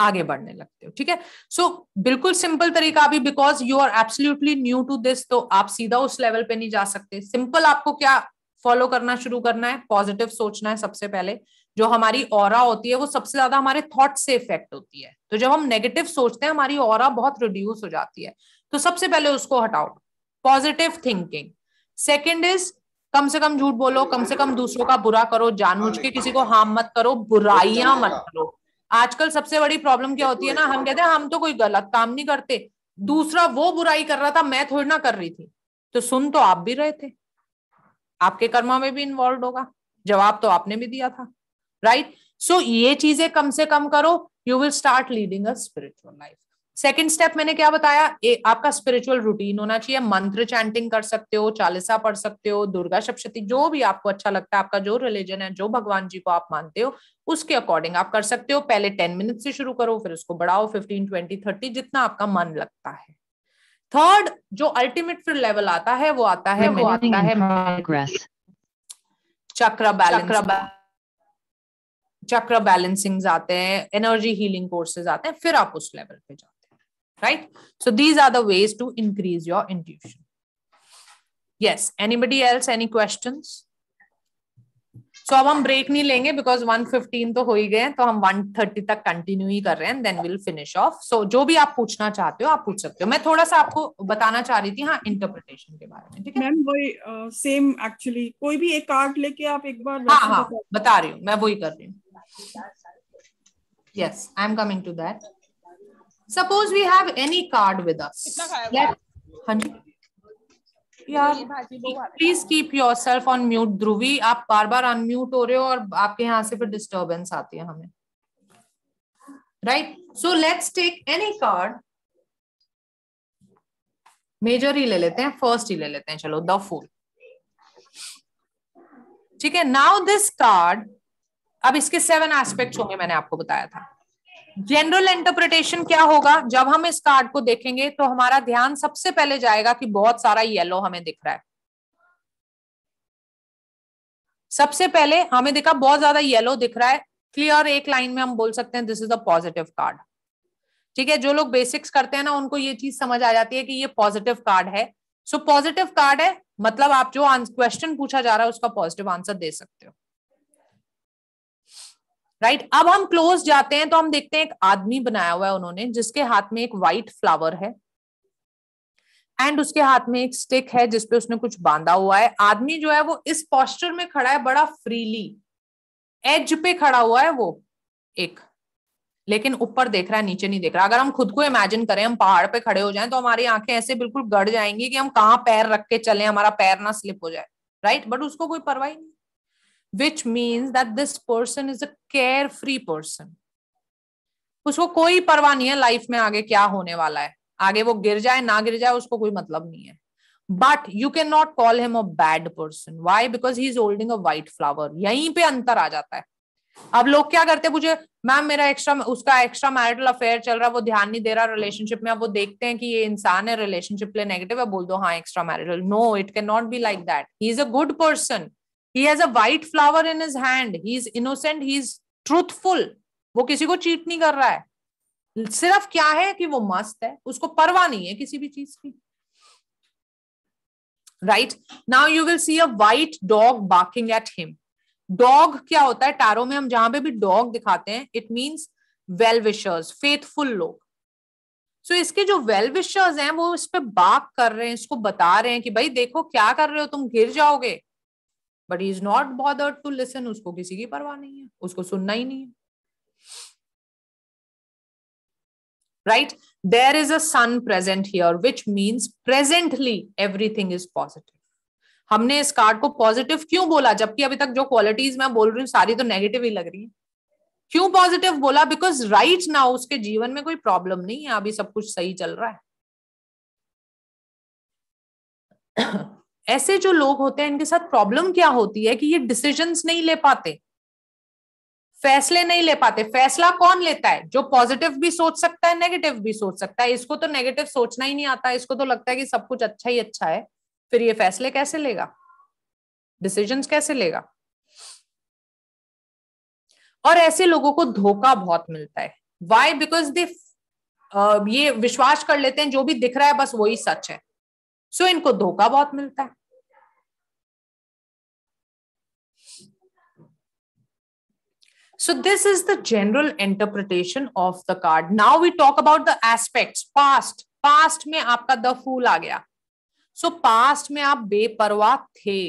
आगे बढ़ने लगते हो ठीक है सो बिल्कुल सिंपल तरीका अभी because you are absolutely new to this तो आप सीधा उस लेवल पे नहीं जा सकते सिंपल आपको क्या फॉलो करना शुरू करना है पॉजिटिव सोचना है सबसे पहले जो हमारी और होती है वो सबसे ज्यादा हमारे थॉट से इफेक्ट होती है तो जब हम नेगेटिव सोचते हैं हमारी और बहुत रिड्यूस हो जाती है तो सबसे पहले उसको हटाओ पॉजिटिव थिंकिंग सेकेंड इज कम से कम झूठ बोलो कम से कम दूसरों का बुरा करो जानबूझ के किसी को हार्म मत करो बुराइयां मत करो आजकल सबसे बड़ी प्रॉब्लम क्या होती है ना हम कहते हैं हम तो कोई गलत काम नहीं करते दूसरा वो बुराई कर रहा था मैं थोड़ी ना कर रही थी तो सुन तो आप भी रहे थे आपके कर्मा में भी इन्वॉल्व होगा जवाब तो आपने भी दिया था राइट सो ये चीजें कम से कम करो you will start leading a spiritual life second step मैंने क्या बताया ए, आपका स्पिरिचुअल रूटीन होना चाहिए मंत्र चैंटिंग कर सकते हो चालीसा पढ़ सकते हो दुर्गा सप्शती जो भी आपको अच्छा लगता है आपका जो रिलीजन है जो भगवान जी को आप मानते हो उसके अकॉर्डिंग आप कर सकते हो पहले टेन मिनट से शुरू करो फिर उसको बढ़ाओ फिफ्टीन ट्वेंटी थर्टी जितना आपका मन लगता है थर्ड जो अल्टीमेट फिर लेवल आता है वो आता है वो आता है चक्र बैलेंस चक्र बैलेंसिंग आते हैं एनर्जी हीलिंग कोर्सेज आते हैं फिर आप उस लेवल पे जाओ right? So these are the ways to increase your intuition. Yes, anybody else, any questions? So so, अब हम ब्रेक नहीं लेंगे बिकॉज 115 तो हो ही गए तो हम 130 तक कंटिन्यू ही कर रहे हैं then will finish off so जो भी आप पूछना चाहते हो आप पूछ सकते हो मैं थोड़ा सा आपको बताना चाह रही थी हाँ इंटरप्रिटेशन के बारे में ठीक है मैम वही सेम एक्चुअली कोई भी एक कार्ड लेके आप एक बार हाँ हाँ बता रही हूँ मैं वही कर रही हूँ yes I am coming to that suppose we have any card with us हाँ जी please keep yourself on mute Dhruvi आप बार बार अनम्यूट हो रहे हो और आपके यहाँ से फिर डिस्टर्बेंस आती है हमें right so let's take any card major ही ले लेते हैं फर्स्ट ही e ले लेते हैं चलो द फूल ठीक है नाउ दिस कार्ड अब इसके सेवन एस्पेक्ट होंगे मैंने आपको बताया था जनरल इंटरप्रिटेशन क्या होगा जब हम इस कार्ड को देखेंगे तो हमारा ध्यान सबसे पहले जाएगा कि बहुत सारा येलो हमें दिख रहा है सबसे पहले हमें देखा बहुत ज्यादा येलो दिख रहा है क्लियर एक लाइन में हम बोल सकते हैं this is a positive card ठीक है जो लोग बेसिक्स करते हैं ना उनको ये चीज समझ आ जाती है कि ये पॉजिटिव कार्ड है सो पॉजिटिव कार्ड है मतलब आप जो क्वेश्चन पूछा जा रहा है उसका पॉजिटिव आंसर दे सकते हो राइट अब हम क्लोज जाते हैं तो हम देखते हैं एक आदमी बनाया हुआ है उन्होंने जिसके हाथ में एक व्हाइट फ्लावर है एंड उसके हाथ में एक स्टिक है जिसपे उसने कुछ बांधा हुआ है आदमी जो है वो इस पॉस्टर में खड़ा है बड़ा फ्रीली एज पे खड़ा हुआ है वो एक लेकिन ऊपर देख रहा है नीचे नहीं देख रहा अगर हम खुद को इमेजिन करें हम पहाड़ पे खड़े हो जाएं तो हमारी आंखें ऐसे बिल्कुल गड़ जाएंगी कि हम कहाँ पैर रख के चले हमारा पैर ना स्लिप हो जाए राइट बट उसको कोई परवाही नहीं which means that this person is a carefree person उसको कोई परवाह नहीं है लाइफ में आगे क्या होने वाला है आगे वो गिर जाए ना गिर जाए उसको कोई मतलब नहीं है but you can not call him a bad person why because he is holding a white flower यहीं पे अंतर आ जाता है अब लोग क्या करते हैं मुझे मैम मेरा एक्स्ट्रा उसका एक्स्ट्रा मैरिटल अफेयर चल रहा है वो ध्यान नहीं दे रहा रिलेशनशिप में अब वो देखते हैं कि ये इंसान है रिलेशनशिप ले नेगेटिव है बोल दो हाँ extra marital no it can not be like that he is a good person he has a white flower in his hand he is innocent he is truthful वो किसी को चीट नहीं कर रहा है सिर्फ क्या है कि वो मस्त है उसको परवाह नहीं है किसी भी चीज की right now you will see a white dog barking at him dog क्या होता है टारो में हम जहां पे भी डॉग दिखाते हैं it means well wishers faithful लोग सो इसके जो वेल विशर्स हैं वो इस पे बाक कर रहे हैं इसको बता रहे हैं कि भाई देखो क्या कर रहे हो तुम गिर जाओगे but is not bother to listen उसको किसी की परवाह नहीं है उसको सुनना ही नहीं है right there is a sun present here which means presently everything is positive हमने इस कार्ड को पॉजिटिव क्यों बोला जबकि अभी तक जो क्वालिटीज मैं बोल रही हूँ सारी तो नेगेटिव ही लग रही है क्यों पॉजिटिव बोला बिकॉज राइट नाउ उसके जीवन में कोई प्रॉब्लम नहीं है अभी सब कुछ सही चल रहा है ऐसे जो लोग होते हैं इनके साथ प्रॉब्लम क्या होती है कि ये डिसीजन नहीं ले पाते फैसले नहीं ले पाते फैसला कौन लेता है जो पॉजिटिव भी सोच सकता है नेगेटिव भी सोच सकता है इसको तो नेगेटिव सोचना ही नहीं आता इसको तो लगता है कि सब कुछ अच्छा ही अच्छा है फिर ये फैसले कैसे लेगा डिसीजन कैसे लेगा और ऐसे लोगों को धोखा बहुत मिलता है वाई बिकॉज दे ये विश्वास कर लेते हैं जो भी दिख रहा है बस वही सच है सो so, इनको धोखा बहुत मिलता है So this is the general interpretation of the card. Now we talk about the aspects. Past. Past में आपका the fool aa gaya So past mein aap बेपरवाह थे.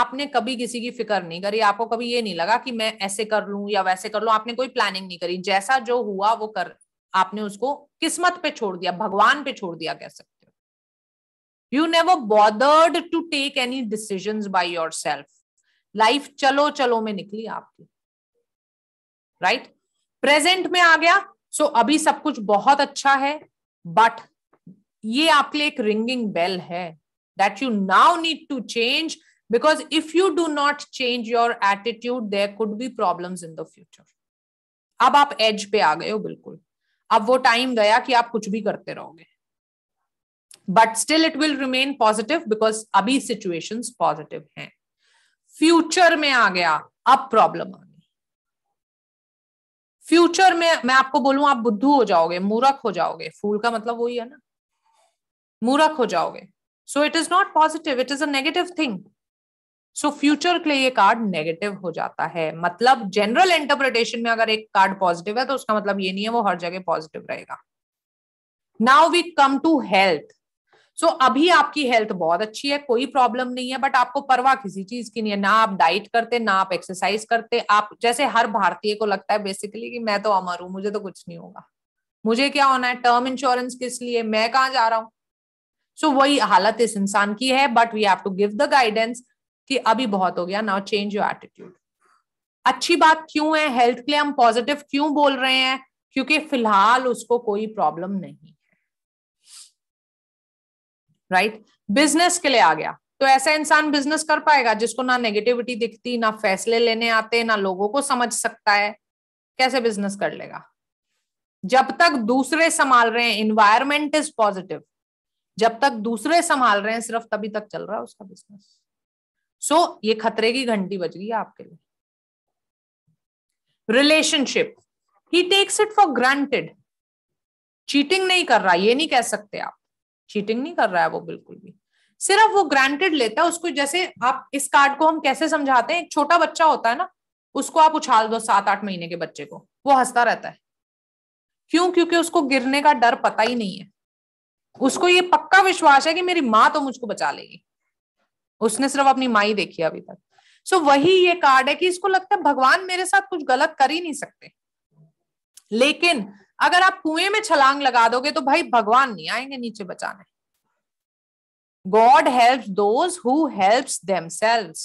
आपने कभी किसी की फिक्र नहीं करी आपको कभी ये नहीं लगा कि मैं ऐसे कर लूं या वैसे कर लूं आपने कोई प्लानिंग नहीं करी जैसा जो हुआ वो कर आपने उसको किस्मत पे छोड़ दिया भगवान पे छोड़ दिया कह सकते हो you never bothered to take any decision by yourself life चलो चलो में निकली आपकी राइट प्रेजेंट में आ गया सो so अभी सब कुछ बहुत अच्छा है बट ये आपके लिए एक रिंगिंग बेल है that you now need to change because if you do not change your attitude there could be problem in the future अब आप एज पे आ गए हो बिल्कुल अब वो टाइम गया कि आप कुछ भी करते रहोगे but still it will remain positive because अभी सिचुएशन पॉजिटिव हैं फ्यूचर में आ गया अब प्रॉब्लम आ फ्यूचर में मैं आपको बोलूं आप बुद्धू हो जाओगे मूर्ख हो जाओगे फूल का मतलब वही है ना मूर्ख हो जाओगे so it is not positive it is negative thing so future के लिए ये कार्ड नेगेटिव हो जाता है मतलब जनरल इंटरप्रिटेशन में अगर एक कार्ड पॉजिटिव है तो उसका मतलब ये नहीं है वो हर जगह पॉजिटिव रहेगा now we come to health so so, अभी आपकी हेल्थ बहुत अच्छी है कोई प्रॉब्लम नहीं है बट आपको परवाह किसी चीज की नहीं है ना आप डाइट करते ना आप एक्सरसाइज करते आप जैसे हर भारतीय को लगता है बेसिकली कि मैं तो अमर हूं मुझे तो कुछ नहीं होगा मुझे क्या होना है टर्म इंश्योरेंस किस लिए मैं कहाँ जा रहा हूँ सो so, वही हालत इस इंसान की है but we have to give the guidance कि अभी बहुत हो गया नाउ चेंज योर एटीट्यूड अच्छी बात क्यों है हेल्थ के लिए हम पॉजिटिव क्यों बोल रहे हैं क्योंकि फिलहाल उसको कोई प्रॉब्लम नहीं राइट बिजनेस के लिए आ गया तो ऐसा इंसान बिजनेस कर पाएगा जिसको ना नेगेटिविटी दिखती ना फैसले लेने आते ना लोगों को समझ सकता है कैसे बिजनेस कर लेगा जब तक दूसरे संभाल रहे हैं इन्वायरमेंट इज पॉजिटिव जब तक दूसरे संभाल रहे हैं सिर्फ तभी तक चल रहा है उसका बिजनेस सो so, ये खतरे की घंटी बज गई आपके लिए relationship he takes it for granted cheating नहीं कर रहा ये नहीं कह सकते आप चीटिंग नहीं कर रहा है वो बिल्कुल भी सिर्फ वो ग्रांटेड लेता है उसको जैसे आप इस कार्ड को हम कैसे समझाते हैं एक छोटा बच्चा होता है ना उसको आप उछाल दो सात आठ महीने के बच्चे को वो हंसता रहता है क्यों क्योंकि उसको गिरने का डर पता ही नहीं है उसको ये पक्का विश्वास है कि मेरी माँ तो मुझको बचा लेगी उसने सिर्फ अपनी माँ ही देखी अभी तक सो वही ये कार्ड है कि इसको लगता है भगवान मेरे साथ कुछ गलत कर ही नहीं सकते लेकिन अगर आप कुएं में छलांग लगा दोगे तो भाई भगवान नहीं आएंगे नीचे बचाने God help those who helps themselves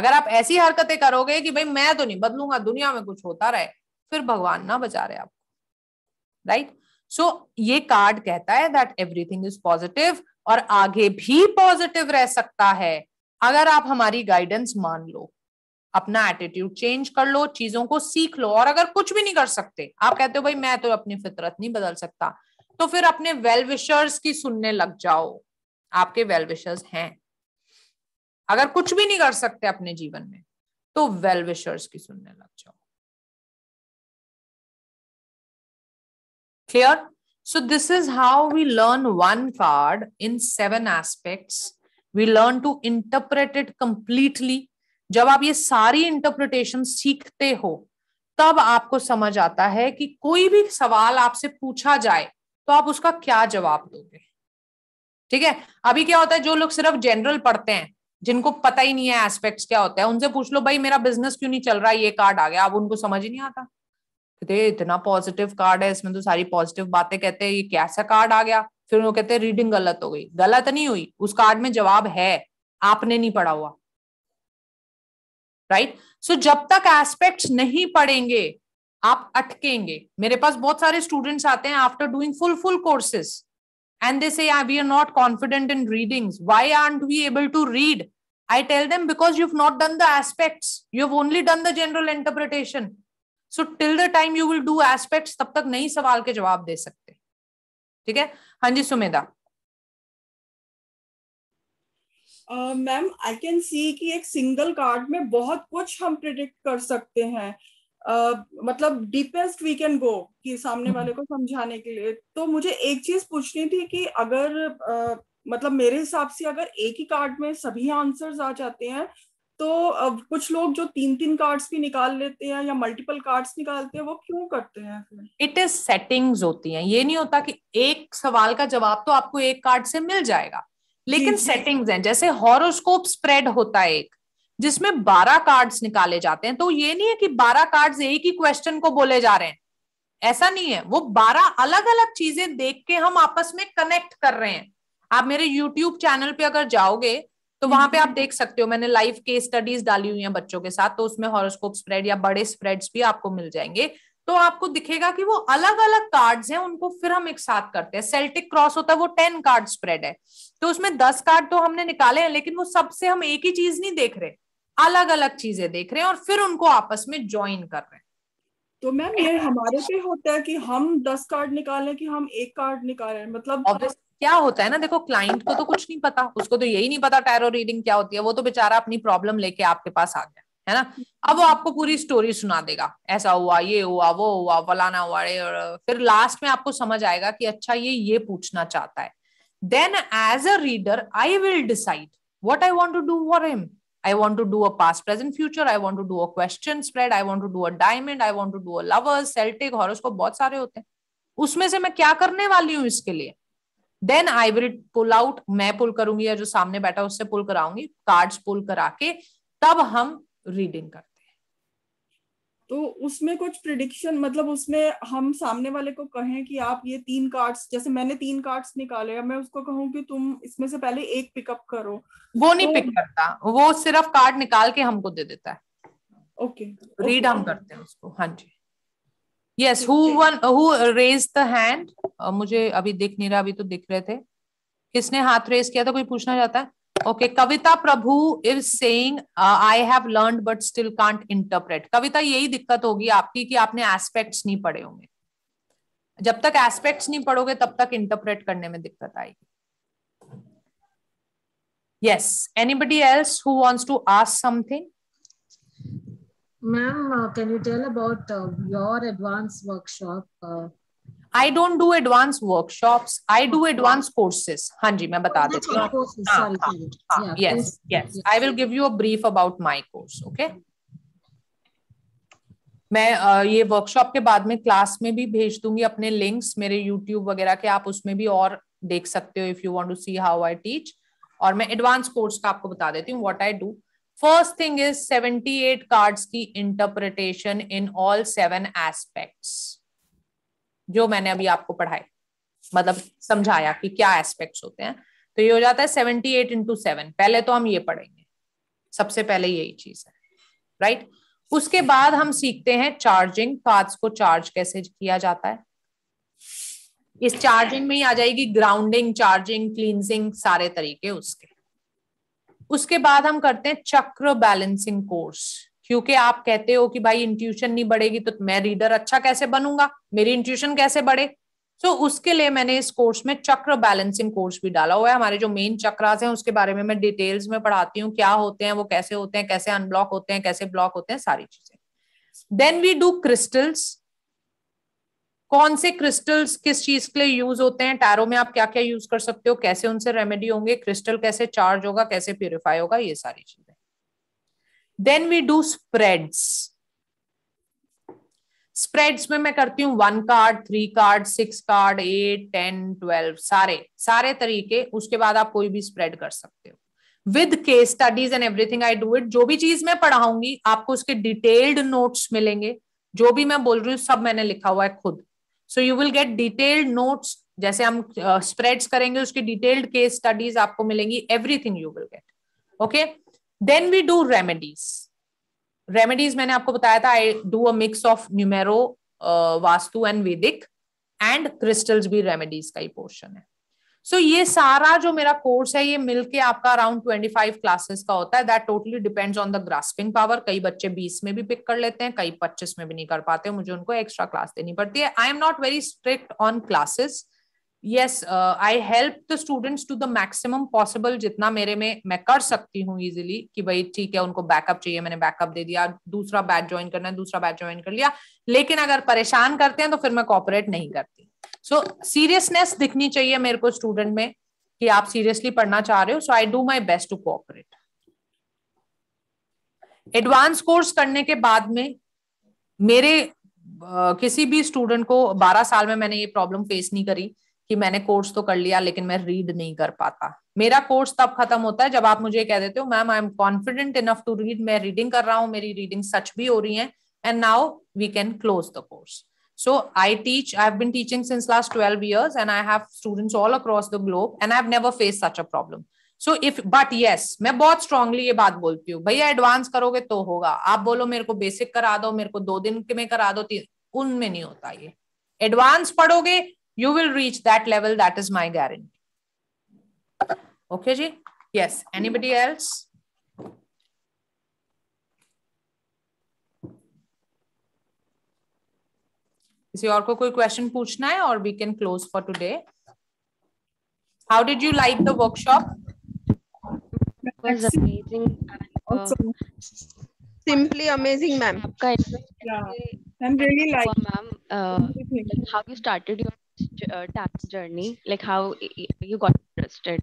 अगर आप ऐसी हरकतें करोगे कि भाई मैं तो नहीं बदलूंगा दुनिया में कुछ होता रहे फिर भगवान ना बचा रहे आपको राइट right? सो so, ये कार्ड कहता है दैट एवरीथिंग इज पॉजिटिव और आगे भी पॉजिटिव रह सकता है अगर आप हमारी गाइडेंस मान लो अपना एटीट्यूड चेंज कर लो चीजों को सीख लो और अगर कुछ भी नहीं कर सकते आप कहते हो भाई मैं तो अपनी फितरत नहीं बदल सकता तो फिर अपने वेल विशर्स की सुनने लग जाओ आपके वेल विशर्स हैं अगर कुछ भी नहीं कर सकते अपने जीवन में तो वेल विशर्स की सुनने लग जाओ clear so this is how we learn one card in seven aspects we learn to interpret it completely जब आप ये सारी इंटरप्रिटेशन सीखते हो तब आपको समझ आता है कि कोई भी सवाल आपसे पूछा जाए तो आप उसका क्या जवाब दोगे ठीक है अभी क्या होता है जो लोग सिर्फ जनरल पढ़ते हैं जिनको पता ही नहीं है एस्पेक्ट्स क्या होता है उनसे पूछ लो भाई मेरा बिजनेस क्यों नहीं चल रहा ये कार्ड आ गया अब उनको समझ ही नहीं आता कहते इतना पॉजिटिव कार्ड है इसमें तो सारी पॉजिटिव बातें कहते हैं ये कैसा कार्ड आ गया फिर वो कहते हैं रीडिंग गलत हो गई गलत नहीं हुई उस कार्ड में जवाब है आपने नहीं पढ़ा हुआ राइट right? सो so, जब तक एस्पेक्ट्स नहीं पढ़ेंगे आप अटकेंगे मेरे पास बहुत सारे स्टूडेंट्स आते हैं after doing full full courses and they say we are not confident in readings why aren't we able to read I tell them because you have not done the aspects you have only done the general interpretation so till the time you will do aspects तब तक नहीं सवाल के जवाब दे सकते ठीक है हाँ जी Sumedha ma'am I can see कि एक सिंगल कार्ड में बहुत कुछ हम प्रिडिक्ट कर सकते हैं uh, मतलब डीपेस्ट वी कैन गो कि सामने वाले को समझाने के लिए तो मुझे एक चीज पूछनी थी कि अगर uh, मतलब मेरे हिसाब से अगर एक ही कार्ड में सभी आंसर्स आ जाते हैं तो कुछ लोग जो तीन तीन कार्ड्स भी निकाल लेते हैं या मल्टीपल कार्ड्स निकालते हैं वो क्यों करते हैं इट इज सेटिंग्स होती हैं ये नहीं होता कि एक सवाल का जवाब तो आपको एक कार्ड से मिल जाएगा लेकिन सेटिंग्स हैं जैसे हॉरोस्कोप स्प्रेड होता है एक जिसमें बारह कार्ड्स निकाले जाते हैं तो ये नहीं है कि बारह कार्ड्स एक ही क्वेश्चन को बोले जा रहे हैं ऐसा नहीं है वो बारह अलग अलग चीजें देख के हम आपस में कनेक्ट कर रहे हैं आप मेरे यूट्यूब चैनल पे अगर जाओगे तो वहां पे आप देख सकते हो मैंने लाइव केस स्टडीज डाली हुई है बच्चों के साथ तो उसमें हॉरोस्कोप स्प्रेड या बड़े स्प्रेड्स भी आपको मिल जाएंगे तो आपको दिखेगा कि वो अलग अलग कार्ड्स हैं उनको फिर हम एक साथ करते हैं सेल्टिक क्रॉस होता है वो टेन कार्ड स्प्रेड है तो उसमें दस कार्ड तो हमने निकाले हैं लेकिन वो सबसे हम एक ही चीज नहीं देख रहे अलग अलग चीजें देख रहे हैं और फिर उनको आपस में ज्वाइन कर रहे हैं तो मैम ये हमारे से होता है कि हम दस कार्ड निकाले कि हम एक कार्ड निकाले मतलब क्या होता है ना देखो क्लाइंट को तो कुछ नहीं पता उसको तो यही नहीं पता टैरो रीडिंग क्या होती है वो तो बेचारा अपनी प्रॉब्लम लेके आपके पास आ गया है ना अब वो आपको पूरी स्टोरी सुना देगा ऐसा हुआ ये हुआ वो हुआ फलाना हुआ फिर लास्ट में आपको समझ आएगा कि अच्छा ये ये पूछना चाहता है then as a reader i will decide what i want to do for him i want to do a past present future i want to do a question spread i want to do a diamond i want to do a lovers celtic horoscope bahut sare hote hain usme se main kya karne wali hu iske liye then I will pull out मैं pull करूंगी या जो सामने बैठा उससे पुल कराऊंगी cards पुल करा के तब हम रीडिंग करते तो उसमें कुछ प्रिडिक्शन मतलब उसमें हम सामने वाले को कहें कि आप ये तीन कार्ड्स जैसे मैंने तीन कार्ड्स निकाले मैं उसको कहूँ कि तुम इसमें से पहले एक पिकअप करो वो नहीं तो, पिक करता वो सिर्फ कार्ड निकाल के हमको दे देता है ओके रीड हम करते हैं उसको हाँ जी yes who one who raise the hand मुझे अभी दिख नहीं रहा अभी तो दिख रहे थे किसने हाथ रेज किया था कोई पूछना चाहता है okay Kavita Prabhu is saying I have learn but still can't interpret Kavita यही दिक्कत होगी आपकी कि आपने एस्पेक्ट्स नहीं पढ़े होंगे जब तक एस्पेक्ट्स नहीं पढ़ोगे तब तक इंटरप्रेट करने में दिक्कत आएगी yes anybody else who wants to ask something ma'am can you tell about your advance workshop I don't do advance workshop I do advance courses हाँ जी मैं बता oh, देती हूँ yes yes I will give you a brief about my course okay मैं ये workshop के बाद में क्लास में भी भेज दूंगी अपने लिंक्स मेरे यूट्यूब वगैरह के आप उसमें भी और देख सकते हो if you want to see how I teach और मैं एडवांस कोर्स का आपको बता देती हूँ what I do first thing is 78 cards की interpretation in all seven aspects जो मैंने अभी आपको पढ़ाए मतलब समझाया कि क्या एस्पेक्ट्स होते हैं तो ये हो जाता है सेवनटी एट इंटू सेवन पहले तो हम ये पढ़ेंगे सबसे पहले यही चीज है राइट उसके बाद हम सीखते हैं चार्जिंग कार्ड्स को चार्ज कैसे किया जाता है इस चार्जिंग में ही आ जाएगी ग्राउंडिंग चार्जिंग क्लींजिंग सारे तरीके उसके उसके बाद हम करते हैं चक्र बैलेंसिंग कोर्स क्योंकि आप कहते हो कि भाई इंट्यूशन नहीं बढ़ेगी तो मैं रीडर अच्छा कैसे बनूंगा मेरी इंट्यूशन कैसे बढ़े सो so, उसके लिए मैंने इस कोर्स में चक्र बैलेंसिंग कोर्स भी डाला हुआ है हमारे जो मेन चक्रास हैं उसके बारे में मैं डिटेल्स में पढ़ाती हूँ क्या होते हैं वो कैसे होते हैं कैसे अनब्लॉक होते हैं कैसे ब्लॉक होते हैं सारी चीजें देन वी डू क्रिस्टल्स कौन से क्रिस्टल्स किस चीज के लिए यूज होते हैं टैरो में आप क्या क्या यूज कर सकते हो कैसे उनसे रेमेडी होंगे क्रिस्टल कैसे चार्ज होगा कैसे प्योरीफाई होगा ये सारी चीजें then we do spreads spreads में मैं करती हूं one card three card six card eight ten twelve सारे सारे तरीके उसके बाद आप कोई भी स्प्रेड कर सकते हो with case studies and everything I do it जो भी चीज मैं पढ़ाऊंगी आपको उसके डिटेल्ड नोट्स मिलेंगे जो भी मैं बोल रही हूँ सब मैंने लिखा हुआ है खुद so you will get detailed notes जैसे हम स्प्रेड्स uh, करेंगे उसकी डिटेल्ड केस स्टडीज आपको मिलेंगी everything you will get okay then we do remedies remedies मैंने आपको बताया था I do a mix of numero vastu and Vedic and crystals भी रेमेडीज का ही पोर्शन है सो so, ये सारा जो मेरा कोर्स है ये मिलके आपका अराउंड ट्वेंटी फाइव क्लासेस का होता है that totally depends on the grasping power कई बच्चे बीस में भी पिक कर लेते हैं कई पच्चीस में भी नहीं कर पाते मुझे उनको एक्स्ट्रा क्लास देनी पड़ती है I am not very strict on classes yes I help the students to the maximum possible जितना मेरे में मैं कर सकती हूँ इजिली कि भाई ठीक है उनको बैकअप चाहिए मैंने बैकअप दे दिया दूसरा बैच ज्वाइन करना है दूसरा बैच ज्वाइन कर लिया लेकिन अगर परेशान करते हैं तो फिर मैं कॉपरेट नहीं करती सो सीरियसनेस दिखनी चाहिए मेरे को स्टूडेंट में कि आप सीरियसली पढ़ना चाह रहे हो so I do my best to cooperate advance course करने के बाद में मेरे uh, किसी भी स्टूडेंट को 12 साल में मैंने ये प्रॉब्लम फेस नहीं करी कि मैंने कोर्स तो कर लिया लेकिन मैं रीड नहीं कर पाता मेरा कोर्स तब खत्म होता है जब आप मुझे कह देते हो ma'am I am confident enough to read मैं रीडिंग कर रहा हूँ मेरी रीडिंग सच भी हो रही है and now we can close the course so I teach i've been teaching since last 12 years and i have students all across the globe and i've never face such a problem so if but yes मैं बहुत strongly ये बात बोलती हूँ भैया advance करोगे तो होगा आप बोलो मेरे को बेसिक करा दो मेरे को दो दिन के में करा दो तीन उनमें नहीं होता ये एडवांस पढ़ोगे you will reach that level that is my guarantee okay ji yes anybody else किसी और को कोई क्वेश्चन पूछना है और we can close for today how did you like the workshop simply amazing ma'am आपका I'm really like ma'am. Uh, how you started your uh, dance journey, like how you got interested.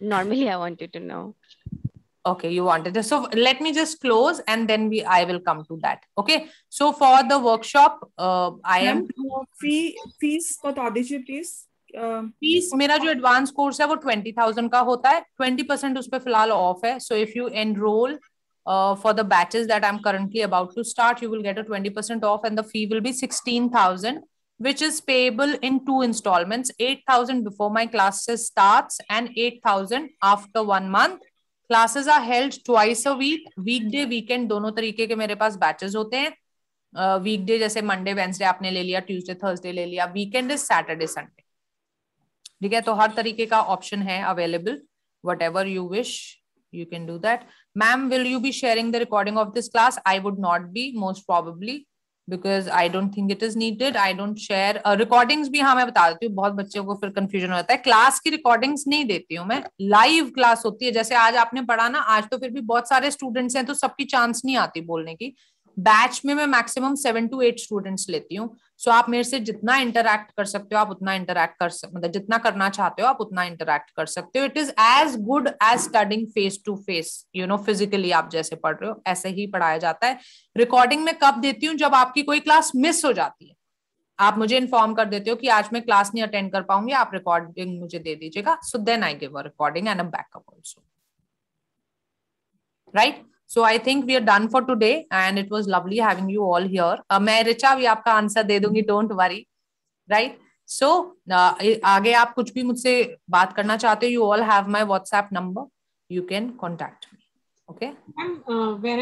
normally, I wanted to know. Okay, you wanted this. So let me just close, and then we I will come to that. Okay. So for the workshop, uh, I am uh, fee fees for the audition, please. Uh, fees मेरा जो advance course है वो twenty thousand का होता है twenty percent उस पर फिलहाल ऑफ है so if you enrol uh, for the batches that I'm currently about to start, you will get a 20% off and the fee will be 16,000, which is payable in two installments, 8,000 before my classes starts and 8,000 after one month. Classes are held twice a week, weekday, weekend, dono tarike ke mere paas batches hote hain. हैं weekday जैसे Monday Wednesday आपने ले लिया Tuesday Thursday ले लिया weekend is Saturday Sunday ठीक है तो हर तरीके का ऑप्शन है available whatever you wish you can do that ma'am will you be sharing the recording of this class i would not be most probably because i don't think it is needed i don't share uh, recordings bhi ha main bata deti hu bahut बच्चों ko fir confusion होता hai class ki recordings nahi deti hu main live class hoti hai jaise aaj aapne padha na aaj to fir bhi bahut sare students hain to sabki chance nahi aati bolne ki batch में मैं maximum seven to eight students लेती हूँ सो so, आप मेरे से जितना interact कर सकते हो आप उतना इंटरक्ट कर सकते मतलब जितना करना चाहते हो आप उतना इंटरेक्ट कर सकते हो it is as good as studying face to face you know physically आप जैसे पढ़ रहे हो ऐसे ही पढ़ाया जाता है रिकॉर्डिंग में कब देती हूँ जब आपकी कोई क्लास मिस हो जाती है आप मुझे इन्फॉर्म कर देते हो कि आज मैं क्लास नहीं अटेंड कर पाऊंगी आप रिकॉर्डिंग मुझे दे दीजिएगा so then I give a recording and a backup also right so I think we are done for today and it was lovely having you all here मैं रिचा भी आपका आंसर दे दूंगी डोंट वरी राइट सो आगे आप कुछ भी मुझसे बात करना चाहते हो you all have my WhatsApp number you can contact me okay